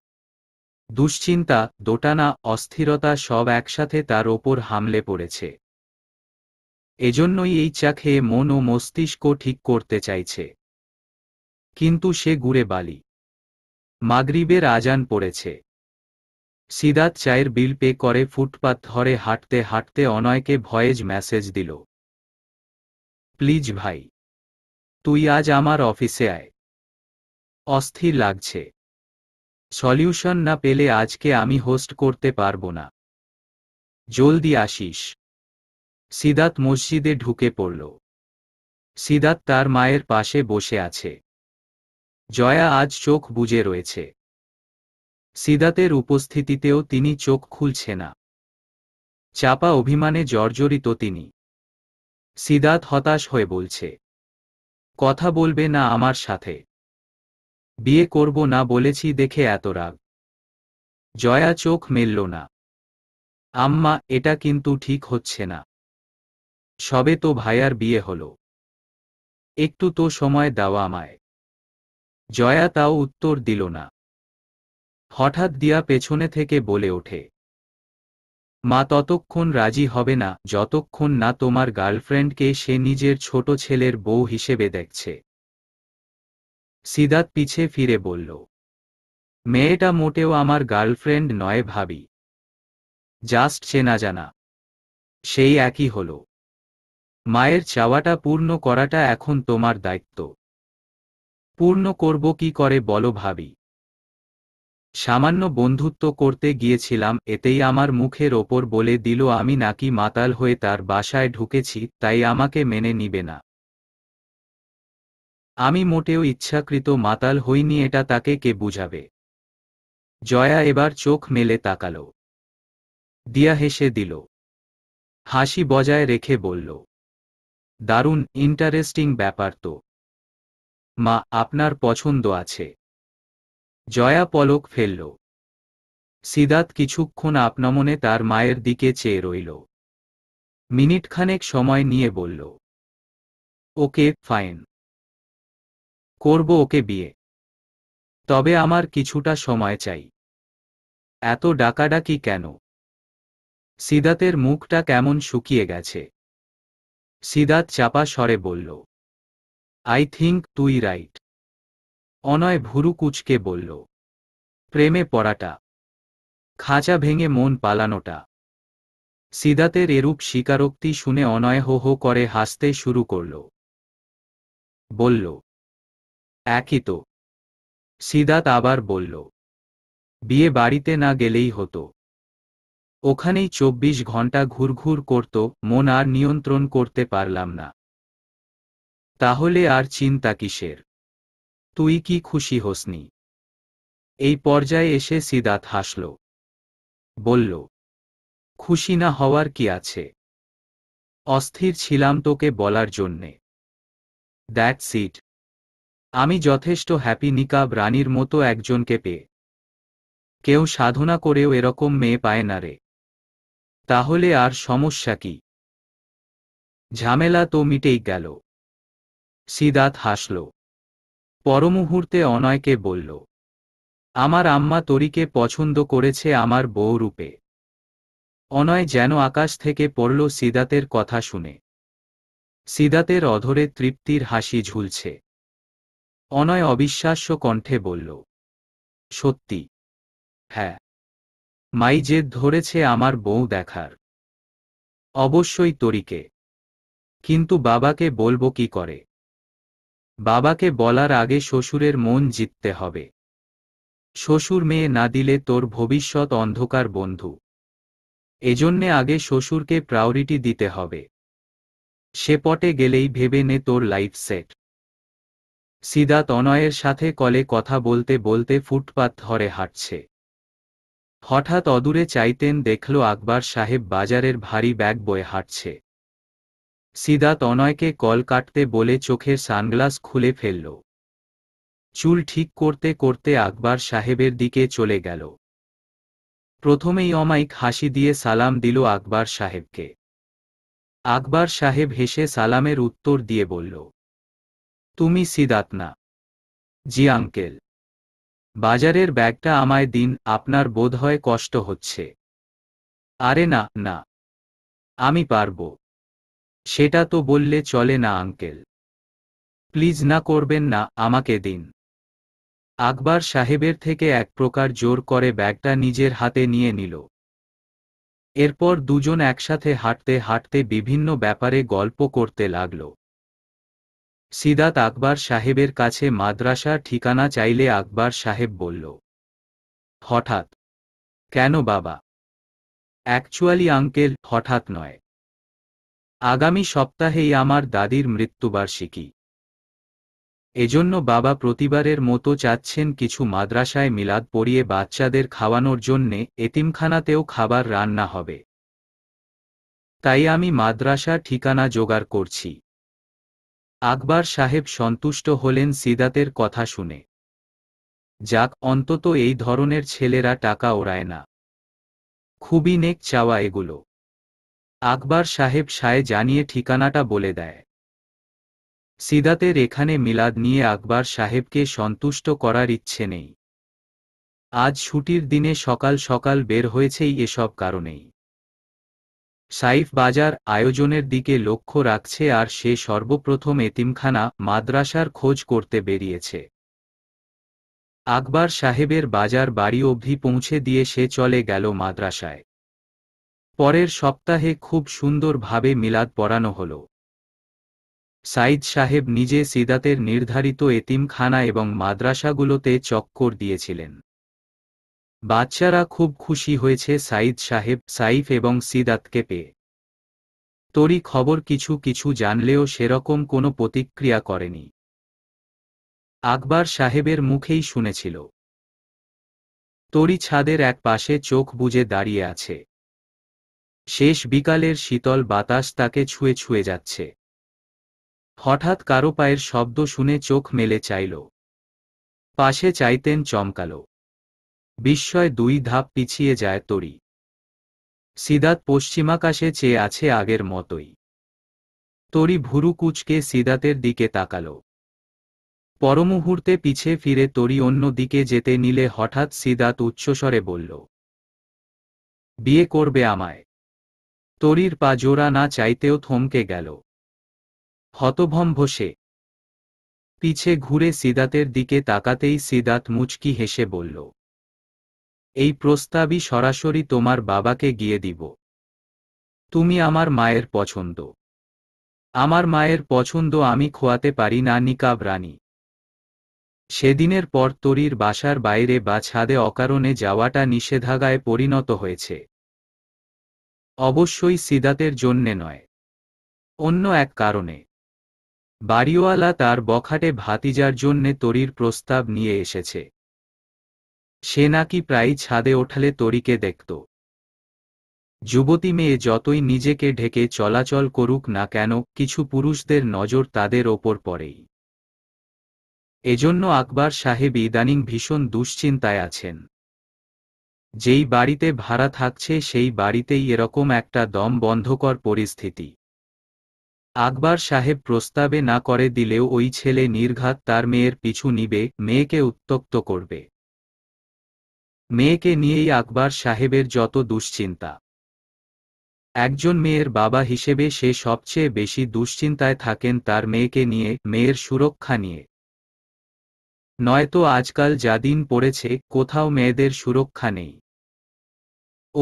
দুশ্চিন্তা দোটানা অস্থিরতা সব একসাথে তার ওপর হামলে পড়েছে এজন্যই এই চা খেয়ে মন ও মস্তিষ্ক ঠিক করতে চাইছে কিন্তু সে গুড়ে বালি মাগরিবের আজান পড়েছে সিদাত চায়ের বিল পে করে ফুটপাত ধরে হাঁটতে হাঁটতে অনয়কে ভয়েজ মেসেজ দিল প্লিজ ভাই তুই আজ আমার অফিসে আয় অস্থির লাগছে সলিউশন না পেলে আজকে আমি হোস্ট করতে পারবো না জলদি আসিস সিদাত মসজিদে ঢুকে পড়ল সিদাত তার মায়ের পাশে বসে আছে জয়া আজ চোখ বুজে রয়েছে সিদাতের উপস্থিতিতেও তিনি চোখ খুলছে না চাপা অভিমানে জর্জরিত তিনি সিদাত হতাশ হয়ে বলছে কথা বলবে না আমার সাথে বিয়ে করব না বলেছি দেখে এত রাগ জয়া চোখ মেলল না আম্মা এটা কিন্তু ঠিক হচ্ছে না সবে তো ভাইয়ার বিয়ে হল একটু তো সময় দেওয়া আমায় জয়া তাও উত্তর দিল না হঠাৎ দিয়া পেছনে থেকে বলে ওঠে মা ততক্ষণ রাজি হবে না যতক্ষণ না তোমার গার্লফ্রেন্ডকে সে নিজের ছোট ছেলের বউ হিসেবে দেখছে সিদাত পিছে ফিরে বলল মেয়েটা মোটেও আমার গার্লফ্রেন্ড নয় ভাবি জাস্ট চেনা জানা সেই একই হল মায়ের চাওয়াটা পূর্ণ করাটা এখন তোমার দায়িত্ব পূর্ণ করব কি করে বলো ভাবি সামান্য বন্ধুত্ব করতে গিয়েছিলাম এতেই আমার মুখের ওপর বলে দিল আমি নাকি মাতাল হয়ে তার বাসায় ঢুকেছি তাই আমাকে মেনে নিবে না আমি মোটেও ইচ্ছাকৃত মাতাল হইনি এটা তাকে কে বুঝাবে জয়া এবার চোখ মেলে তাকাল দিয়া হেসে দিল হাসি বজায় রেখে বলল দারুণ ইন্টারেস্টিং ব্যাপার তো মা আপনার পছন্দ আছে জয়া পলক ফেলল সিদাত কিছুক্ষণ আপনামনে তার মায়ের দিকে চেয়ে রইল মিনিটখানেক সময় নিয়ে বলল ওকে ফাইন করব ওকে বিয়ে তবে আমার কিছুটা সময় চাই এত ডাকাডাকি কেন সিদাতের মুখটা কেমন শুকিয়ে গেছে সিদাত চাপা স্বরে বলল আই থিঙ্ক তুই রাইট অনয় ভুরু কুচকে বলল প্রেমে পড়াটা খাঁচা ভেঙে মন পালানোটা সিদাতের এরূপ স্বীকারোক্তি শুনে অনয় হো হো করে হাসতে শুরু করল বলল একই তো সিদাত আবার বলল বিয়ে বাড়িতে না গেলেই হতো ওখানেই চব্বিশ ঘন্টা ঘুরঘুর করত মন আর নিয়ন্ত্রণ করতে পারলাম না তাহলে আর চিন্তা কিসের তুই কি খুশি হোসনি এই পর্যায়ে এসে সিদাত হাসল বলল খুশি না হওয়ার কি আছে অস্থির ছিলাম তোকে বলার জন্যে দ্যাট সিট আমি যথেষ্ট হ্যাপি নিকাব রানীর মতো একজনকে পেয়ে কেউ সাধনা করেও এরকম মেয়ে পায় না রে তাহলে আর সমস্যা কি ঝামেলা তো মিটেই গেল সিদাত হাসল পরমুহূর্তে অনয়কে বলল আমার আম্মা তরিকে পছন্দ করেছে আমার বউ রূপে অনয় যেন আকাশ থেকে পড়ল সিদাতের কথা শুনে সিদাতের অধরে তৃপ্তির হাসি ঝুলছে অনয় অবিশ্বাস্য কণ্ঠে বলল সত্যি হ্যাঁ মাই জেদ ধরেছে আমার বউ দেখার অবশ্যই তরিকে কিন্তু বাবাকে বলবো কি করে বাবাকে বলার আগে শ্বশুরের মন জিততে হবে শ্বশুর মেয়ে না দিলে তোর ভবিষ্যৎ অন্ধকার বন্ধু এজন্যে আগে শ্বশুরকে প্রায়োরিটি দিতে হবে সে পটে গেলেই ভেবে নে তোর লাইফ সেট সিদা তনয়ের সাথে কলে কথা বলতে বলতে ফুটপাত ধরে হাঁটছে হঠাৎ অদূরে চাইতেন দেখল আকবর সাহেব বাজারের ভারী ব্যাগ বয়ে হাঁটছে সিদা তনয়কে কল কাটতে বলে চোখের সানগ্লাস খুলে ফেলল চুল ঠিক করতে করতে আকবর সাহেবের দিকে চলে গেল প্রথমেই অমাইক হাসি দিয়ে সালাম দিল আকবর সাহেবকে আকবর সাহেব হেসে সালামের উত্তর দিয়ে বলল তুমি সিদাত না জি আঙ্কেল বাজারের ব্যাগটা আমায় দিন আপনার বোধ হয় কষ্ট হচ্ছে আরে না না আমি পারবো সেটা তো বললে চলে না আঙ্কেল প্লিজ না করবেন না আমাকে দিন আকবর সাহেবের থেকে এক প্রকার জোর করে ব্যাগটা নিজের হাতে নিয়ে নিল এরপর দুজন একসাথে হাঁটতে হাঁটতে বিভিন্ন ব্যাপারে গল্প করতে লাগল সিদাত আকবর সাহেবের কাছে মাদ্রাসার ঠিকানা চাইলে আকবর সাহেব বলল হঠাৎ কেন বাবা অ্যাকচুয়ালি আঙ্কেল হঠাৎ নয় আগামী সপ্তাহেই আমার দাদির মৃত্যুবার্ষিকী এজন্য বাবা প্রতিবারের মতো চাচ্ছেন কিছু মাদ্রাসায় মিলাদ পড়িয়ে বাচ্চাদের খাওয়ানোর জন্যে এতিমখানাতেও খাবার রান্না হবে তাই আমি মাদ্রাসা ঠিকানা জোগাড় করছি আকবর সাহেব সন্তুষ্ট হলেন সিদাতের কথা শুনে যাক অন্তত এই ধরনের ছেলেরা টাকা ওড়ায় না খুবই নেক চাওয়া এগুলো আকবর সাহেব সায় জানিয়ে ঠিকানাটা বলে দেয় সিদাতের এখানে মিলাদ নিয়ে আকবর সাহেবকে সন্তুষ্ট করার ইচ্ছে নেই আজ ছুটির দিনে সকাল সকাল বের হয়েছেই এসব কারণেই সাইফ বাজার আয়োজনের দিকে লক্ষ্য রাখছে আর সে সর্বপ্রথম এতিমখানা মাদ্রাসার খোঁজ করতে বেরিয়েছে আকবর সাহেবের বাজার বাড়ি অবধি পৌঁছে দিয়ে সে চলে গেল মাদ্রাসায় পরের সপ্তাহে খুব সুন্দরভাবে মিলাদ পড়ানো হল সাইদ সাহেব নিজে সিদাতের নির্ধারিত এতিমখানা এবং মাদ্রাসাগুলোতে চক্কর দিয়েছিলেন বাচ্চারা খুব খুশি হয়েছে সাইদ সাহেব সাইফ এবং সিদাতকে পেয়ে তরি খবর কিছু কিছু জানলেও সেরকম কোনো প্রতিক্রিয়া করেনি আকবর সাহেবের মুখেই শুনেছিল তরি ছাদের এক পাশে চোখ বুজে দাঁড়িয়ে আছে শেষ বিকালের শীতল বাতাস তাকে ছুঁয়ে ছুঁয়ে যাচ্ছে হঠাৎ কারো পায়ের শব্দ শুনে চোখ মেলে চাইল পাশে চাইতেন চমকালো বিস্ময় দুই ধাপ পিছিয়ে যায় তরি সিদাত পশ্চিমাকাশে চেয়ে আছে আগের মতোই তরি ভুরু কুচকে সিদাতের দিকে তাকাল পরমুহূর্তে পিছে ফিরে তরি অন্য দিকে যেতে নিলে হঠাৎ সিদাত উচ্চস্বরে বলল বিয়ে করবে আমায় তরির পা জোড়া না চাইতেও থমকে গেল হতভম্ব সে পিছে ঘুরে সিদাতের দিকে তাকাতেই সিদাত মুচকি হেসে বলল এই প্রস্তাবই সরাসরি তোমার বাবাকে গিয়ে দিব তুমি আমার মায়ের পছন্দ আমার মায়ের পছন্দ আমি খোয়াতে পারি না নিকাব রানী সেদিনের পর তরির বাসার বাইরে বা ছাদে অকারণে যাওয়াটা নিষেধাজ্ঞায় পরিণত হয়েছে অবশ্যই সিদাতের জন্যে নয় অন্য এক কারণে বাড়িওয়ালা তার বখাটে ভাতিজার জন্যে তরির প্রস্তাব নিয়ে এসেছে সে নাকি প্রায় ছাদে ওঠালে তরিকে দেখত যুবতী মেয়ে যতই নিজেকে ঢেকে চলাচল করুক না কেন কিছু পুরুষদের নজর তাদের ওপর পড়েই এজন্য আকবর সাহেব ইদানিং ভীষণ দুশ্চিন্তায় আছেন যেই বাড়িতে ভাড়া থাকছে সেই বাড়িতেই এরকম একটা দম বন্ধকর পরিস্থিতি আকবর সাহেব প্রস্তাবে না করে দিলেও ওই ছেলে নির্ঘাত তার মেয়ের পিছু নিবে মেয়েকে উত্তক্ত করবে মেয়েকে নিয়েই আকবর সাহেবের যত দুশ্চিন্তা একজন মেয়ের বাবা হিসেবে সে সবচেয়ে বেশি দুশ্চিন্তায় থাকেন তার মেয়েকে নিয়ে মেয়ের সুরক্ষা নিয়ে নয়তো আজকাল যা দিন পড়েছে কোথাও মেয়েদের সুরক্ষা নেই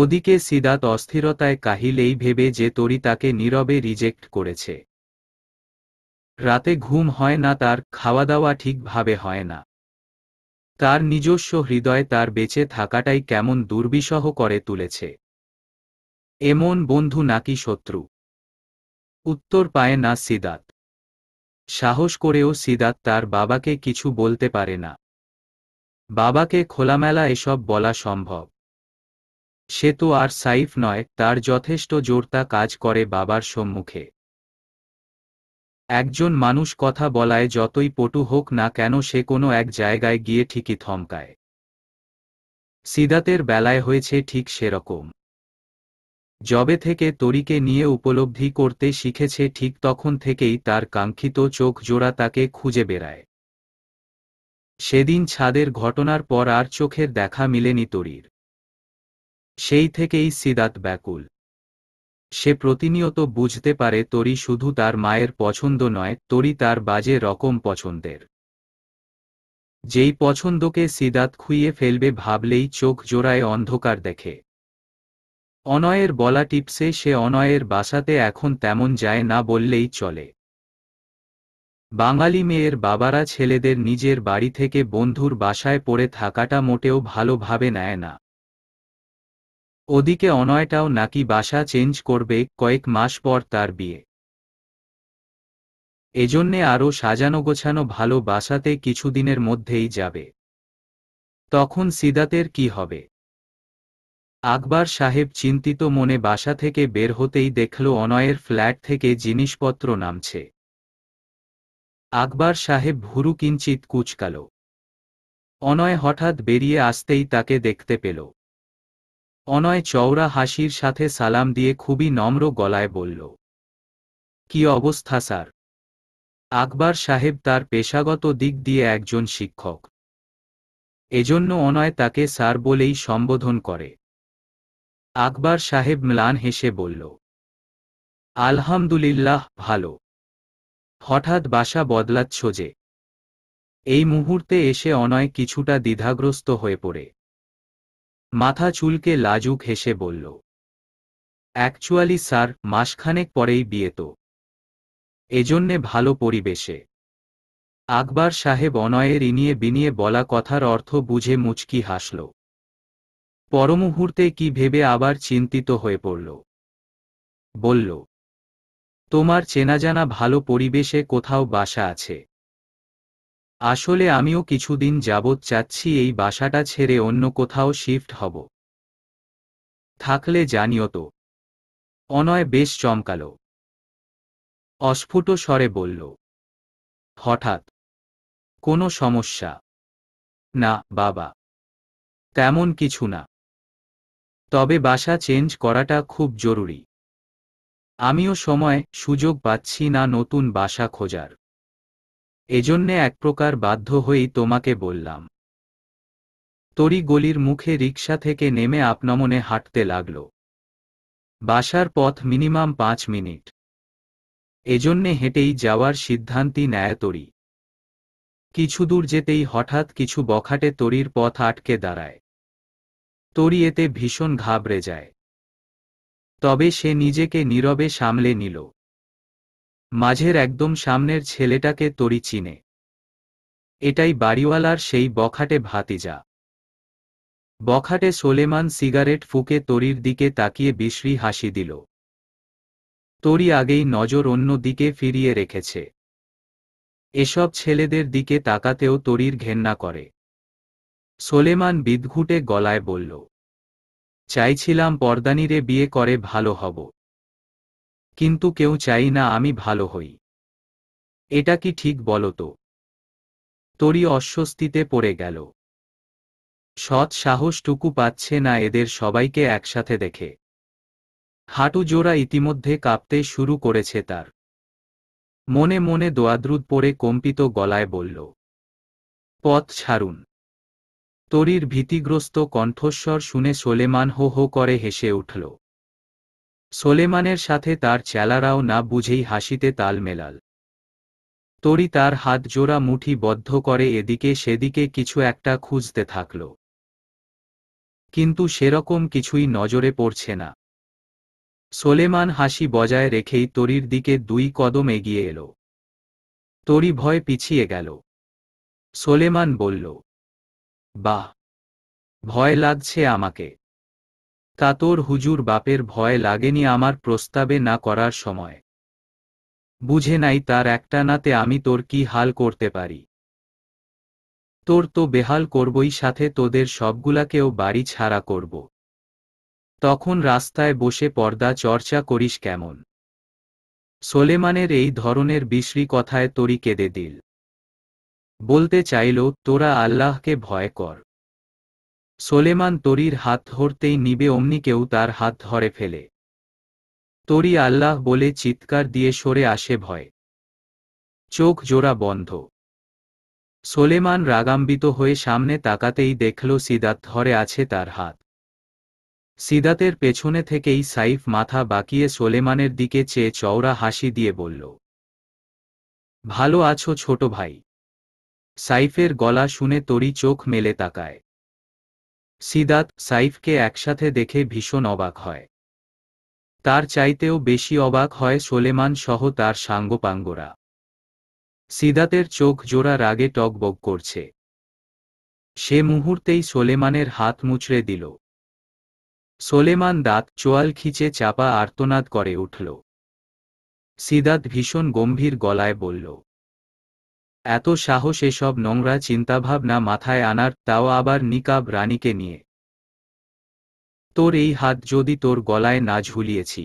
ওদিকে সিদাত অস্থিরতায় কাহিল এই ভেবে যে তরি তাকে নীরবে রিজেক্ট করেছে রাতে ঘুম হয় না তার খাওয়া দাওয়া ঠিকভাবে হয় না তার নিজস্ব হৃদয় তার বেঁচে থাকাটাই কেমন দুর্বিষহ করে তুলেছে এমন বন্ধু নাকি শত্রু উত্তর পায় না সিদাত সাহস করেও সিদাত তার বাবাকে কিছু বলতে পারে না বাবাকে খোলামেলা এসব বলা সম্ভব সে তো আর সাইফ নয় তার যথেষ্ট জোরতা কাজ করে বাবার সম্মুখে একজন মানুষ কথা বলায় যতই পটু হোক না কেন সে কোনো এক জায়গায় গিয়ে ঠিকই থমকায় সিদাতের বেলায় হয়েছে ঠিক সেরকম জবে থেকে তরিকে নিয়ে উপলব্ধি করতে শিখেছে ঠিক তখন থেকেই তার কাঙ্ক্ষিত চোখ জোড়া তাকে খুঁজে বেড়ায় সেদিন ছাদের ঘটনার পর আর চোখের দেখা মিলেনি তরির সেই থেকেই সিদাত ব্যাকুল সে প্রতিনিয়ত বুঝতে পারে তরি শুধু তার মায়ের পছন্দ নয় তরি তার বাজে রকম পছন্দের যেই পছন্দকে সিদাত খুইয়ে ফেলবে ভাবলেই চোখ জোড়ায় অন্ধকার দেখে অনয়ের বলা টিপসে সে অনয়ের বাসাতে এখন তেমন যায় না বললেই চলে বাঙালি মেয়ের বাবারা ছেলেদের নিজের বাড়ি থেকে বন্ধুর বাসায় পড়ে থাকাটা মোটেও ভালোভাবে নেয় না ওদিকে অনয়টাও নাকি বাসা চেঞ্জ করবে কয়েক মাস পর তার বিয়ে এজন্যে আরও সাজানো গোছানো ভালো বাসাতে কিছুদিনের মধ্যেই যাবে তখন সিদাতের কি হবে আকবর সাহেব চিন্তিত মনে বাসা থেকে বের হতেই দেখল অনয়ের ফ্ল্যাট থেকে জিনিসপত্র নামছে আকবর সাহেব ভুরু কিঞ্চিত কুচকাল অনয় হঠাৎ বেরিয়ে আসতেই তাকে দেখতে পেল অনয় চওড়া হাসির সাথে সালাম দিয়ে খুবই নম্র গলায় বলল কি অবস্থা স্যার আকবর সাহেব তার পেশাগত দিক দিয়ে একজন শিক্ষক এজন্য অনয় তাকে স্যার বলেই সম্বোধন করে আকবর সাহেব ম্লান হেসে বলল আলহামদুলিল্লাহ ভালো হঠাৎ বাসা বদলাচ্ছ যে এই মুহূর্তে এসে অনয় কিছুটা দ্বিধাগ্রস্ত হয়ে পড়ে মাথা চুলকে লাজুক হেসে বলল অ্যাকচুয়ালি স্যার মাসখানেক পরেই বিয়ে তো এজন্যে ভালো পরিবেশে আকবর সাহেব অনয়ের ইনিয়ে বিনিয়ে বলা কথার অর্থ বুঝে মুচকি হাসল পরমুহূর্তে কি ভেবে আবার চিন্তিত হয়ে পড়ল বলল তোমার চেনাজানা ভালো পরিবেশে কোথাও বাসা আছে আসলে আমিও কিছুদিন যাবৎ চাচ্ছি এই বাসাটা ছেড়ে অন্য কোথাও শিফট হব থাকলে জানিও তো অনয় বেশ চমকাল অস্ফুট স্বরে বলল হঠাৎ কোনো সমস্যা না বাবা তেমন কিছু না তবে বাসা চেঞ্জ করাটা খুব জরুরি আমিও সময় সুযোগ পাচ্ছি না নতুন বাসা খোঁজার এজন্যে এক প্রকার বাধ্য হয়েই তোমাকে বললাম তরি গলির মুখে রিক্সা থেকে নেমে আপনমনে হাঁটতে লাগল বাসার পথ মিনিমাম পাঁচ মিনিট এজন্যে হেঁটেই যাওয়ার সিদ্ধান্তই নেয় তরি কিছু দূর যেতেই হঠাৎ কিছু বখাটে তরির পথ আটকে দাঁড়ায় তরি এতে ভীষণ ঘাবড়ে যায় তবে সে নিজেকে নীরবে সামলে নিল মাঝের একদম সামনের ছেলেটাকে তরি চিনে এটাই বাড়িওয়ালার সেই বখাটে ভাতিজা বখাটে সোলেমান সিগারেট ফুকে তরির দিকে তাকিয়ে বিশ্রী হাসি দিল তরি আগেই নজর অন্য দিকে ফিরিয়ে রেখেছে এসব ছেলেদের দিকে তাকাতেও তরির ঘেন্না করে সোলেমান বিদঘুটে গলায় বলল চাইছিলাম পর্দানিরে বিয়ে করে ভালো হব কিন্তু কেউ চাই না আমি ভালো হই এটা কি ঠিক বলতো তরি অস্বস্তিতে পড়ে গেল সৎ সাহসটুকু পাচ্ছে না এদের সবাইকে একসাথে দেখে হাঁটু জোড়া ইতিমধ্যে কাঁপতে শুরু করেছে তার মনে মনে দোয়াদ্রুদ পরে কম্পিত গলায় বলল পথ ছাড়ুন তরির ভীতিগ্রস্ত কণ্ঠস্বর শুনে সোলেমান হো হো করে হেসে উঠল সোলেমানের সাথে তার চেলারাও না বুঝেই হাসিতে তাল মেলাল তরি তার হাত জোড়া মুঠি বদ্ধ করে এদিকে সেদিকে কিছু একটা খুঁজতে থাকল কিন্তু সেরকম কিছুই নজরে পড়ছে না সোলেমান হাসি বজায় রেখেই তরির দিকে দুই কদম এগিয়ে এলো তরি ভয় পিছিয়ে গেল সোলেমান বলল বাহ ভয় লাগছে আমাকে তা তোর হুজুর বাপের ভয় লাগেনি আমার প্রস্তাবে না করার সময় বুঝে নাই তার একটা নাতে আমি তোর কি হাল করতে পারি তোর তো বেহাল করবই সাথে তোদের সবগুলাকেও বাড়ি ছাড়া করব তখন রাস্তায় বসে পর্দা চর্চা করিস কেমন সোলেমানের এই ধরনের বিশ্রী কথায় তরি কেঁদে দিল বলতে চাইল তোরা আল্লাহকে ভয় কর সোলেমান তরির হাত ধরতেই নিবে অমনি কেউ তার হাত ধরে ফেলে তরি আল্লাহ বলে চিৎকার দিয়ে সরে আসে ভয় চোখ জোড়া বন্ধ সোলেমান রাগাম্বিত হয়ে সামনে তাকাতেই দেখল সিদাত ধরে আছে তার হাত সিদাতের পেছনে থেকেই সাইফ মাথা বাকিয়ে সোলেমানের দিকে চেয়ে চওড়া হাসি দিয়ে বলল ভালো আছো ছোট ভাই সাইফের গলা শুনে তরি চোখ মেলে তাকায় সিদাত সাইফকে একসাথে দেখে ভীষণ অবাক হয় তার চাইতেও বেশি অবাক হয় সোলেমান সহ তার সাঙ্গপাঙ্গরা সিদাতের চোখ জোড়া রাগে টকবক করছে সে মুহূর্তেই সোলেমানের হাত মুচড়ে দিল সোলেমান দাঁত চোয়াল খিচে চাপা আর্তনাদ করে উঠল সিদাত ভীষণ গম্ভীর গলায় বলল এত সাহস এসব নোংরা চিন্তাভাবনা মাথায় আনার তাও আবার নিকাব রানীকে নিয়ে তোর এই হাত যদি তোর গলায় না ঝুলিয়েছি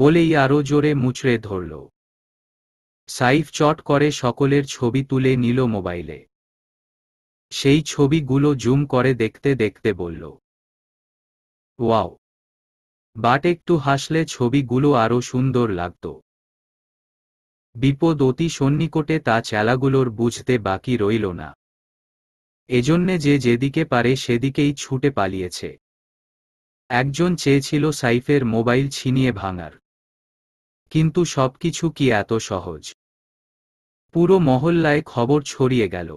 বলেই আরও জোরে মুচড়ে ধরল সাইফ চট করে সকলের ছবি তুলে নিল মোবাইলে সেই ছবিগুলো জুম করে দেখতে দেখতে বলল ওয়াও বাট একটু হাসলে ছবিগুলো আরও সুন্দর লাগতো বিপদ অতি সন্নিকটে তা চেলাগুলোর বুঝতে বাকি রইল না এজন্যে যে যেদিকে পারে সেদিকেই ছুটে পালিয়েছে একজন চেয়েছিল সাইফের মোবাইল ছিনিয়ে ভাঙার কিন্তু সবকিছু কি এত সহজ পুরো মহল্লায় খবর ছড়িয়ে গেল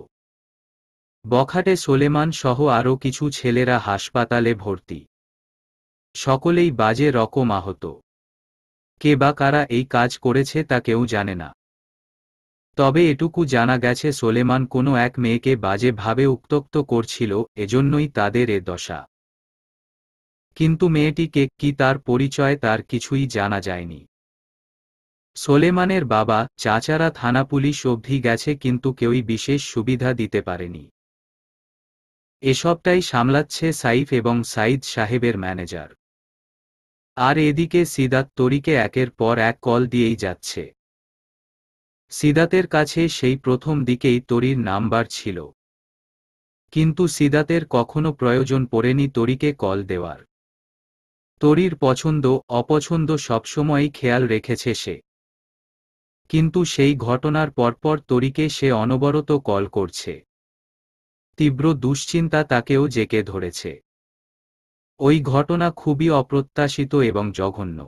বখাটে সোলেমান সহ আরও কিছু ছেলেরা হাসপাতালে ভর্তি সকলেই বাজে রকম আহত কে বা কারা এই কাজ করেছে তা কেউ জানে না তবে এটুকু জানা গেছে সোলেমান কোনো এক মেয়েকে বাজেভাবে উত্তক্ত করছিল এজন্যই তাদের এ দশা কিন্তু মেয়েটিকে কি তার পরিচয় তার কিছুই জানা যায়নি সোলেমানের বাবা চাচারা থানা পুলিশ অবধি গেছে কিন্তু কেউই বিশেষ সুবিধা দিতে পারেনি এসবটাই সামলাচ্ছে সাইফ এবং সাইদ সাহেবের ম্যানেজার আর এদিকে সিদাত তরিকে একের পর এক কল দিয়েই যাচ্ছে সিদাতের কাছে সেই প্রথম দিকেই তরির নাম্বার ছিল কিন্তু সিদাতের কখনো প্রয়োজন পড়েনি তরিকে কল দেওয়ার তরির পছন্দ অপছন্দ সবসময়ই খেয়াল রেখেছে সে কিন্তু সেই ঘটনার পরপর তরিকে সে অনবরত কল করছে তীব্র দুশ্চিন্তা তাকেও জেকে ধরেছে ওই ঘটনা খুবই অপ্রত্যাশিত এবং জঘন্য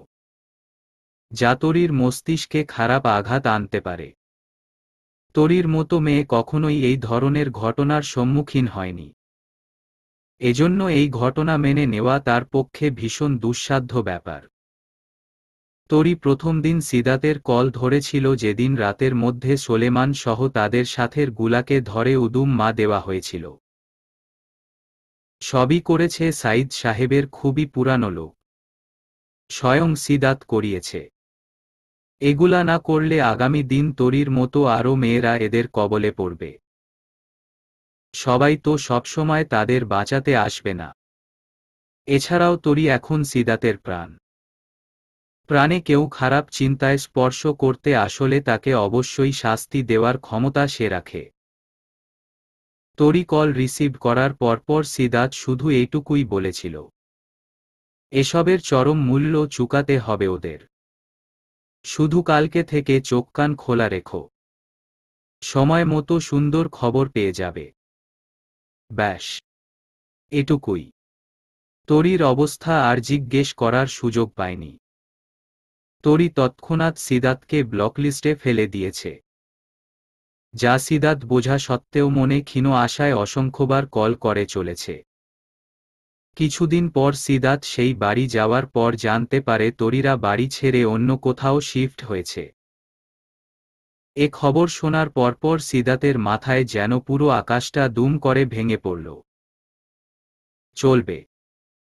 যা তরির মস্তিষ্কে খারাপ আঘাত আনতে পারে তরির মতো মেয়ে কখনোই এই ধরনের ঘটনার সম্মুখীন হয়নি এজন্য এই ঘটনা মেনে নেওয়া তার পক্ষে ভীষণ দুঃসাধ্য ব্যাপার তরি প্রথম দিন সিদাতের কল ধরেছিল যেদিন রাতের মধ্যে সোলেমান সহ তাদের সাথের গুলাকে ধরে উদুম মা দেওয়া হয়েছিল সবই করেছে সাইদ সাহেবের খুবই পুরানো লোক স্বয়ং সিদাত করিয়েছে এগুলা না করলে আগামী দিন তরির মতো আরও মেয়েরা এদের কবলে পড়বে সবাই তো সবসময় তাদের বাঁচাতে আসবে না এছাড়াও তরি এখন সিদাতের প্রাণ প্রাণে কেউ খারাপ চিন্তায় স্পর্শ করতে আসলে তাকে অবশ্যই শাস্তি দেওয়ার ক্ষমতা সে রাখে তরি কল রিসিভ করার পরপর সিদাত শুধু এইটুকুই বলেছিল এসবের চরম মূল্য চুকাতে হবে ওদের শুধু কালকে থেকে চোখ কান খোলা রেখো সময় মতো সুন্দর খবর পেয়ে যাবে ব্যাস এটুকুই তরির অবস্থা আর জিজ্ঞেস করার সুযোগ পায়নি তরি তৎক্ষণাৎ সিদাতকে ব্লকলিস্টে ফেলে দিয়েছে যা সিদাত বোঝা সত্ত্বেও মনে ক্ষীণ আশায় অসংখ্যবার কল করে চলেছে কিছুদিন পর সিদাত সেই বাড়ি যাওয়ার পর জানতে পারে তরিরা বাড়ি ছেড়ে অন্য কোথাও শিফট হয়েছে এ খবর শোনার পরপর সিদাতের মাথায় যেন পুরো আকাশটা দুম করে ভেঙে পড়ল চলবে